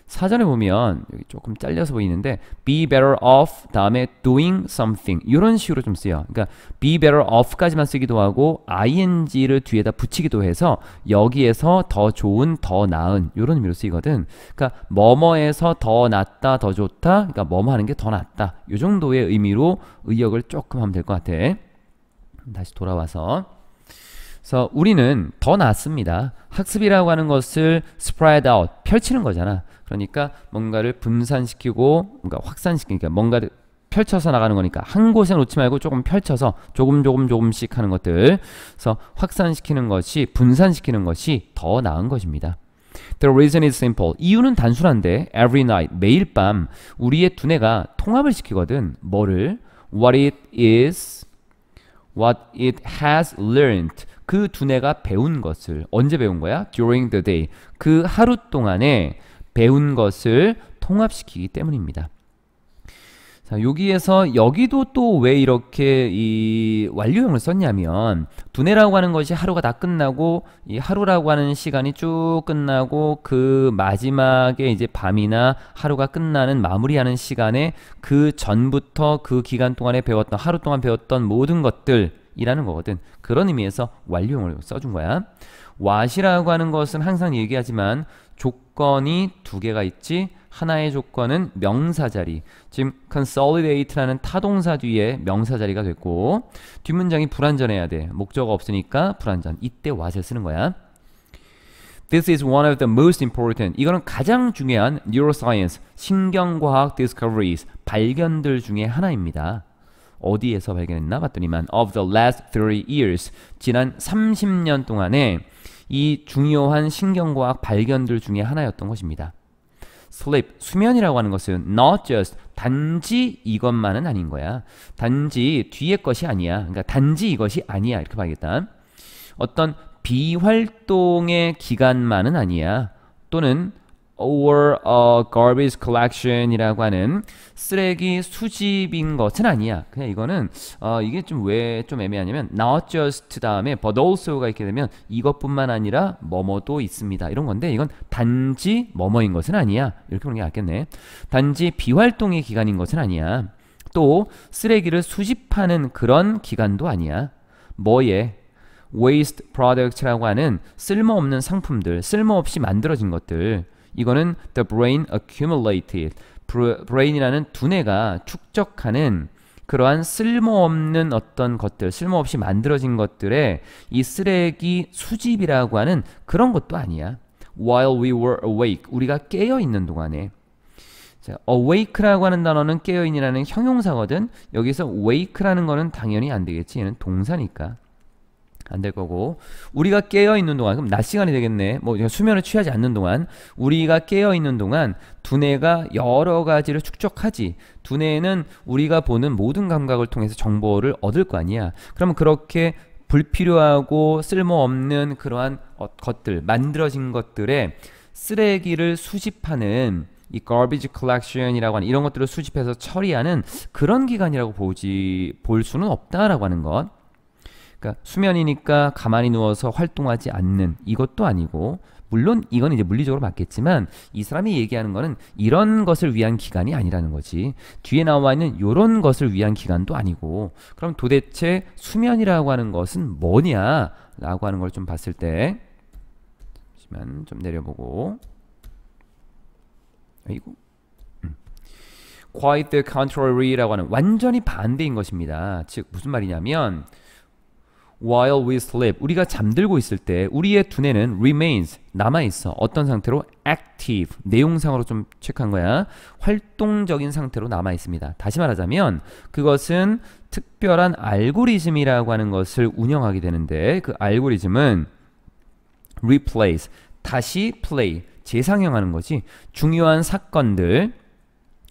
Speaker 1: 사전에 보면 여기 조금 잘려서 보이는데 be better off 다음에 doing something 이런 식으로 좀 쓰여. 그러니까 be better off까지만 쓰기도 하고 ing를 뒤에다 붙이기도 해서 여기에서 더 좋은, 더 나은 이런 의미로 쓰이거든. 그러니까 뭐뭐에서 더 낫다, 더 좋다. 그러니까 뭐뭐 하는 게 더 낫다. 이 정도의 의미로 의역을 조금 하면 될 것 같아. 다시 돌아와서 그래서 우리는 더 낫습니다. 학습이라고 하는 것을 spread out, 펼치는 거잖아. 그러니까 뭔가를 분산시키고 뭔가 확산시키니까 그러니까 뭔가 펼쳐서 나가는 거니까 한 곳에 놓지 말고 조금 펼쳐서 조금 조금 조금씩 하는 것들 그래서 확산시키는 것이 분산시키는 것이 더 나은 것입니다. The reason is simple. 이유는 단순한데 every night 매일 밤 우리의 두뇌가 통합을 시키거든. 뭐를 what it is, what it has learned 그 두뇌가 배운 것을 언제 배운 거야? During the day. 그 하루 동안에 배운 것을 통합시키기 때문입니다. 자, 여기에서 여기도 또 왜 이렇게 이 완료형을 썼냐면 두뇌라고 하는 것이 하루가 다 끝나고 이 하루라고 하는 시간이 쭉 끝나고 그 마지막에 이제 밤이나 하루가 끝나는 마무리하는 시간에 그 전부터 그 기간 동안에 배웠던 하루 동안 배웠던 모든 것들 이라는 거거든. 그런 의미에서 완료형을 써준 거야. what이라고 하는 것은 항상 얘기하지만 조건이 두 개가 있지 하나의 조건은 명사 자리 지금 consolidate라는 타동사 뒤에 명사 자리가 됐고 뒷문장이 불완전해야 돼 목적어 없으니까 불완전 이때 what을 쓰는 거야 This is one of the most important 이거는 가장 중요한 neuroscience 신경과학 discoveries 발견들 중에 하나입니다 어디에서 발견했나 봤더니만 of the last three years 지난 30년 동안에 이 중요한 신경과학 발견들 중에 하나였던 것입니다. sleep, 수면이라고 하는 것은 not just, 단지 이것만은 아닌 거야. 단지 뒤에 것이 아니야. 그러니까 단지 이것이 아니야. 이렇게 봐야겠다. 어떤 비활동의 기간만은 아니야. 또는 or a garbage collection이라고 하는 쓰레기 수집인 것은 아니야. 그냥 이거는 어, 이게 좀 왜좀 좀 애매하냐면 not just 다음에 but also가 있게 되면 이것뿐만 아니라 뭐뭐도 있습니다. 이런 건데 이건 단지 뭐뭐인 것은 아니야. 이렇게 보는 게 낫겠네. 단지 비활동의 기간인 것은 아니야. 또 쓰레기를 수집하는 그런 기간도 아니야. 뭐에 waste product라고 하는 쓸모없는 상품들, 쓸모없이 만들어진 것들 이거는 the brain accumulated. b r a 이라는 두뇌가 축적하는 그러한 쓸모없는 어떤 것들, 쓸모없이 만들어진 것들의 이 쓰레기 수집이라고 하는 그런 것도 아니야. While we were awake, 우리가 깨어 있는 동안에 자, awake라고 하는 단어는 깨어있이라는 형용사거든. 여기서 wake라는 거는 당연히 안 되겠지. 얘는 동사니까. 안될 거고 우리가 깨어 있는 동안 그럼 낮 시간이 되겠네 뭐 수면을 취하지 않는 동안 우리가 깨어 있는 동안 두뇌가 여러 가지를 축적하지 두뇌는 우리가 보는 모든 감각을 통해서 정보를 얻을 거 아니야 그러면 그렇게 불필요하고 쓸모없는 그러한 어, 것들 만들어진 것들에 쓰레기를 수집하는 이 garbage collection이라고 하는 이런 것들을 수집해서 처리하는 그런 기관이라고 보지 볼 수는 없다라고 하는 것. 그러니까 수면이니까 가만히 누워서 활동하지 않는 이것도 아니고 물론 이건 이제 물리적으로 맞겠지만 이 사람이 얘기하는 거는 이런 것을 위한 기간이 아니라는 거지 뒤에 나와 있는 요런 것을 위한 기간도 아니고 그럼 도대체 수면이라고 하는 것은 뭐냐 라고 하는 걸 좀 봤을 때 잠시만 좀 내려보고 아이고 음. quite the contrary라고 하는 완전히 반대인 것입니다 즉 무슨 말이냐면 while we sleep 우리가 잠들고 있을 때 우리의 두뇌는 remains 남아 있어 어떤 상태로 active 내용상으로 좀 체크한 거야 활동적인 상태로 남아 있습니다 다시 말하자면 그것은 특별한 알고리즘이라고 하는 것을 운영하게 되는데 그 알고리즘은 replace 다시 play 재상영하는 거지 중요한 사건들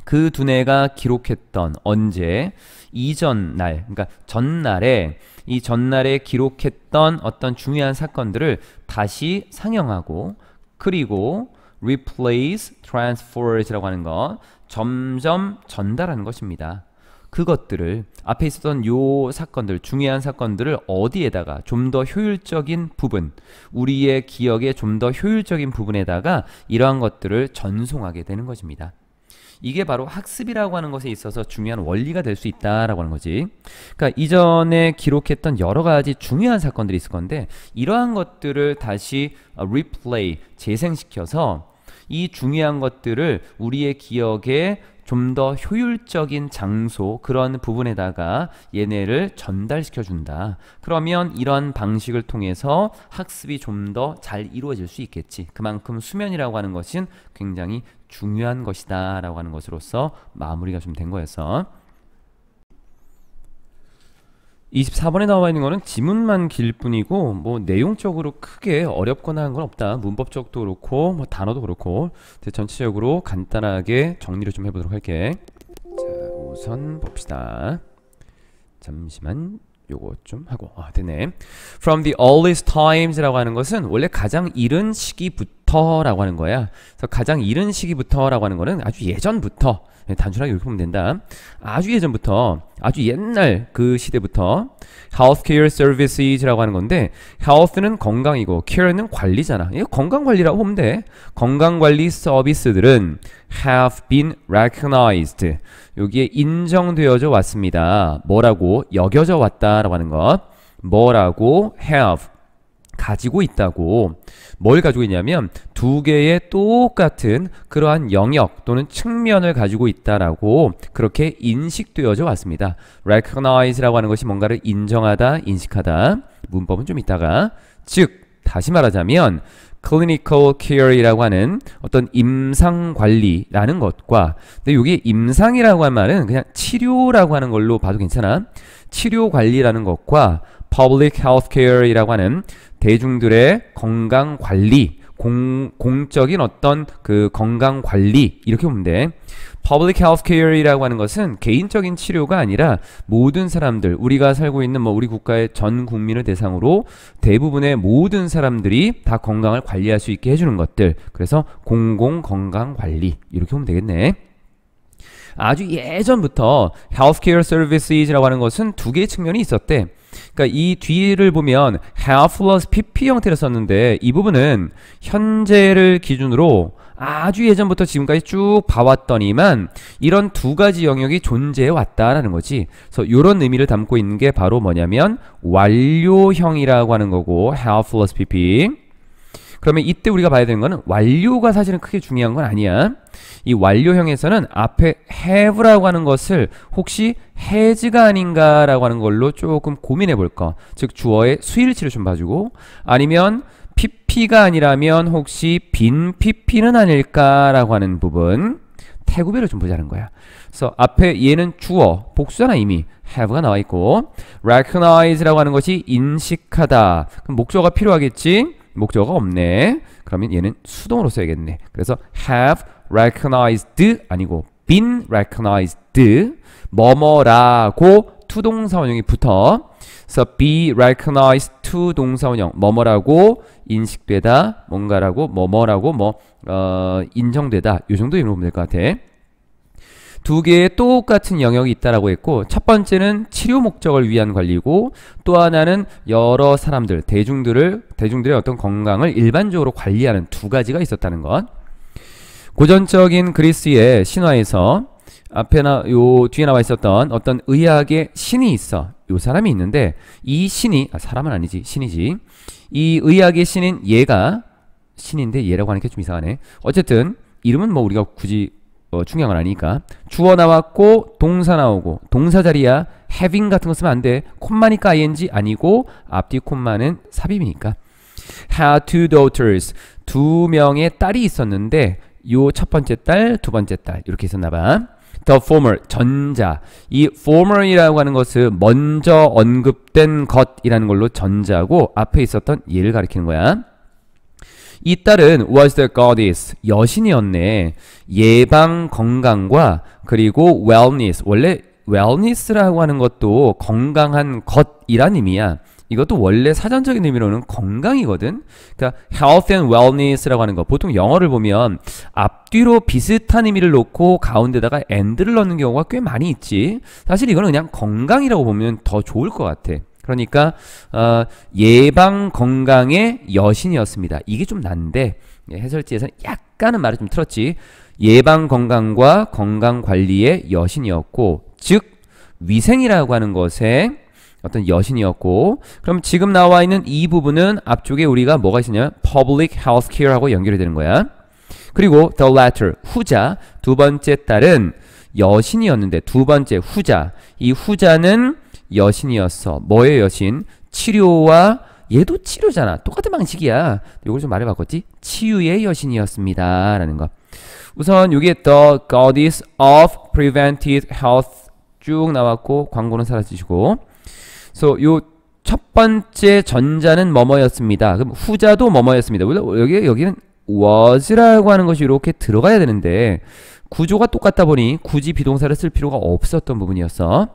Speaker 1: 그 두뇌가 기록했던 언제 이전 날, 그러니까 전날에 이 전날에 기록했던 어떤 중요한 사건들을 다시 상영하고 그리고 replace, transfers라고 하는 것 점점 전달하는 것입니다. 그것들을 앞에 있었던 요 사건들, 중요한 사건들을 어디에다가 좀 더 효율적인 부분, 우리의 기억의 좀 더 효율적인 부분에다가 이러한 것들을 전송하게 되는 것입니다. 이게 바로 학습이라고 하는 것에 있어서 중요한 원리가 될 수 있다라고 하는 거지. 그러니까 이전에 기록했던 여러 가지 중요한 사건들이 있을 건데 이러한 것들을 다시 어, replay 재생시켜서 이 중요한 것들을 우리의 기억에 좀 더 효율적인 장소 그런 부분에다가 얘네를 전달시켜 준다. 그러면 이런 방식을 통해서 학습이 좀 더 잘 이루어질 수 있겠지. 그만큼 수면이라고 하는 것은 굉장히 중요한 것이다 라고 하는 것으로서 마무리가 좀 된거여서 24번에 나와 있는 거는 지문만 길 뿐이고 뭐 내용적으로 크게 어렵거나 한 건 없다 문법적도 그렇고 뭐 단어도 그렇고 전체적으로 간단하게 정리를 좀 해보도록 할게 자 우선 봅시다 잠시만 요거 좀 하고 아 되네 From the earliest times라고 하는 것은 원래 가장 이른 시기부터 부터라고 하는 거야. 그래서 가장 이른 시기부터라고 하는 거는 아주 예전부터 예, 단순하게 이렇게 보면 된다. 아주 예전부터 아주 옛날 그 시대부터 health care services라고 하는 건데 health는 건강이고 care는 관리잖아. 이거 건강 관리라고 보면 돼. 건강 관리 서비스들은 have been recognized. 여기에 인정되어져 왔습니다. 뭐라고 여겨져 왔다라고 하는 것. 뭐라고 have 가지고 있다고 뭘 가지고 있냐면 두 개의 똑같은 그러한 영역 또는 측면을 가지고 있다라고 그렇게 인식되어져 왔습니다. recognize라고 하는 것이 뭔가를 인정하다, 인식하다. 문법은 좀 있다가 즉 다시 말하자면 clinical care이라고 하는 어떤 임상 관리라는 것과 근데 여기 임상이라고 한 말은 그냥 치료라고 하는 걸로 봐도 괜찮아. 치료 관리라는 것과 public health care이라고 하는 대중들의 건강 관리, 공, 공적인 어떤 그 건강 관리 이렇게 보면 돼. public health care이라고 하는 것은 개인적인 치료가 아니라 모든 사람들 우리가 살고 있는 뭐 우리 국가의 전 국민을 대상으로 대부분의 모든 사람들이 다 건강을 관리할 수 있게 해주는 것들. 그래서 공공 건강 관리 이렇게 보면 되겠네. 아주 예전부터 healthcare services라고 하는 것은 두 개의 측면이 있었대. 그러니까 이 뒤를 보면 have plus pp 형태를 썼는데 이 부분은 현재를 기준으로 아주 예전부터 지금까지 쭉 봐왔더니만 이런 두 가지 영역이 존재해 왔다라는 거지. 그래서 이런 의미를 담고 있는 게 바로 뭐냐면 완료형이라고 하는 거고 have plus pp 그러면 이때 우리가 봐야 되는 거는 완료가 사실은 크게 중요한 건 아니야. 이 완료형에서는 앞에 have라고 하는 것을 혹시 has가 아닌가라고 하는 걸로 조금 고민해 볼 거. 즉 주어의 수일치를 좀 봐주고 아니면 pp가 아니라면 혹시 빈 pp는 아닐까라고 하는 부분 태구별을 좀 보자는 거야. 그래서 앞에 얘는 주어, 복수잖아 이미. have가 나와 있고 recognize라고 하는 것이 인식하다. 그럼 목적어가 필요하겠지? 목적어가 없네. 그러면 얘는 수동으로 써야겠네. 그래서 have recognized 아니고 been recognized 뭐뭐라고 투동사원형이 붙어. So be recognized to 동사원형 뭐뭐라고 인식되다 뭔가라고 뭐뭐라고 뭐 어, 인정되다 요 정도 이름 보면 될 것 같아. 두 개의 똑같은 영역이 있다라고 했고 첫 번째는 치료 목적을 위한 관리고 또 하나는 여러 사람들 대중들을 대중들의 어떤 건강을 일반적으로 관리하는 두 가지가 있었다는 것. 고전적인 그리스의 신화에서 앞에나 요 뒤에 나와 있었던 어떤 의학의 신이 있어 요 사람이 있는데 이 신이 아 사람은 아니지 신이지 이 의학의 신인 얘가 신인데 얘라고 하는 게 좀 이상하네 어쨌든 이름은 뭐 우리가 굳이 어, 중요한 건 아니니까 주어 나왔고 동사 나오고 동사 자리야 having 같은 거 쓰면 안돼 콤마니까 ing 아니고 앞뒤 콤마는 삽입이니까 had two daughters 두 명의 딸이 있었는데 요 첫 번째 딸두 번째 딸 이렇게 있었나 봐 the former 전자 이 former이라고 하는 것은 먼저 언급된 것이라는 걸로 전자고 앞에 있었던 얘를 가리키는 거야 이 딸은 was the goddess 여신이었네. 예방 건강과 그리고 wellness 원래 wellness라고 하는 것도 건강한 것이란 의미야. 이것도 원래 사전적인 의미로는 건강이거든. 그러니까 health and wellness라고 하는 거. 보통 영어를 보면 앞뒤로 비슷한 의미를 놓고 가운데다가 and를 넣는 경우가 꽤 많이 있지. 사실 이거는 그냥 건강이라고 보면 더 좋을 것 같아. 그러니까 어, 예방 건강의 여신이었습니다. 이게 좀 난데 예, 해설지에서는 약간은 말을 좀 틀었지. 예방 건강과 건강 관리의 여신이었고, 즉 위생이라고 하는 것에 어떤 여신이었고, 그럼 지금 나와 있는 이 부분은 앞쪽에 우리가 뭐가 있느냐? Public Health Care하고 연결이 되는 거야. 그리고 the latter 후자 두 번째 딸은 여신이었는데 두 번째 후자 이 후자는 여신이었어. 뭐의 여신? 치료와 얘도 치료잖아. 똑같은 방식이야. 요걸좀 말해봤겠지? 치유의 여신이었습니다. 라는 거. 우선 여기에 The Goddess of p r e v e n t i v Health 쭉 나왔고 광고는 사라지시고 so, 요 첫 번째 전자는 뭐뭐였습니다. 그럼 후자도 뭐뭐였습니다. 여기, 여기는 was라고 하는 것이 이렇게 들어가야 되는데 구조가 똑같다 보니 굳이 비동사를 쓸 필요가 없었던 부분이었어.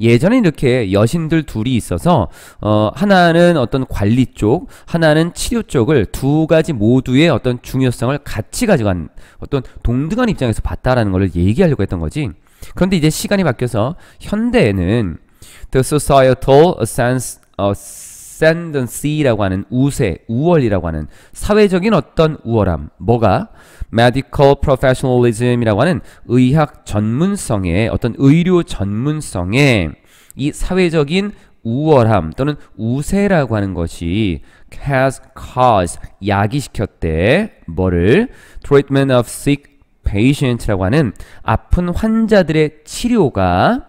Speaker 1: 예전에 이렇게 여신들 둘이 있어서 어, 하나는 어떤 관리 쪽, 하나는 치료 쪽을 두 가지 모두의 어떤 중요성을 같이 가져간 어떤 동등한 입장에서 봤다라는 것을 얘기하려고 했던 거지. 그런데 이제 시간이 바뀌어서 현대에는 the societal sense of 어, ascendancy라고 하는 우세, 우월이라고 하는 사회적인 어떤 우월함, 뭐가 medical professionalism이라고 하는 의학 전문성의 어떤 의료 전문성의 이 사회적인 우월함 또는 우세라고 하는 것이 has caused 야기시켰대 뭐를 treatment of sick patient라고 하는 아픈 환자들의 치료가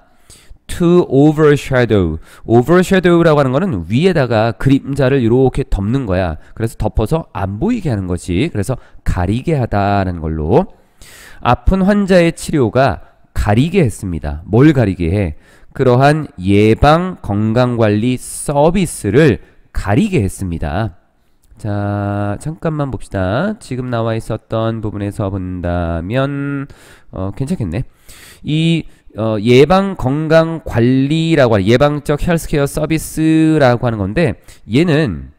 Speaker 1: to overshadow. overshadow라고 하는 거는 위에다가 그림자를 이렇게 덮는 거야. 그래서 덮어서 안 보이게 하는 거지. 그래서 가리게 하다라는 걸로 아픈 환자의 치료가 가리게 했습니다. 뭘 가리게 해? 그러한 예방 건강관리 서비스를 가리게 했습니다. 자, 잠깐만 봅시다. 지금 나와 있었던 부분에서 본다면 어, 괜찮겠네. 이 어, 예방 건강 관리라고 하는 예방적 헬스케어 서비스라고 하는 건데 얘는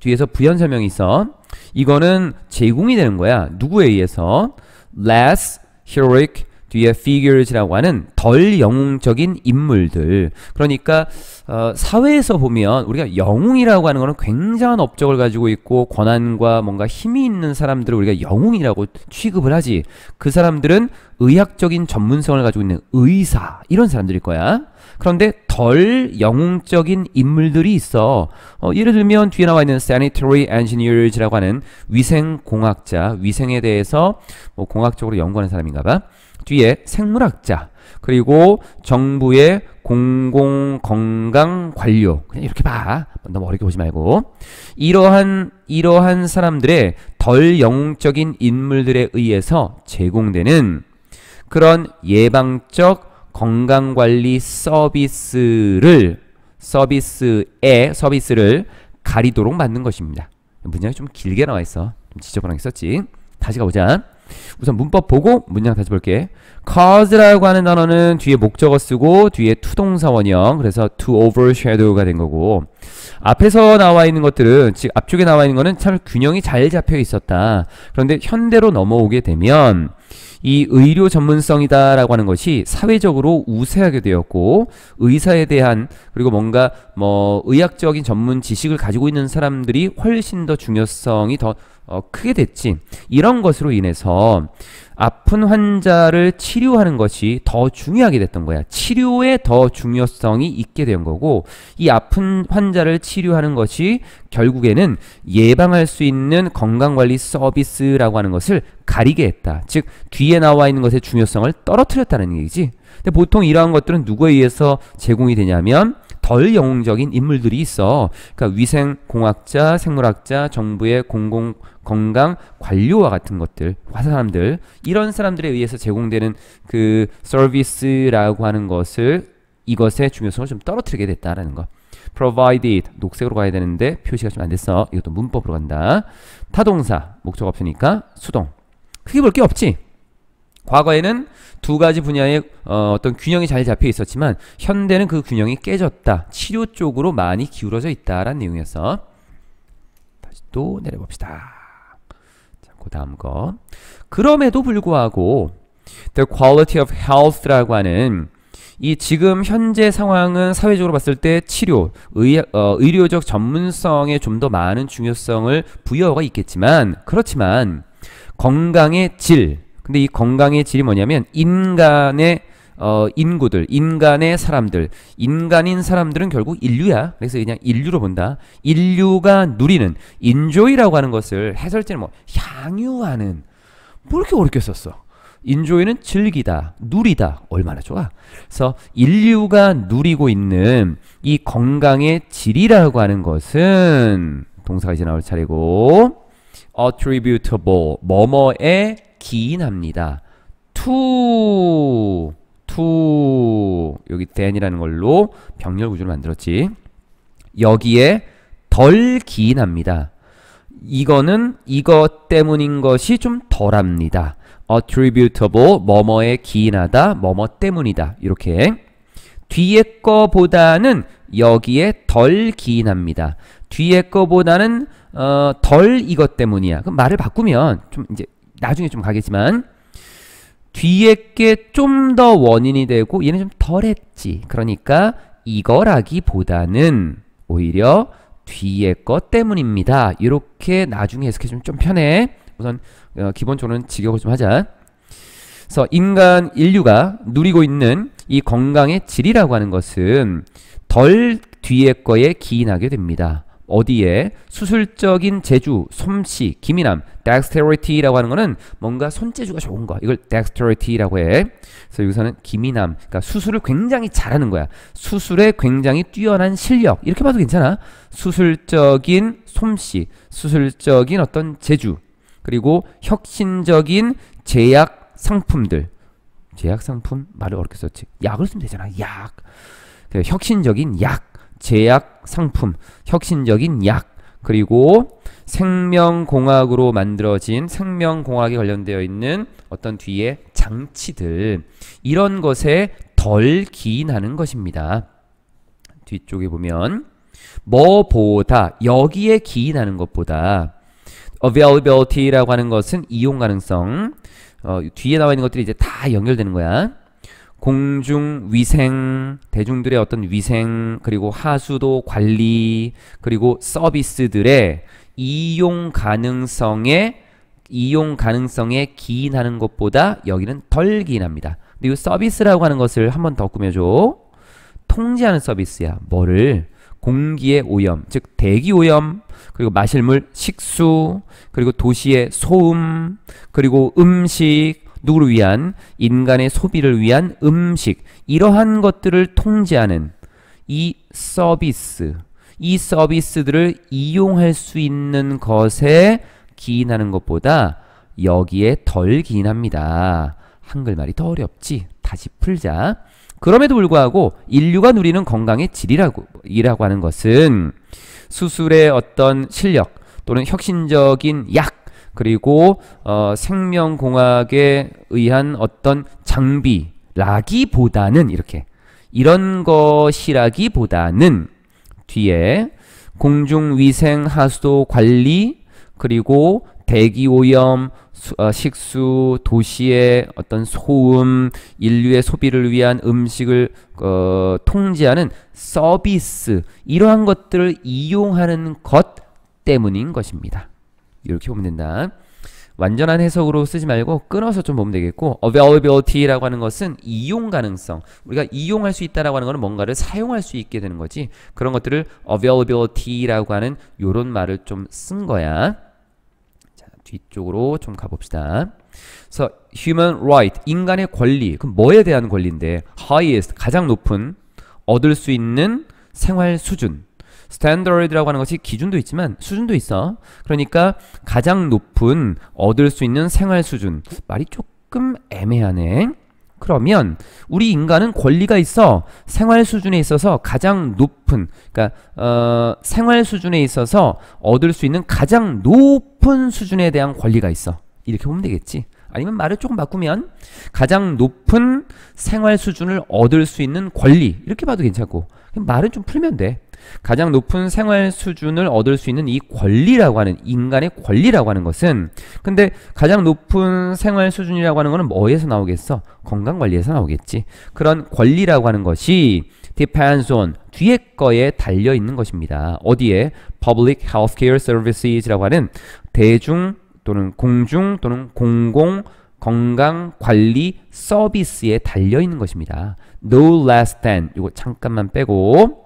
Speaker 1: 뒤에서 부연 설명이 있어. 이거는 제공이 되는 거야. 누구에 의해서? Less heroic 뒤에 figures라고 하는 덜 영웅적인 인물들 그러니까 어, 사회에서 보면 우리가 영웅이라고 하는 것은 굉장한 업적을 가지고 있고 권한과 뭔가 힘이 있는 사람들을 우리가 영웅이라고 취급을 하지 그 사람들은 의학적인 전문성을 가지고 있는 의사 이런 사람들일 거야 그런데 덜 영웅적인 인물들이 있어 어, 예를 들면 뒤에 나와 있는 sanitary engineers라고 하는 위생공학자 위생에 대해서 뭐 공학적으로 연구하는 사람인가 봐 뒤에 생물학자 그리고 정부의 공공건강관료 그냥 이렇게 봐 너무 어렵게 보지 말고 이러한 이러한 사람들의 덜 영웅적인 인물들에 의해서 제공되는 그런 예방적 건강관리 서비스를 서비스에 서비스를 가리도록 만든 것입니다 문장이 좀 길게 나와 있어 좀 지저분하게 썼지 다시 가보자 우선 문법 보고 문장 다시 볼게. cause라고 하는 단어는 뒤에 목적어 쓰고 뒤에 투동사 원형 그래서 to overshadow가 된 거고 앞에서 나와 있는 것들은 즉 앞쪽에 나와 있는 거는 참 균형이 잘 잡혀 있었다. 그런데 현대로 넘어오게 되면 이 의료 전문성이다라고 하는 것이 사회적으로 우세하게 되었고 의사에 대한 그리고 뭔가 뭐 의학적인 전문 지식을 가지고 있는 사람들이 훨씬 더 중요성이 더 어, 크게 됐지. 이런 것으로 인해서 아픈 환자를 치료하는 것이 더 중요하게 됐던 거야. 치료에 더 중요성이 있게 된 거고, 이 아픈 환자를 치료하는 것이 결국에는 예방할 수 있는 건강관리 서비스라고 하는 것을 가리게 했다. 즉, 뒤에 나와 있는 것의 중요성을 떨어뜨렸다는 얘기지. 근데 보통 이러한 것들은 누구에 의해서 제공이 되냐면 덜 영웅적인 인물들이 있어. 그러니까 위생 공학자, 생물학자, 정부의 공공 건강 관료와 같은 것들, 화 사람들 사 이런 사람들에 의해서 제공되는 그 서비스라고 하는 것을 이것의 중요성을 좀 떨어뜨리게 됐다라는 것. provided 녹색으로 가야 되는데 표시가 좀 안 됐어. 이것도 문법으로 간다. 타동사 목적 없으니까 수동. 크게 볼 게 없지. 과거에는 두 가지 분야의 어, 떤 균형이 잘 잡혀 있었지만 현대는 그 균형이 깨졌다. 치료 쪽으로 많이 기울어져 있다라는 내용이었어. 다시 또 내려봅시다. 자, 그 다음 거. 그럼에도 불구하고 The quality of health라고 하는 이 지금 현재 상황은 사회적으로 봤을 때 치료, 의, 어, 의료적 전문성에 좀 더 많은 중요성을 부여가 있겠지만 그렇지만 건강의 질, 근데 이 건강의 질이 뭐냐면 인간의 어, 인구들, 인간의 사람들, 인간인 사람들은 결국 인류야. 그래서 그냥 인류로 본다. 인류가 누리는 인조이라고 하는 것을 해설자는 뭐 향유하는 뭐 이렇게 어렵게 썼어. 인조이는 즐기다, 누리다. 얼마나 좋아. 그래서 인류가 누리고 있는 이 건강의 질이라고 하는 것은 동사가 이제 나올 차례고 attributable 뭐뭐에 기인합니다. to, 여기 t 이라는 걸로 병렬 구조를 만들었지. 여기에 덜 기인합니다. 이거는 이것 때문인 것이 좀 덜합니다. attributable 뭐뭐에 기인하다 뭐뭐 때문이다 이렇게 뒤에 거보다는 여기에 덜 기인합니다. 뒤에 거보다는 어, 덜 이것 때문이야. 그럼 말을 바꾸면 좀 이제 나중에 좀 가겠지만 뒤에 게 좀 더 원인이 되고 얘는 좀 덜했지. 그러니까 이거라기보다는 오히려 뒤에 것 때문입니다. 이렇게 나중에 해석해 주면 좀 편해. 우선 어, 기본적으로는 직역을 좀 하자. 그래서 인간 인류가 누리고 있는 이 건강의 질이라고 하는 것은 덜 뒤에 거에 기인하게 됩니다. 어디에 수술적인 재주, 솜씨, 기민함, dexterity라고 하는 거는 뭔가 손재주가 좋은 거. 이걸 dexterity라고 해. 그래서 여기서는 기민함. 그러니까 수술을 굉장히 잘하는 거야. 수술에 굉장히 뛰어난 실력. 이렇게 봐도 괜찮아. 수술적인 솜씨, 수술적인 어떤 재주, 그리고 혁신적인 제약 상품들. 제약 상품 말을 어렵게 썼지. 약을 쓰면 되잖아. 약. 그 혁신적인 약. 제약 상품, 혁신적인 약, 그리고 생명공학으로 만들어진 생명공학에 관련되어 있는 어떤 뒤에 장치들 이런 것에 덜 기인하는 것입니다. 뒤쪽에 보면 뭐보다 여기에 기인하는 것보다 availability라고 하는 것은 이용 가능성 어, 뒤에 나와 있는 것들이 이제 다 연결되는 거야. 공중 위생, 대중들의 어떤 위생, 그리고 하수도 관리, 그리고 서비스들의 이용 가능성에 이용 가능성에 기인하는 것보다 여기는 덜 기인합니다. 근데 이 서비스라고 하는 것을 한번 더 꾸며줘. 통제하는 서비스야. 뭐를? 공기의 오염, 즉 대기 오염, 그리고 마실 물, 식수, 그리고 도시의 소음, 그리고 음식, 누구를 위한 인간의 소비를 위한 음식 이러한 것들을 통제하는 이 서비스 이 서비스들을 이용할 수 있는 것에 기인하는 것보다 여기에 덜 기인합니다. 한글말이 더 어렵지. 다시 풀자. 그럼에도 불구하고 인류가 누리는 건강의 질이라고 이라고 하는 것은 수술의 어떤 실력 또는 혁신적인 약 그리고 어, 생명공학에 의한 어떤 장비라기보다는 이렇게 이런 것이라기보다는 뒤에 공중위생 하수도 관리 그리고 대기오염 어, 식수 도시의 어떤 소음 인류의 소비를 위한 음식을 어, 통제하는 서비스 이러한 것들을 이용하는 것 때문인 것입니다. 이렇게 보면 된다. 완전한 해석으로 쓰지 말고 끊어서 좀 보면 되겠고 availability라고 하는 것은 이용 가능성 우리가 이용할 수 있다라고 하는 것은 뭔가를 사용할 수 있게 되는 거지 그런 것들을 availability라고 하는 요런 말을 좀 쓴 거야 자 뒤쪽으로 좀 가봅시다 그래서 human right 인간의 권리 그럼 뭐에 대한 권리인데 highest 가장 높은 얻을 수 있는 생활 수준 스탠더드라고 하는 것이 기준도 있지만 수준도 있어. 그러니까 가장 높은 얻을 수 있는 생활 수준. 말이 조금 애매하네. 그러면 우리 인간은 권리가 있어 생활 수준에 있어서 가장 높은 그러니까 어, 생활 수준에 있어서 얻을 수 있는 가장 높은 수준에 대한 권리가 있어 이렇게 보면 되겠지 아니면 말을 조금 바꾸면 가장 높은 생활 수준을 얻을 수 있는 권리 이렇게 봐도 괜찮고 말은 좀 풀면 돼 가장 높은 생활 수준을 얻을 수 있는 이 권리라고 하는 인간의 권리라고 하는 것은 근데 가장 높은 생활 수준이라고 하는 것은 뭐에서 나오겠어? 건강 관리에서 나오겠지. 그런 권리라고 하는 것이 depends on 뒤에 거에 달려 있는 것입니다. 어디에 public healthcare services라고 하는 대중 또는 공중 또는 공공 건강 관리 서비스에 달려 있는 것입니다. no less than 이거 잠깐만 빼고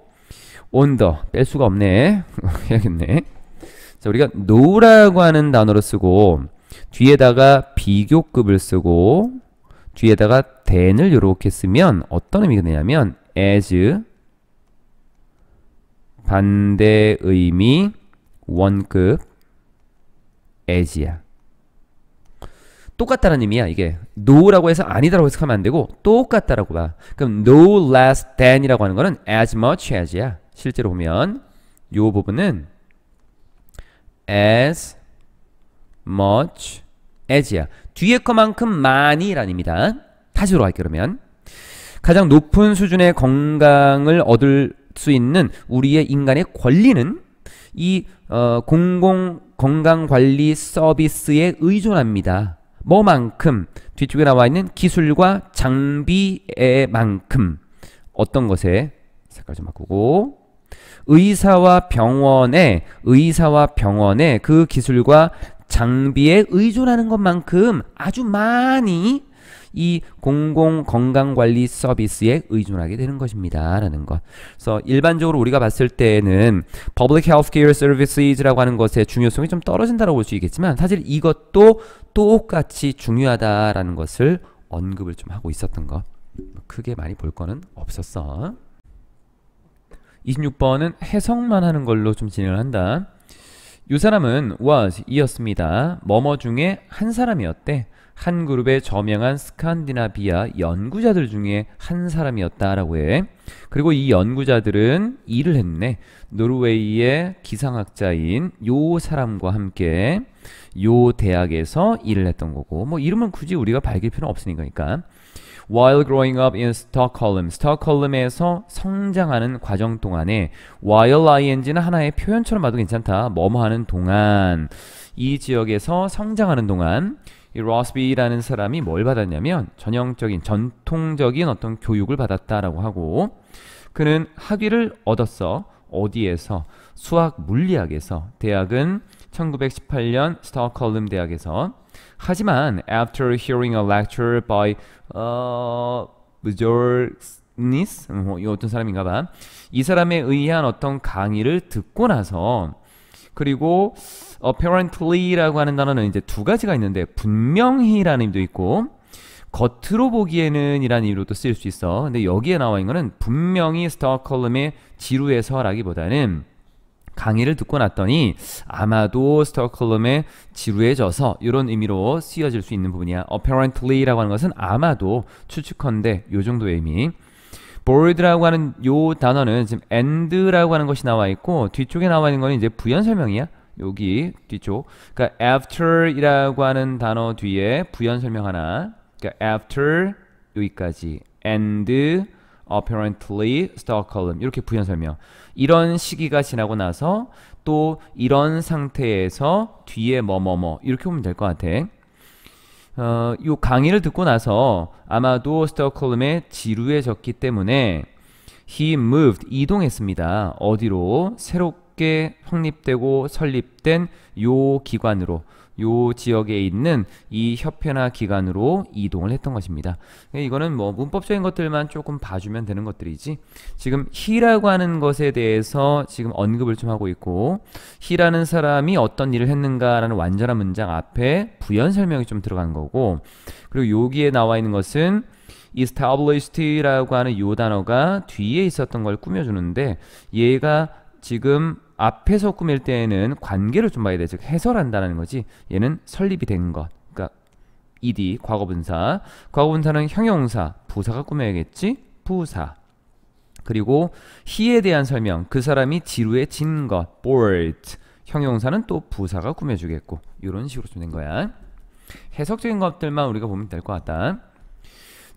Speaker 1: 온더 뺄 수가 없네 해야겠네 자 우리가 n 라고 하는 단어를 쓰고 뒤에다가 비교급을 쓰고 뒤에다가 then을 이렇게 쓰면 어떤 의미가 되냐면 as 반대 의미 원급 as야 똑같다는 의미야 이게 no라고 해서 아니다라고 해석하면 안되고 똑같다라고 봐 그럼 no less than이라고 하는 거는 as much as야 실제로 보면 이 부분은 as much as야. 뒤에 것만큼 많이란입니다. 다시 돌아갈게요, 그러면. 가장 높은 수준의 건강을 얻을 수 있는 우리의 인간의 권리는 이 어, 공공 건강관리 서비스에 의존합니다. 뭐만큼 뒤쪽에 나와 있는 기술과 장비의 만큼 어떤 것에 색깔 좀 바꾸고 의사와 병원의 의사와 병원의 그 기술과 장비에 의존하는 것만큼 아주 많이 이 공공 건강관리 서비스에 의존하게 되는 것입니다. 라는 것. 그래서 일반적으로 우리가 봤을 때는 에 Public Healthcare Services라고 하는 것의 중요성이 좀 떨어진다라고 볼 수 있겠지만 사실 이것도 똑같이 중요하다라는 것을 언급을 좀 하고 있었던 것. 뭐 크게 많이 볼 거는 없었어. 26번은 해석만 하는 걸로 좀 진행을 한다. 이 사람은 was 이었습니다. 머머 중에 한 사람이었대. 한 그룹의 저명한 스칸디나비아 연구자들 중에 한 사람이었다라고 해. 그리고 이 연구자들은 일을 했네. 노르웨이의 기상학자인 요 사람과 함께 요 대학에서 일을 했던 거고 뭐 이름은 굳이 우리가 밝힐 필요는 없으니까 while growing up in Stockholm, 스톡홀름에서 성장하는 과정 동안에 while ing는 하나의 표현처럼 봐도 괜찮다. 뭐뭐 하는 동안 이 지역에서 성장하는 동안 이 로스비라는 사람이 뭘 받았냐면 전형적인 전통적인 어떤 교육을 받았다라고 하고 그는 학위를 얻었어. 어디에서? 수학 물리학에서. 대학은 1918년 스톡컬름 대학에서 하지만 after hearing a lecture by 어 j o r n i s 음, 뭐, 이 어떤 사람인가 봐. 이 사람에 의한 어떤 강의를 듣고 나서 그리고 apparently라고 하는 단어는 이제 두 가지가 있는데 분명히라는 의미도 있고 겉으로 보기에는 이라는 이유로도 쓰일 수 있어. 근데 여기에 나와 있는 거는 분명히 스타 컬럼의 지루에서 라기보다는 강의를 듣고 났더니 아마도 스톡홀름에 지루해져서 이런 의미로 쓰여질 수 있는 부분이야. apparently라고 하는 것은 아마도 추측컨대 요 정도의 의미. bored라고 하는 요 단어는 지금 end라고 하는 것이 나와 있고 뒤쪽에 나와 있는 거 이제 부연 설명이야. 여기 뒤쪽. 그러니까 after이라고 하는 단어 뒤에 부연 설명 하나. 그러니까 after 여기까지 and apparently Stockholm 이렇게 부연 설명. 이런 시기가 지나고 나서 또 이런 상태에서 뒤에 뭐뭐뭐 뭐, 뭐, 이렇게 보면 될 것 같아. 어, 요 강의를 듣고 나서 아마도 스톡홀름에 지루해졌기 때문에 he moved 이동했습니다. 어디로 새롭게 확립되고 설립된 요 기관으로 요 지역에 있는 이 협회나 기관으로 이동을 했던 것입니다. 그러니까 이거는 뭐 문법적인 것들만 조금 봐주면 되는 것들이지 지금 히라고 하는 것에 대해서 지금 언급을 좀 하고 있고 히라는 사람이 어떤 일을 했는가라는 완전한 문장 앞에 부연 설명이 좀 들어간 거고 그리고 여기에 나와 있는 것은 established라고 하는 요 단어가 뒤에 있었던 걸 꾸며주는데 얘가 지금 앞에서 꾸밀 때에는 관계를 좀 봐야 되즉 해설한다는 거지. 얘는 설립이 된 것. 그러니까 ed 과거분사. 과거분사는 형용사, 부사가 꾸며야겠지. 부사. 그리고 he에 대한 설명. 그 사람이 지루해진 것. bored. 형용사는 또 부사가 꾸며주겠고 이런 식으로 좀된 거야. 해석적인 것들만 우리가 보면 될 것 같다.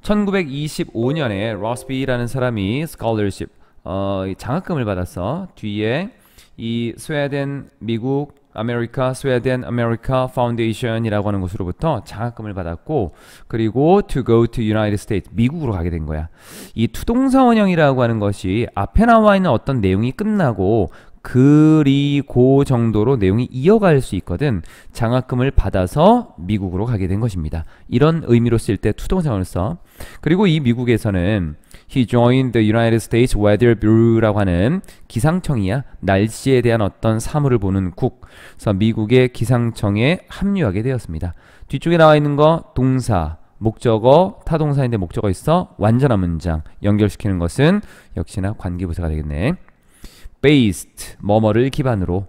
Speaker 1: 1925년에 러스비라는 사람이 스칼러십 어, 장학금을 받아서 뒤에 이 스웨덴 미국 아메리카 스웨덴 아메리카 파운데이션이라고 하는 곳으로부터 장학금을 받았고 그리고 to go to United States 미국으로 가게 된 거야. 이 투동사원형이라고 하는 것이 앞에 나와 있는 어떤 내용이 끝나고 그리고 정도로 내용이 이어갈 수 있거든 장학금을 받아서 미국으로 가게 된 것입니다 이런 의미로 쓸 때 투동사원을 써 그리고 이 미국에서는 He joined the United States Weather Bureau라고 하는 기상청이야 날씨에 대한 어떤 사물을 보는 국. 그래서 미국의 기상청에 합류하게 되었습니다. 뒤쪽에 나와 있는 거 동사, 목적어, 타동사인데 목적어 있어 완전한 문장 연결시키는 것은 역시나 관계부사가 되겠네. based 뭐뭐를 기반으로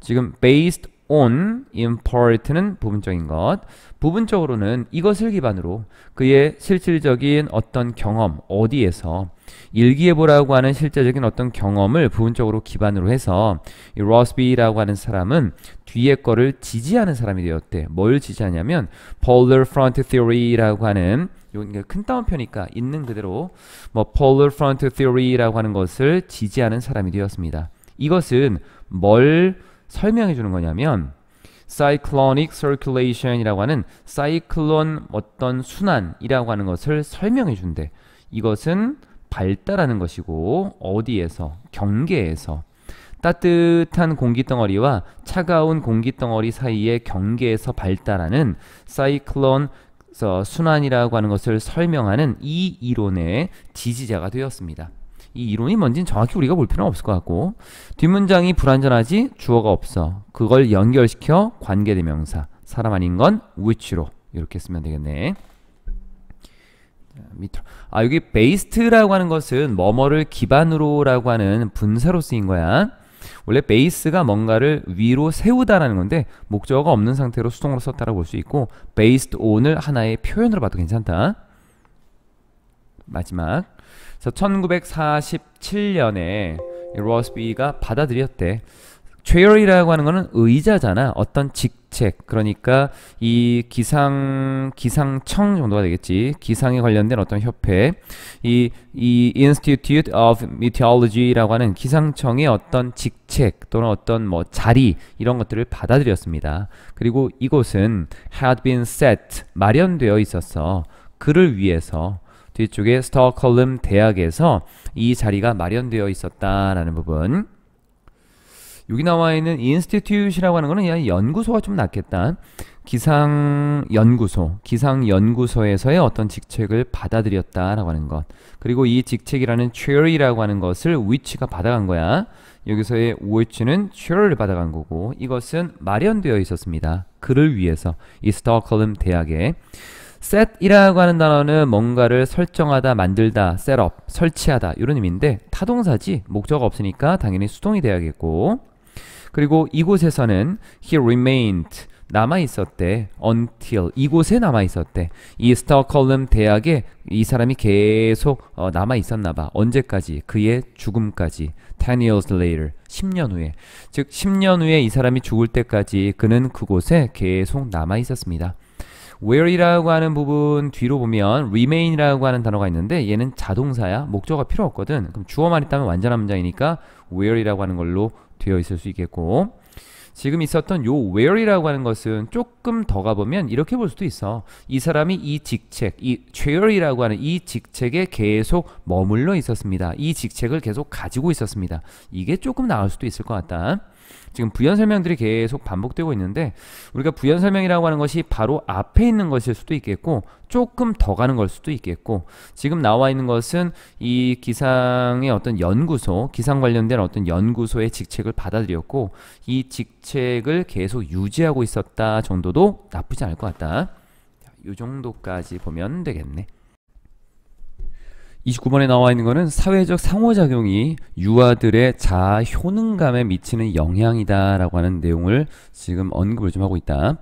Speaker 1: 지금 based on, import는 부분적인 것 부분적으로는 이것을 기반으로 그의 실질적인 어떤 경험 어디에서 일기예보라고 하는 실제적인 어떤 경험을 부분적으로 기반으로 해서 이 러스비라고 하는 사람은 뒤에 거를 지지하는 사람이 되었대 뭘 지지하냐면 polar front theory라고 하는 큰 따옴표니까 있는 그대로 뭐 polar front theory라고 하는 것을 지지하는 사람이 되었습니다 이것은 뭘 설명해 주는 거냐면 cyclonic circulation이라고 하는 사이클론 어떤 순환이라고 하는 것을 설명해 준대. 이것은 발달하는 것이고 어디에서 경계에서 따뜻한 공기 덩어리와 차가운 공기 덩어리 사이의 경계에서 발달하는 사이클론 어, 순환이라고 하는 것을 설명하는 이 이론의 지지자가 되었습니다. 이 이론이 뭔지는 정확히 우리가 볼 필요는 없을 것 같고 뒷문장이 불완전하지 주어가 없어 그걸 연결시켜 관계대명사 사람 아닌 건 which로 이렇게 쓰면 되겠네 밑으로. 아 여기 베이스트라고 하는 것은 뭐뭐를 기반으로라고 하는 분사로 쓰인 거야. 원래 베이스가 뭔가를 위로 세우다라는 건데 목적어가 없는 상태로 수동으로 썼다라고 볼 수 있고 based on을 하나의 표현으로 봐도 괜찮다. 마지막 그래서 1947년에 로스비가 받아들였대. 최열이라고 하는 거는 의자잖아. 어떤 직책. 그러니까 이 기상 기상청 정도가 되겠지. 기상에 관련된 어떤 협회. 이이 Institute of Meteorology라고 하는 기상청의 어떤 직책 또는 어떤 뭐 자리 이런 것들을 받아들였습니다. 그리고 이곳은 had been set 마련되어 있어서 그를 위해서 뒤쪽에 스톡홀름 대학에서 이 자리가 마련되어 있었다라는 부분 여기 나와 있는 인스티튜트라고 하는 거는 연구소가 좀 낫겠다. 기상연구소, 기상연구소에서의 어떤 직책을 받아들였다라고 하는 것. 그리고 이 직책이라는 cherry라고 하는 것을 위치가 받아간 거야. 여기서의 위치는 cherry를 받아간 거고 이것은 마련되어 있었습니다. 그를 위해서 이 스톡홀름 대학에 set이라고 하는 단어는 뭔가를 설정하다, 만들다, 셋업, 설치하다 이런 의미인데 타동사지 목적 없으니까 당연히 수동이 돼야겠고 그리고 이곳에서는 he remained 남아있었대 until 이곳에 남아있었대 이스톡컬럼 대학에 이 사람이 계속 어, 남아있었나봐 언제까지 그의 죽음까지 10 years later 10년 후에 즉 10년 후에 이 사람이 죽을 때까지 그는 그곳에 계속 남아있었습니다 where이라고 하는 부분 뒤로 보면 remain이라고 하는 단어가 있는데 얘는 자동사야 목적어가 필요 없거든 그럼 주어만 있다면 완전한 문장이니까 where이라고 하는 걸로 되어 있을 수 있겠고 지금 있었던 요 where이라고 하는 것은 조금 더 가보면 이렇게 볼 수도 있어. 이 사람이 이 직책, 이 chair이라고 하는 이 직책에 계속 머물러 있었습니다. 이 직책을 계속 가지고 있었습니다. 이게 조금 나올 수도 있을 것 같다. 지금 부연 설명들이 계속 반복되고 있는데 우리가 부연 설명이라고 하는 것이 바로 앞에 있는 것일 수도 있겠고 조금 더 가는 걸 수도 있겠고 지금 나와 있는 것은 이 기상의 어떤 연구소 기상 관련된 어떤 연구소의 직책을 받아들였고 이 직책을 계속 유지하고 있었다 정도도 나쁘지 않을 것 같다 이 정도까지 보면 되겠네 29번에 나와 있는 것은 사회적 상호작용이 유아들의 자아 효능감에 미치는 영향이다 라고 하는 내용을 지금 언급을 좀 하고 있다.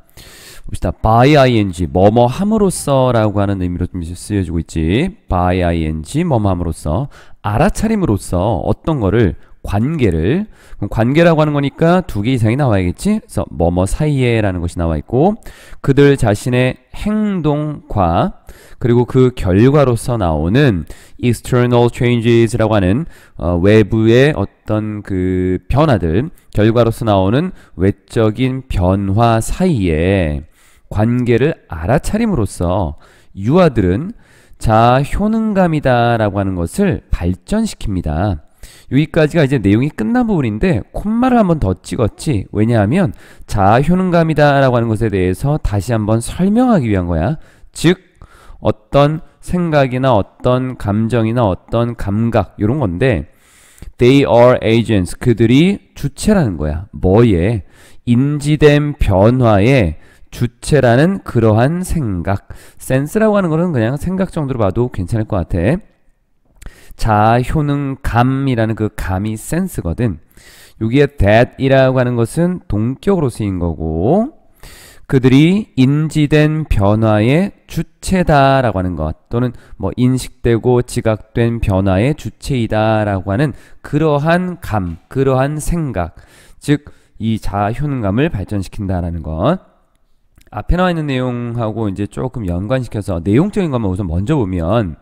Speaker 1: 봅시다. by ing, 뭐뭐 함으로써 라고 하는 의미로 좀 쓰여지고 있지. by ing, 뭐뭐 함으로써. 알아차림으로써 어떤 거를 관계를 그럼 관계라고 하는 거니까 두 개 이상이 나와야겠지 그래서 뭐 뭐 사이에 라는 것이 나와 있고 그들 자신의 행동과 그리고 그 결과로서 나오는 external changes라고 하는 어, 외부의 어떤 그 변화들 결과로서 나오는 외적인 변화 사이에 관계를 알아차림으로써 유아들은 자효능감이다라고 하는 것을 발전시킵니다. 여기까지가 이제 내용이 끝난 부분인데 콤마를 한 번 더 찍었지 왜냐하면 자아 효능감이다 라고 하는 것에 대해서 다시 한 번 설명하기 위한 거야 즉 어떤 생각이나 어떤 감정이나 어떤 감각 이런 건데 They are agents. 그들이 주체라는 거야. 뭐에? 인지된 변화의 주체라는 그러한 생각. 센스라고 하는 거는 그냥 생각 정도로 봐도 괜찮을 것 같아. 자, 효능, 감이라는 그 감이 센스거든. 여기에 that이라고 하는 것은 동격으로 쓰인 거고 그들이 인지된 변화의 주체다라고 하는 것 또는 뭐 인식되고 지각된 변화의 주체이다라고 하는 그러한 감, 그러한 생각 즉 이 자효능감을 발전시킨다라는 것 앞에 나와 있는 내용하고 이제 조금 연관시켜서 내용적인 것만 우선 먼저 보면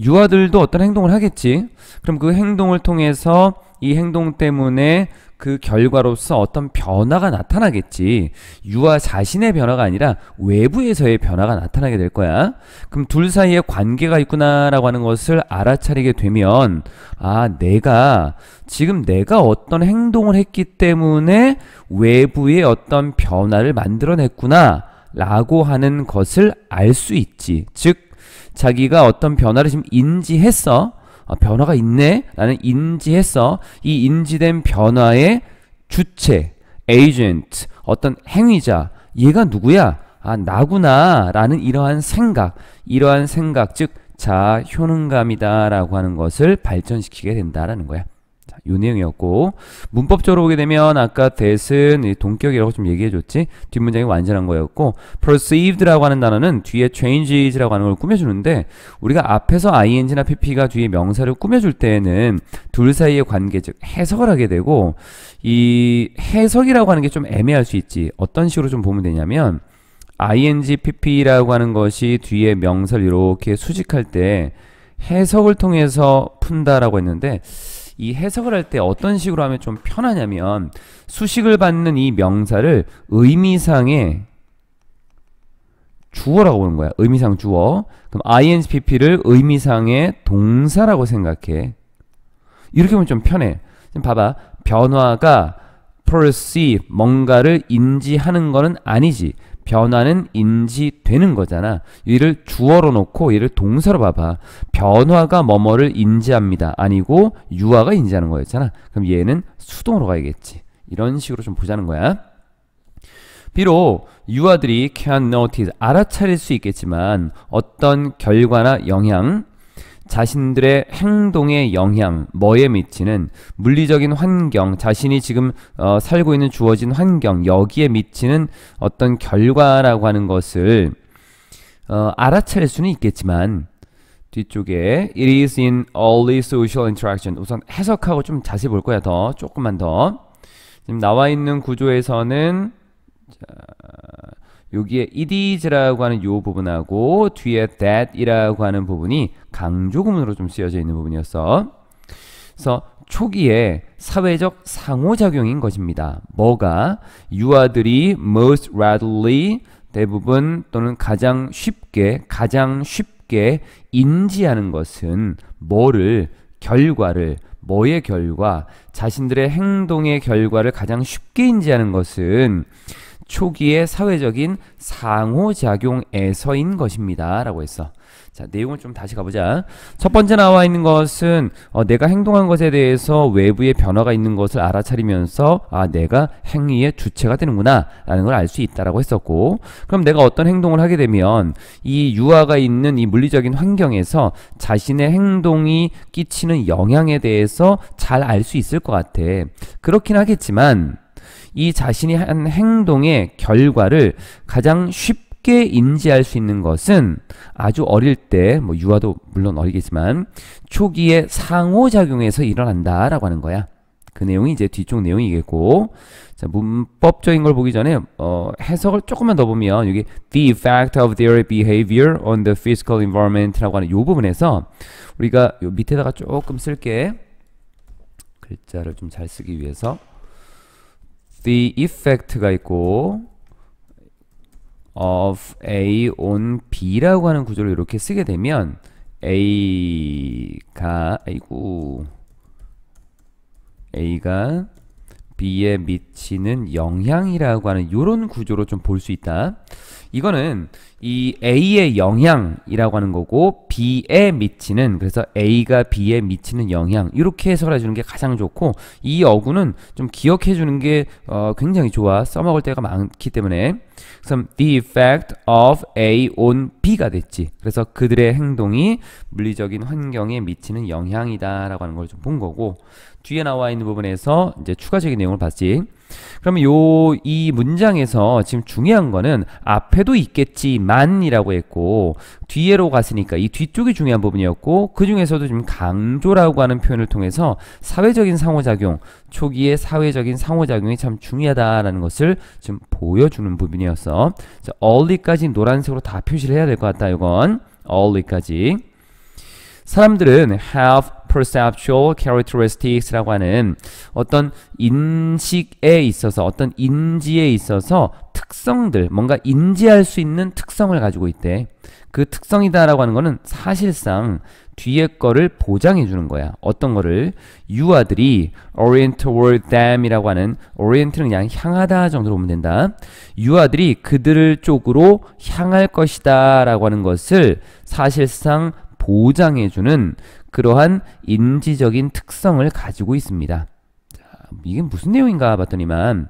Speaker 1: 유아들도 어떤 행동을 하겠지. 그럼 그 행동을 통해서 이 행동 때문에 그 결과로서 어떤 변화가 나타나겠지. 유아 자신의 변화가 아니라 외부에서의 변화가 나타나게 될 거야. 그럼 둘 사이에 관계가 있구나라고 하는 것을 알아차리게 되면, 아, 내가, 지금 내가 어떤 행동을 했기 때문에 외부의 어떤 변화를 만들어냈구나. 라고 하는 것을 알 수 있지. 즉, 자기가 어떤 변화를 지금 인지했어. 아, 변화가 있네. 나는 인지했어. 이 인지된 변화의 주체, 에이전트, 어떤 행위자, 얘가 누구야? 아, 나구나. 라는 이러한 생각, 이러한 생각, 즉, 자, 효능감이다. 라고 하는 것을 발전시키게 된다라는 거야. 요 내용이었고 문법적으로 보게 되면 아까 that은 동격이라고 좀 얘기해줬지 뒷문장이 완전한 거였고 perceived라고 하는 단어는 뒤에 changes라고 하는 걸 꾸며주는데 우리가 앞에서 ing나 pp가 뒤에 명사를 꾸며줄 때에는 둘 사이의 관계 즉 해석을 하게 되고 이 해석이라고 하는 게 좀 애매할 수 있지 어떤 식으로 좀 보면 되냐면 ingpp라고 하는 것이 뒤에 명사를 이렇게 수직할 때 해석을 통해서 푼다라고 했는데 이 해석을 할 때 어떤 식으로 하면 좀 편하냐면 수식을 받는 이 명사를 의미상의 주어라고 보는 거야. 의미상 주어. 그럼 INPP를 의미상의 동사라고 생각해. 이렇게 보면 좀 편해. 지금 봐봐. 변화가 perceive 뭔가를 인지하는 거는 아니지. 변화는 인지되는 거잖아. 이를 주어로 놓고 이를 동사로 봐봐. 변화가 뭐뭐를 인지합니다. 아니고 유아가 인지하는 거였잖아. 그럼 얘는 수동으로 가야겠지. 이런 식으로 좀 보자는 거야. 비록 유아들이 can notice 알아차릴 수 있겠지만 어떤 결과나 영향 자신들의 행동의 영향, 뭐에 미치는 물리적인 환경, 자신이 지금 어, 살고 있는 주어진 환경, 여기에 미치는 어떤 결과라고 하는 것을 어, 알아챌 수는 있겠지만 뒤쪽에 it is in early social interaction 우선 해석하고 좀 자세히 볼 거야 더 조금만 더 지금 나와 있는 구조에서는 자, 여기에 이디즈라고 하는 요 부분하고 뒤에 that이라고 하는 부분이 강조구문으로 좀 쓰여져 있는 부분이었어. 그래서 초기에 사회적 상호작용인 것입니다. 뭐가 유아들이 most readily 대부분 또는 가장 쉽게 가장 쉽게 인지하는 것은 뭐를 결과를 뭐의 결과 자신들의 행동의 결과를 가장 쉽게 인지하는 것은 초기의 사회적인 상호작용에서인 것입니다. 라고 했어. 자, 내용을 좀 다시 가보자. 첫 번째 나와 있는 것은 어, 내가 행동한 것에 대해서 외부의 변화가 있는 것을 알아차리면서 아, 내가 행위의 주체가 되는구나 라는 걸 알 수 있다라고 했었고 그럼 내가 어떤 행동을 하게 되면 이 유아가 있는 이 물리적인 환경에서 자신의 행동이 끼치는 영향에 대해서 잘 알 수 있을 것 같아. 그렇긴 하겠지만 이 자신이 한 행동의 결과를 가장 쉽게 인지할 수 있는 것은 아주 어릴 때, 뭐 유아도 물론 어리겠지만 초기에 상호작용에서 일어난다라고 하는 거야. 그 내용이 이제 뒤쪽 내용이겠고 자, 문법적인 걸 보기 전에 어, 해석을 조금만 더 보면 여기 the effect of their behavior on the physical environment라고 하는 이 부분에서 우리가 요 밑에다가 조금 쓸게 글자를 좀 잘 쓰기 위해서 the effect가 있고 of A on B라고 하는 구조를 이렇게 쓰게 되면 A가 아이고 A가 B에 미치는 영향이라고 하는 이런 구조로 좀 볼 수 있다. 이거는 이 A의 영향이라고 하는 거고 B에 미치는 그래서 A가 B에 미치는 영향 이렇게 해석을해 주는 게 가장 좋고 이 어구는 좀 기억해 주는 게 어, 굉장히 좋아 써먹을 때가 많기 때문에 그래서 the effect of A on B가 됐지 그래서 그들의 행동이 물리적인 환경에 미치는 영향이다 라고 하는 걸 좀 본 거고 뒤에 나와 있는 부분에서 이제 추가적인 내용을 봤지. 그러면 요이 문장에서 지금 중요한 거는 앞에도 있겠지만이라고 했고 뒤에로 갔으니까 이 뒤쪽이 중요한 부분이었고 그 중에서도 지금 강조라고 하는 표현을 통해서 사회적인 상호작용 초기의 사회적인 상호작용이 참 중요하다라는 것을 지금 보여주는 부분이었어. 자, early까지 노란색으로 다 표시를 해야 될 것 같다. 이건 early까지. 사람들은 have perceptual characteristics라고 하는 어떤 인식에 있어서 어떤 인지에 있어서 특성들 뭔가 인지할 수 있는 특성을 가지고 있대 그 특성이다라고 하는 거는 사실상 뒤에 거를 보장해 주는 거야 어떤 거를 유아들이 orient toward them 이라고 하는 orient는 그냥 향하다 정도로 보면 된다 유아들이 그들 을 쪽으로 향할 것이다 라고 하는 것을 사실상 보장해 주는 그러한 인지적인 특성을 가지고 있습니다. 자, 이게 무슨 내용인가 봤더니만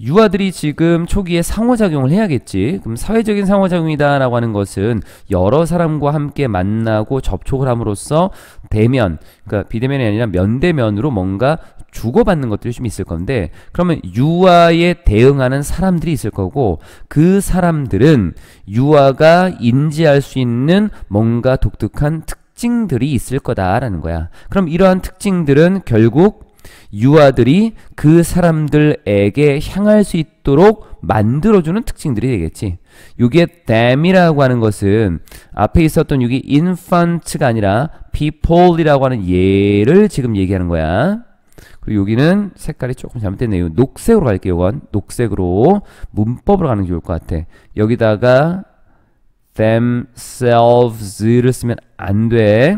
Speaker 1: 유아들이 지금 초기에 상호작용을 해야겠지. 그럼 사회적인 상호작용이다라고 하는 것은 여러 사람과 함께 만나고 접촉을 함으로써 대면, 그러니까 비대면이 아니라 면대면으로 뭔가 주고받는 것들이 좀 있을 건데, 그러면 유아에 대응하는 사람들이 있을 거고, 그 사람들은 유아가 인지할 수 있는 뭔가 독특한 특 특징들이 있을 거다라는 거야. 그럼 이러한 특징들은 결국 유아들이 그 사람들에게 향할 수 있도록 만들어주는 특징들이 되겠지. 이게 them이라고 하는 것은 앞에 있었던 여기 infant가 아니라 people이라고 하는 얘를 지금 얘기하는 거야. 그리고 여기는 색깔이 조금 잘못됐네요. 녹색으로 갈게요, 이건. 녹색으로 문법으로 가는 게 좋을 것 같아. 여기다가 themselves를 쓰면 안 돼.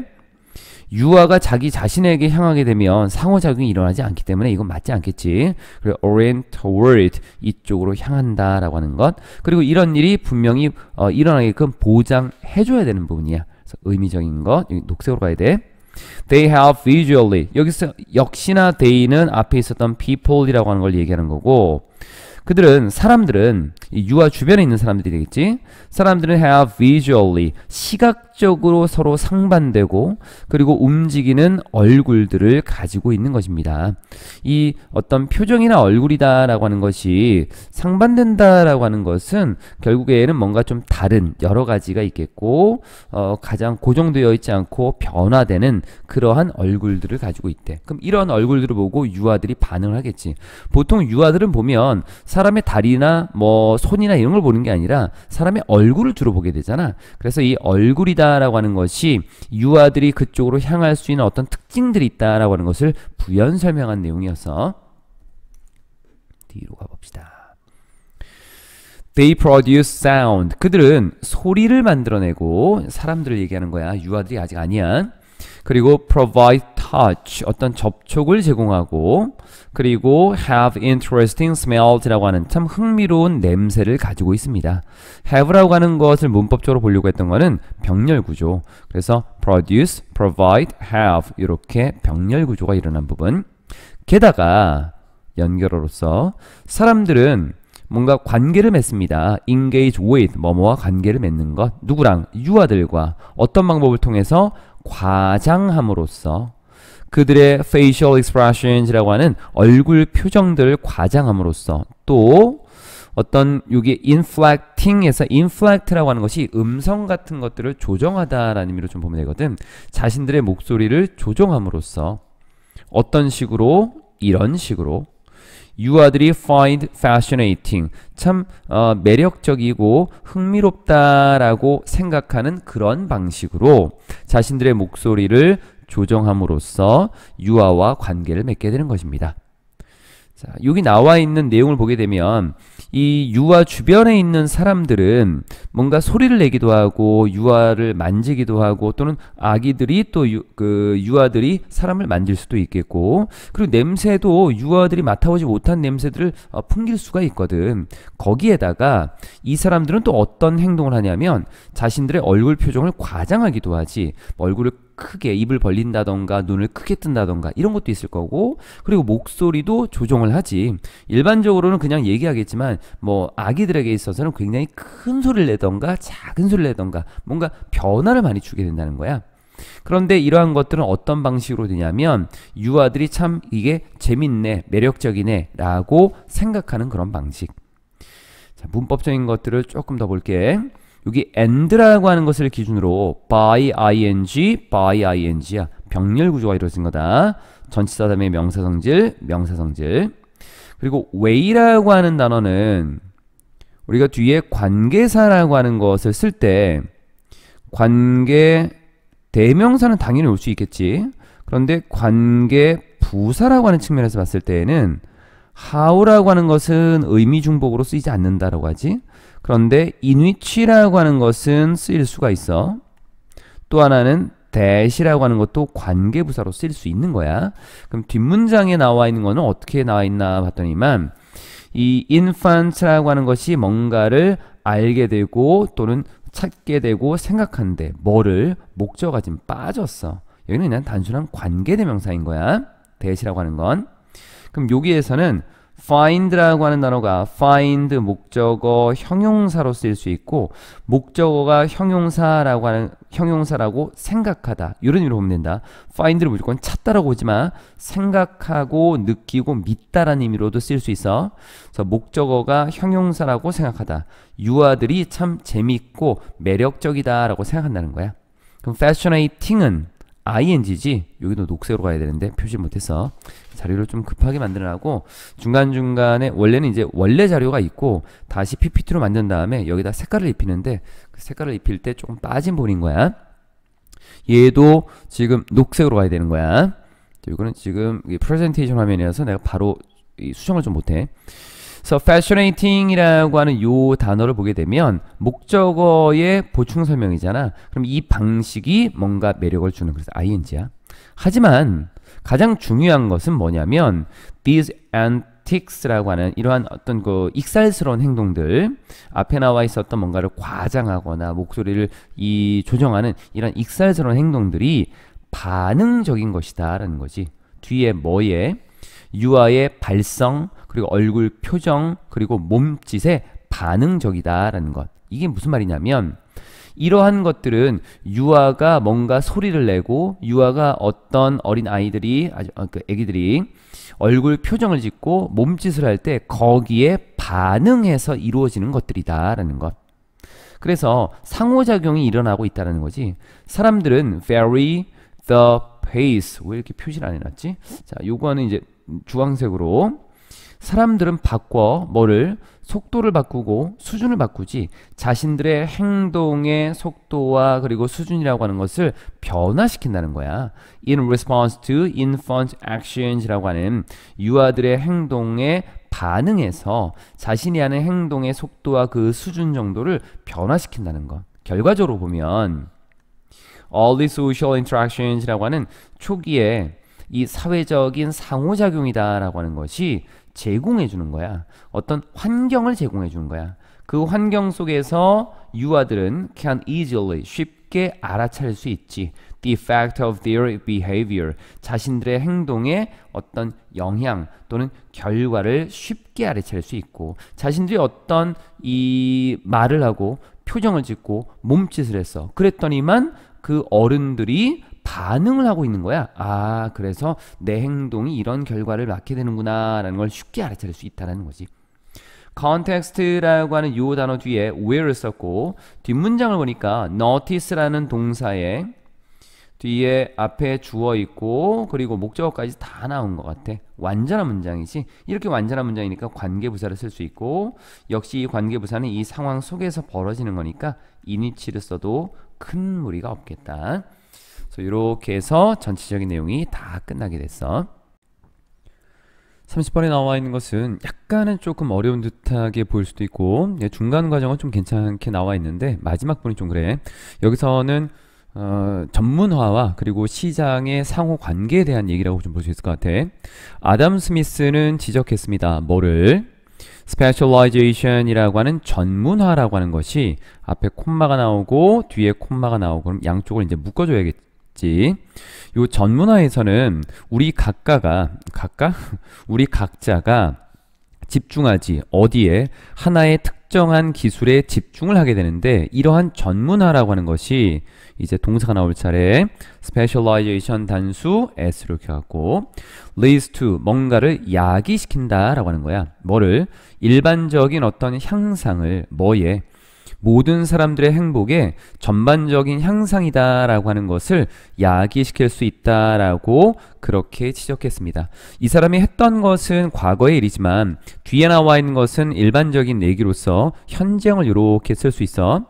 Speaker 1: 유아가 자기 자신에게 향하게 되면 상호작용이 일어나지 않기 때문에 이건 맞지 않겠지. 그리고 orient toward 이쪽으로 향한다라고 하는 것. 그리고 이런 일이 분명히 어, 일어나게끔 보장해줘야 되는 부분이야. 그래서 의미적인 것. 여기 녹색으로 가야 돼. They have visually. 여기서 역시나 they는 앞에 있었던 people이라고 하는 걸 얘기하는 거고 그들은 사람들은 유아 주변에 있는 사람들이 되겠지. 사람들은 have visually 시각 시각적으로 서로 상반되고 그리고 움직이는 얼굴들을 가지고 있는 것입니다. 이 어떤 표정이나 얼굴이다라고 하는 것이 상반된다라고 하는 것은 결국에는 뭔가 좀 다른 여러 가지가 있겠고 어, 가장 고정되어 있지 않고 변화되는 그러한 얼굴들을 가지고 있대. 그럼 이런 얼굴들을 보고 유아들이 반응을 하겠지. 보통 유아들은 보면 사람의 다리나 뭐 손이나 이런 걸 보는 게 아니라 사람의 얼굴을 주로 보게 되잖아. 그래서 이 얼굴이다 있다라고 하는 것이 유아들이 그쪽으로 향할 수 있는 어떤 특징들이 있다라고 하는 것을 부연 설명한 내용이어서 뒤로 가봅시다. They produce sound. 그들은 소리를 만들어내고 사람들을 얘기하는 거야. 유아들이 아직 아니야. 그리고 provide touch 어떤 접촉을 제공하고 그리고 have interesting smells라고 하는 참 흥미로운 냄새를 가지고 있습니다. have라고 하는 것을 문법적으로 보려고 했던 거는 병렬 구조. 그래서 produce, provide, have 이렇게 병렬 구조가 일어난 부분. 게다가 연결어로서 사람들은 뭔가 관계를 맺습니다. engage with, 뭐뭐와 관계를 맺는 것. 누구랑? 유아들과. 어떤 방법을 통해서 과장함으로써 그들의 facial expressions이라고 하는 얼굴 표정들을 과장함으로써 또 어떤 이게 inflecting에서 inflect라고 하는 것이 음성 같은 것들을 조정하다라는 의미로 좀 보면 되거든. 자신들의 목소리를 조정함으로써 어떤 식으로 이런 식으로 유아들이 find fascinating 참 어, 매력적이고 흥미롭다라고 생각하는 그런 방식으로 자신들의 목소리를 조정함으로써 유아와 관계를 맺게 되는 것입니다. 자, 여기 나와 있는 내용을 보게 되면 이 유아 주변에 있는 사람들은 뭔가 소리를 내기도 하고 유아를 만지기도 하고 또는 아기들이 또 그 유아들이 사람을 만질 수도 있겠고 그리고 냄새도 유아들이 맡아보지 못한 냄새들을 어, 풍길 수가 있거든. 거기에다가 이 사람들은 또 어떤 행동을 하냐면 자신들의 얼굴 표정을 과장하기도 하지 뭐 얼굴을 크게 입을 벌린다던가 눈을 크게 뜬다던가 이런 것도 있을 거고 그리고 목소리도 조정을 하지 일반적으로는 그냥 얘기하겠지만 뭐 아기들에게 있어서는 굉장히 큰 소리를 내던가 작은 소리를 내던가 뭔가 변화를 많이 주게 된다는 거야 그런데 이러한 것들은 어떤 방식으로 되냐면 유아들이 참 이게 재밌네 매력적이네 라고 생각하는 그런 방식 자, 문법적인 것들을 조금 더 볼게 여기 and라고 하는 것을 기준으로 by ing, by ing야. 병렬 구조가 이루어진 거다. 전치사 다음에 명사 성질, 명사 성질. 그리고 way라고 하는 단어는 우리가 뒤에 관계사라고 하는 것을 쓸 때 관계 대명사는 당연히 올 수 있겠지. 그런데 관계 부사라고 하는 측면에서 봤을 때에는 how라고 하는 것은 의미 중복으로 쓰이지 않는다라고 하지. 그런데 인위치라고 하는 것은 쓰일 수가 있어. 또 하나는 대시라고 하는 것도 관계부사로 쓰일 수 있는 거야. 그럼 뒷문장에 나와 있는 거는 어떻게 나와 있나 봤더니만 이 infant라고 하는 것이 뭔가를 알게 되고 또는 찾게 되고 생각한데 뭐를 목적아 지금 빠졌어. 여기는 그냥 단순한 관계대명사인 거야. 대시라고 하는 건. 그럼 여기에서는 find라고 하는 단어가 find 목적어 형용사로 쓰일 수 있고 목적어가 형용사라고 하는 형용사라고 생각하다 이런 의미로 보면 된다. find를 무조건 찾다라고 보지만 생각하고 느끼고 믿다라는 의미로도 쓰일 수 있어. 그래서 목적어가 형용사라고 생각하다. 유아들이 참 재미있고 매력적이다라고 생각한다는 거야. 그럼 fashionating은 ing지 여기도 녹색으로 가야 되는데 표시 못해서 자료를 좀 급하게 만들어놨고 중간중간에 원래는 이제 원래 자료가 있고 다시 PPT로 만든 다음에 여기다 색깔을 입히는데 그 색깔을 입힐 때 조금 빠진 본인 거야. 얘도 지금 녹색으로 가야 되는 거야. 이거는 지금 프레젠테이션 화면이어서 내가 바로 수정을 좀 못해. So fascinating이라고 하는 요 단어를 보게 되면 목적어의 보충 설명이잖아. 그럼 이 방식이 뭔가 매력을 주는 그래서 ing야. 하지만 가장 중요한 것은 뭐냐면 these antics라고 하는 이러한 어떤 그 익살스러운 행동들 앞에 나와 있었던 뭔가를 과장하거나 목소리를 이 조정하는 이런 익살스러운 행동들이 반응적인 것이다라는 거지. 뒤에 뭐에 유아의 발성 그리고 얼굴 표정 그리고 몸짓에 반응적이다라는 것. 이게 무슨 말이냐면 이러한 것들은 유아가 뭔가 소리를 내고 유아가 어떤 어린 아이들이 아그 어, 아기들이 얼굴 표정을 짓고 몸짓을 할 때 거기에 반응해서 이루어지는 것들이다라는 것. 그래서 상호작용이 일어나고 있다는 거지. 사람들은 vary the pace 왜 이렇게 표시를 안 해놨지? 자, 요거는 이제 주황색으로 사람들은 바꿔 뭐를 속도를 바꾸고 수준을 바꾸지 자신들의 행동의 속도와 그리고 수준이라고 하는 것을 변화시킨다는 거야. In response to infant actions라고 하는 유아들의 행동에 반응해서 자신이 하는 행동의 속도와 그 수준 정도를 변화시킨다는 것. 결과적으로 보면 a r l y social interactions라고 하는 초기에 이 사회적인 상호작용이다라고 하는 것이 제공해 주는 거야. 어떤 환경을 제공해 주는 거야. 그 환경 속에서 유아들은 can easily 쉽게 알아챌수 있지. The effect of their behavior 자신들의 행동에 어떤 영향 또는 결과를 쉽게 알아챌수 있고 자신들이 어떤 이 말을 하고 표정을 짓고 몸짓을 했어. 그랬더니만 그 어른들이 반응을 하고 있는 거야. 아, 그래서 내 행동이 이런 결과를 낳게 되는구나라는 걸 쉽게 알아차릴 수 있다는 거지. context라고 하는 요 단어 뒤에 where를 썼고 뒷문장을 보니까 notice라는 동사에 뒤에 앞에 주어 있고 그리고 목적어까지 다 나온 것 같아 완전한 문장이지 이렇게 완전한 문장이니까 관계부사를 쓸 수 있고 역시 이 관계부사는 이 상황 속에서 벌어지는 거니까 이니치를 써도 큰 무리가 없겠다 그래서 이렇게 해서 전체적인 내용이 다 끝나게 됐어. 30번에 나와 있는 것은 약간은 조금 어려운 듯하게 보일 수도 있고 예, 중간 과정은 좀 괜찮게 나와 있는데 마지막 분이 좀 그래. 여기서는 어, 전문화와 그리고 시장의 상호 관계에 대한 얘기라고 좀 볼 수 있을 것 같아. 아담 스미스는 지적했습니다. 뭐를? specialization이라고 하는 전문화라고 하는 것이 앞에 콤마가 나오고 뒤에 콤마가 나오고 그럼 양쪽을 이제 묶어줘야겠 있지. 요 전문화에서는 우리 각가가 각가 우리 각자가 집중하지 어디에 하나의 특정한 기술에 집중을 하게 되는데 이러한 전문화라고 하는 것이 이제 동사가 나올 차례 specialization 단수 s로 이렇게 갖고 leads to 뭔가를 야기시킨다라고 하는 거야. 뭐를 일반적인 어떤 향상을 뭐에 모든 사람들의 행복에 전반적인 향상이다라고 하는 것을 야기시킬 수 있다라고 그렇게 지적했습니다. 이 사람이 했던 것은 과거의 일이지만 뒤에 나와 있는 것은 일반적인 얘기로서 현장을 이렇게 쓸 수 있어.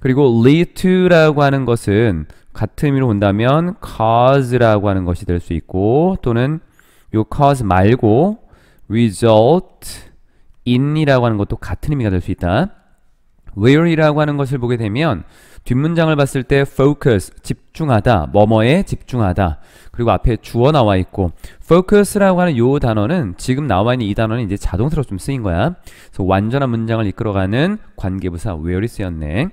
Speaker 1: 그리고 lead to라고 하는 것은 같은 의미로 본다면 cause라고 하는 것이 될 수 있고 또는 요 cause 말고 result in이라고 하는 것도 같은 의미가 될 수 있다. where이라고 하는 것을 보게 되면 뒷문장을 봤을 때 focus, 집중하다, 뭐뭐에 집중하다. 그리고 앞에 주어 나와 있고 focus라고 하는 요 단어는 지금 나와 있는 이 단어는 이제 자동스럽게 좀 쓰인 거야. 그래서 완전한 문장을 이끌어가는 관계부사 where이 쓰였네.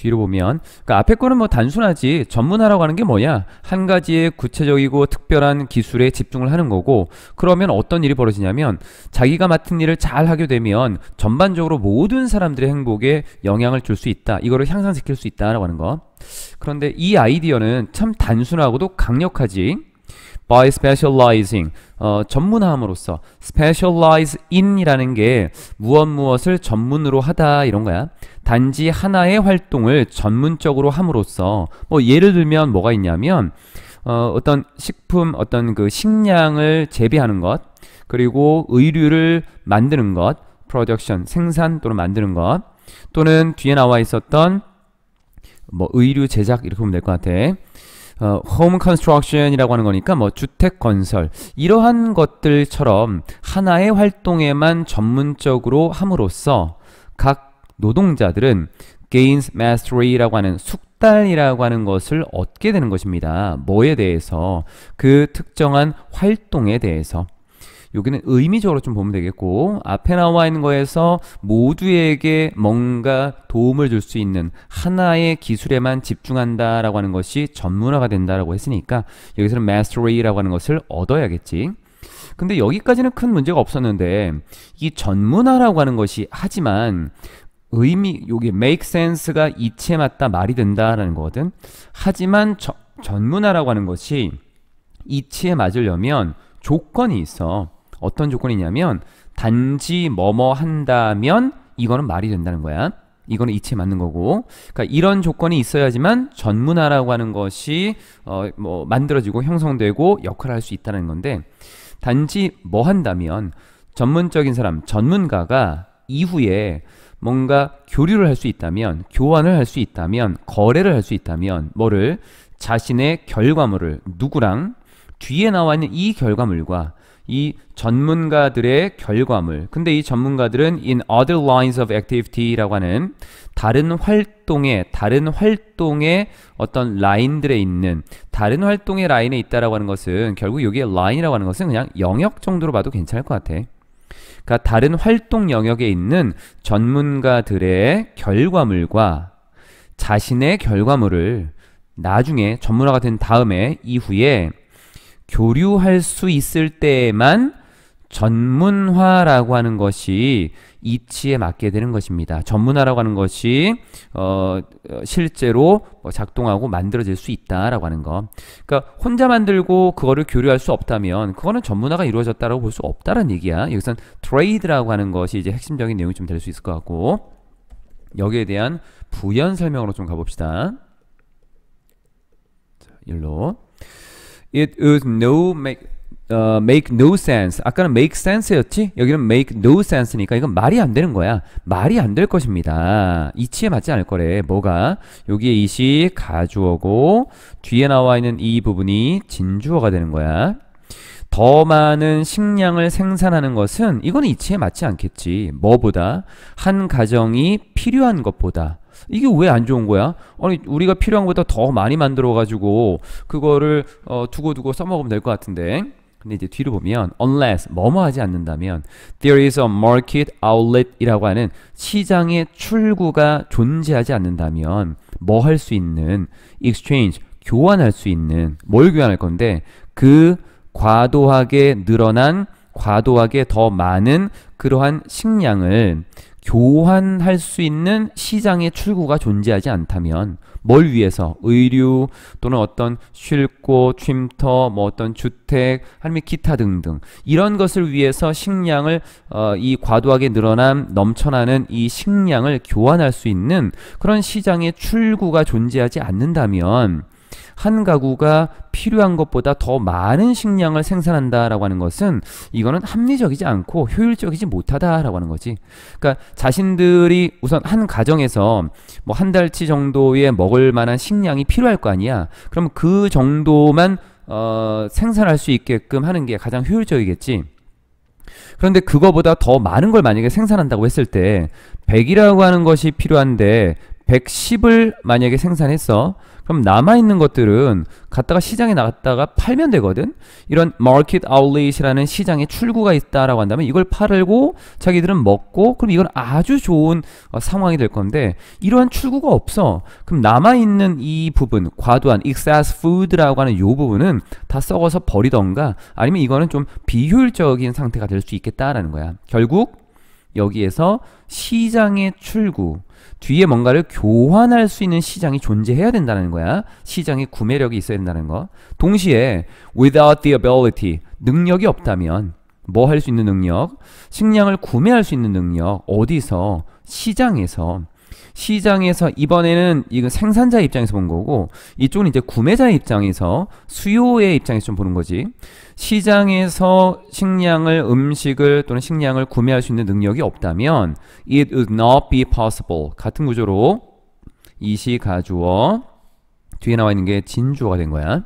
Speaker 1: 뒤로 보면 그러니까 앞에 거는 뭐 단순하지 전문화라고 하는 게 뭐냐 한 가지의 구체적이고 특별한 기술에 집중을 하는 거고 그러면 어떤 일이 벌어지냐면 자기가 맡은 일을 잘 하게 되면 전반적으로 모든 사람들의 행복에 영향을 줄 수 있다 이거를 향상시킬 수 있다라고 하는 거 그런데 이 아이디어는 참 단순하고도 강력하지 by specializing 어, 전문함으로써 화 specialize in이라는 게 무엇 무엇을 전문으로 하다 이런 거야. 단지 하나의 활동을 전문적으로 함으로써 뭐 예를 들면 뭐가 있냐면 어, 어떤 식품 어떤 그 식량을 재배하는 것 그리고 의류를 만드는 것 production 생산 또는 만드는 것 또는 뒤에 나와 있었던 뭐 의류 제작 이렇게 보면 될 것 같아. 어, home construction이라고 하는 거니까 뭐 주택 건설 이러한 것들처럼 하나의 활동에만 전문적으로 함으로써 각 노동자들은 gains mastery라고 하는 숙달이라고 하는 것을 얻게 되는 것입니다. 뭐에 대해서 그 특정한 활동에 대해서 여기는 의미적으로 좀 보면 되겠고 앞에 나와 있는 거에서 모두에게 뭔가 도움을 줄 수 있는 하나의 기술에만 집중한다라고 하는 것이 전문화가 된다라고 했으니까 여기서는 mastery라고 하는 것을 얻어야겠지. 근데 여기까지는 큰 문제가 없었는데 이 전문화라고 하는 것이 하지만 의미 여기 make sense가 이치에 맞다 말이 된다라는 거거든. 하지만 저, 전문화라고 하는 것이 이치에 맞으려면 조건이 있어. 어떤 조건이냐면 단지 뭐뭐 한다면 이거는 말이 된다는 거야. 이거는 이치에 맞는 거고. 그러니까 이런 조건이 있어야지만 전문화라고 하는 것이 어뭐 만들어지고 형성되고 역할을 할 수 있다는 건데 단지 뭐 한다면 전문적인 사람, 전문가가 이후에 뭔가 교류를 할 수 있다면, 교환을 할 수 있다면, 거래를 할 수 있다면, 뭐를 자신의 결과물을 누구랑 뒤에 나와 있는 이 결과물과 이 전문가들의 결과물. 근데 이 전문가들은 in other lines of activity라고 하는 다른 활동에 다른 활동의 어떤 라인들에 있는 다른 활동의 라인에 있다라고 하는 것은 결국 여기에 라인이라고 하는 것은 그냥 영역 정도로 봐도 괜찮을 것 같아. 그러니까 다른 활동 영역에 있는 전문가들의 결과물과 자신의 결과물을 나중에 전문화가 된 다음에 이후에 교류할 수 있을 때에만 전문화라고 하는 것이 이치에 맞게 되는 것입니다. 전문화라고 하는 것이 어, 실제로 뭐 작동하고 만들어질 수 있다라고 하는 것. 그러니까 혼자 만들고 그거를 교류할 수 없다면 그거는 전문화가 이루어졌다라고 볼 수 없다는 얘기야. 여기서는 트레이드라고 하는 것이 이제 핵심적인 내용이 좀 될 수 있을 것 같고 여기에 대한 부연 설명으로 좀 가봅시다. 자, 일로. It would no make uh, make no sense. 아까는 make sense였지? 여기는 make no sense니까 이건 말이 안 되는 거야. 말이 안 될 것입니다. 이치에 맞지 않을 거래. 뭐가? 여기에 이시 가주어고 뒤에 나와 있는 이 부분이 진주어가 되는 거야. 더 많은 식량을 생산하는 것은 이건 이치에 맞지 않겠지. 뭐보다 한 가정이 필요한 것보다 이게 왜 안 좋은 거야? 아니 우리가 필요한 것보다 더 많이 만들어 가지고 그거를 어, 두고 두고 써먹으면 될 것 같은데. 근데 이제 뒤로 보면 unless 뭐뭐 하지 않는다면 there is a market outlet이라고 하는 시장의 출구가 존재하지 않는다면 뭐 할 수 있는 exchange 교환할 수 있는 뭘 교환할 건데 그 과도하게 늘어난 과도하게 더 많은 그러한 식량을 교환할 수 있는 시장의 출구가 존재하지 않다면 뭘 위해서 의류 또는 어떤 쉴고 쉼터 뭐 어떤 주택 아니면 기타 등등 이런 것을 위해서 식량을 어, 이 과도하게 늘어난 넘쳐나는 이 식량을 교환할 수 있는 그런 시장의 출구가 존재하지 않는다면 한 가구가 필요한 것보다 더 많은 식량을 생산한다라고 하는 것은 이거는 합리적이지 않고 효율적이지 못하다라고 하는 거지. 그러니까 자신들이 우선 한 가정에서 뭐 한 달치 정도의 먹을 만한 식량이 필요할 거 아니야. 그럼 그 정도만 어, 생산할 수 있게끔 하는 게 가장 효율적이겠지. 그런데 그거보다 더 많은 걸 만약에 생산한다고 했을 때 100이라고 하는 것이 필요한데 110을 만약에 생산했어. 그럼 남아있는 것들은 갔다가 시장에 나갔다가 팔면 되거든? 이런 market outlet이라는 시장에 출구가 있다라고 한다면 이걸 팔고 자기들은 먹고 그럼 이건 아주 좋은 어, 상황이 될 건데 이러한 출구가 없어. 그럼 남아있는 이 부분, 과도한 excess food라고 하는 이 부분은 다 썩어서 버리던가 아니면 이거는 좀 비효율적인 상태가 될 수 있겠다라는 거야. 결국 여기에서 시장의 출구, 뒤에 뭔가를 교환할 수 있는 시장이 존재해야 된다는 거야. 시장의 구매력이 있어야 된다는 거. 동시에 without the ability 능력이 없다면 뭐 할 수 있는 능력, 식량을 구매할 수 있는 능력 어디서 시장에서 시장에서 이번에는 이거 생산자 입장에서 본 거고 이쪽은 이제 구매자 입장에서 수요의 입장에서 좀 보는 거지. 시장에서 식량을 음식을 또는 식량을 구매할 수 있는 능력이 없다면 it would not be possible 같은 구조로 이시 가주어 뒤에 나와 있는 게 진주어가 된 거야.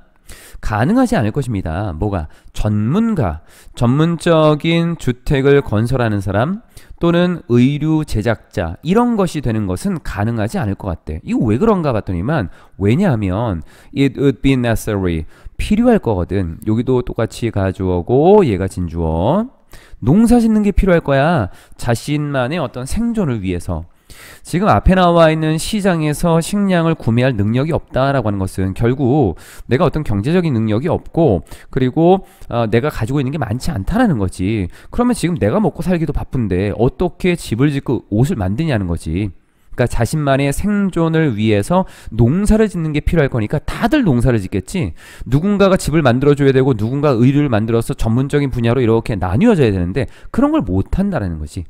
Speaker 1: 가능하지 않을 것입니다. 뭐가? 전문가, 전문적인 주택을 건설하는 사람, 또는 의류 제작자 이런 것이 되는 것은 가능하지 않을 것 같대. 이거 왜 그런가 봤더니만 왜냐하면 it would be necessary 필요할 거거든. 여기도 똑같이 가주어고 얘가 진주어. 농사 짓는 게 필요할 거야. 자신만의 어떤 생존을 위해서. 지금 앞에 나와 있는 시장에서 식량을 구매할 능력이 없다라고 하는 것은 결국 내가 어떤 경제적인 능력이 없고 그리고 어, 내가 가지고 있는 게 많지 않다라는 거지. 그러면 지금 내가 먹고 살기도 바쁜데 어떻게 집을 짓고 옷을 만드냐는 거지. 그러니까 자신만의 생존을 위해서 농사를 짓는 게 필요할 거니까 다들 농사를 짓겠지. 누군가가 집을 만들어줘야 되고 누군가 의류를 만들어서 전문적인 분야로 이렇게 나뉘어져야 되는데 그런 걸 못한다라는 거지.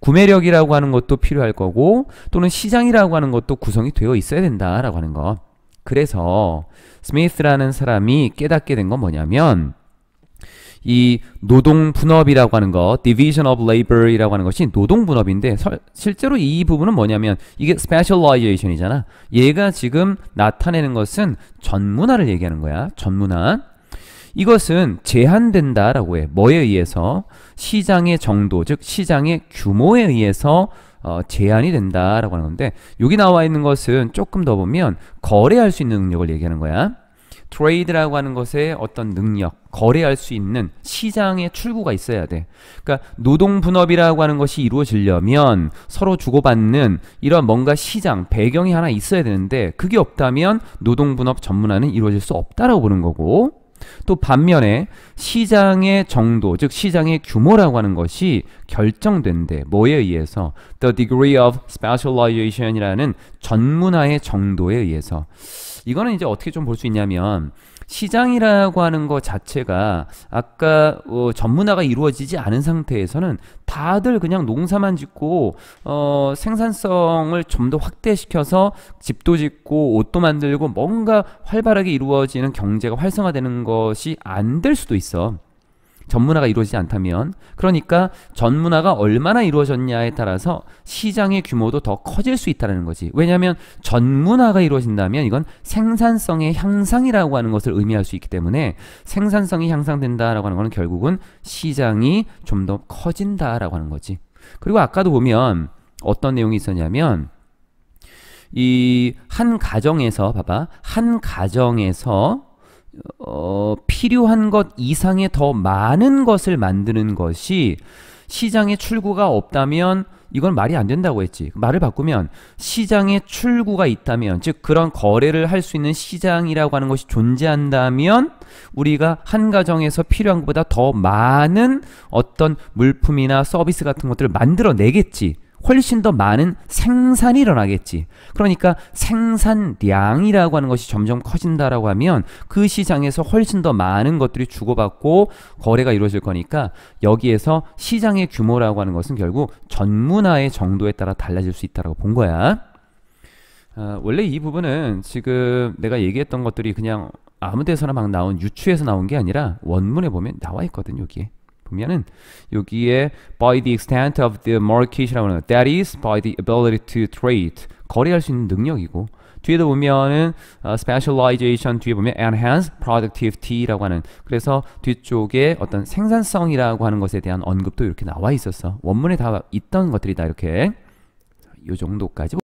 Speaker 1: 구매력이라고 하는 것도 필요할 거고 또는 시장이라고 하는 것도 구성이 되어 있어야 된다라고 하는 거 그래서 스미스라는 사람이 깨닫게 된 건 뭐냐면 이 노동 분업이라고 하는 거 division of labor이라고 하는 것이 노동 분업인데 서, 실제로 이 부분은 뭐냐면 이게 specialization이잖아. 얘가 지금 나타내는 것은 전문화를 얘기하는 거야. 전문화. 이것은 제한된다라고 해. 뭐에 의해서? 시장의 정도, 즉 시장의 규모에 의해서 어, 제한이 된다라고 하는 건데 여기 나와 있는 것은 조금 더 보면 거래할 수 있는 능력을 얘기하는 거야. 트레이드라고 하는 것에 어떤 능력, 거래할 수 있는 시장의 출구가 있어야 돼. 그러니까 노동 분업이라고 하는 것이 이루어지려면 서로 주고받는 이런 뭔가 시장, 배경이 하나 있어야 되는데 그게 없다면 노동 분업 전문화는 이루어질 수 없다라고 보는 거고 또 반면에 시장의 정도, 즉 시장의 규모라고 하는 것이 결정된데 뭐에 의해서? The degree of specialization이라는 전문화의 정도에 의해서. 이거는 이제 어떻게 좀 볼 수 있냐면 시장이라고 하는 것 자체가 아까 어, 전문화가 이루어지지 않은 상태에서는 다들 그냥 농사만 짓고 어, 생산성을 좀 더 확대시켜서 집도 짓고 옷도 만들고 뭔가 활발하게 이루어지는 경제가 활성화되는 것이 안 될 수도 있어. 전문화가 이루어지지 않다면 그러니까 전문화가 얼마나 이루어졌냐에 따라서 시장의 규모도 더 커질 수 있다는 거지 왜냐하면 전문화가 이루어진다면 이건 생산성의 향상이라고 하는 것을 의미할 수 있기 때문에 생산성이 향상된다라고 하는 것은 결국은 시장이 좀 더 커진다라고 하는 거지 그리고 아까도 보면 어떤 내용이 있었냐면 이 한 가정에서 봐봐 한 가정에서 어, 필요한 것 이상의 더 많은 것을 만드는 것이 시장에 출구가 없다면 이건 말이 안 된다고 했지. 그 말을 바꾸면 시장에 출구가 있다면 즉 그런 거래를 할 수 있는 시장이라고 하는 것이 존재한다면 우리가 한 가정에서 필요한 것보다 더 많은 어떤 물품이나 서비스 같은 것들을 만들어내겠지. 훨씬 더 많은 생산이 일어나겠지. 그러니까 생산량이라고 하는 것이 점점 커진다라고 하면 그 시장에서 훨씬 더 많은 것들이 주고받고 거래가 이루어질 거니까 여기에서 시장의 규모라고 하는 것은 결국 전문화의 정도에 따라 달라질 수 있다라고 본 거야. 어, 원래 이 부분은 지금 내가 얘기했던 것들이 그냥 아무 데서나 막 나온 유추에서 나온 게 아니라 원문에 보면 나와 있거든 여기에 보면은 여기에 by the extent of the market이라고 하는 that is by the ability to trade 거래할 수 있는 능력이고 뒤에도 보면은 어, specialization 뒤에 보면 enhance productivity라고 하는 그래서 뒤쪽에 어떤 생산성이라고 하는 것에 대한 언급도 이렇게 나와 있었어 원문에 다 있던 것들이다 이렇게 이 정도까지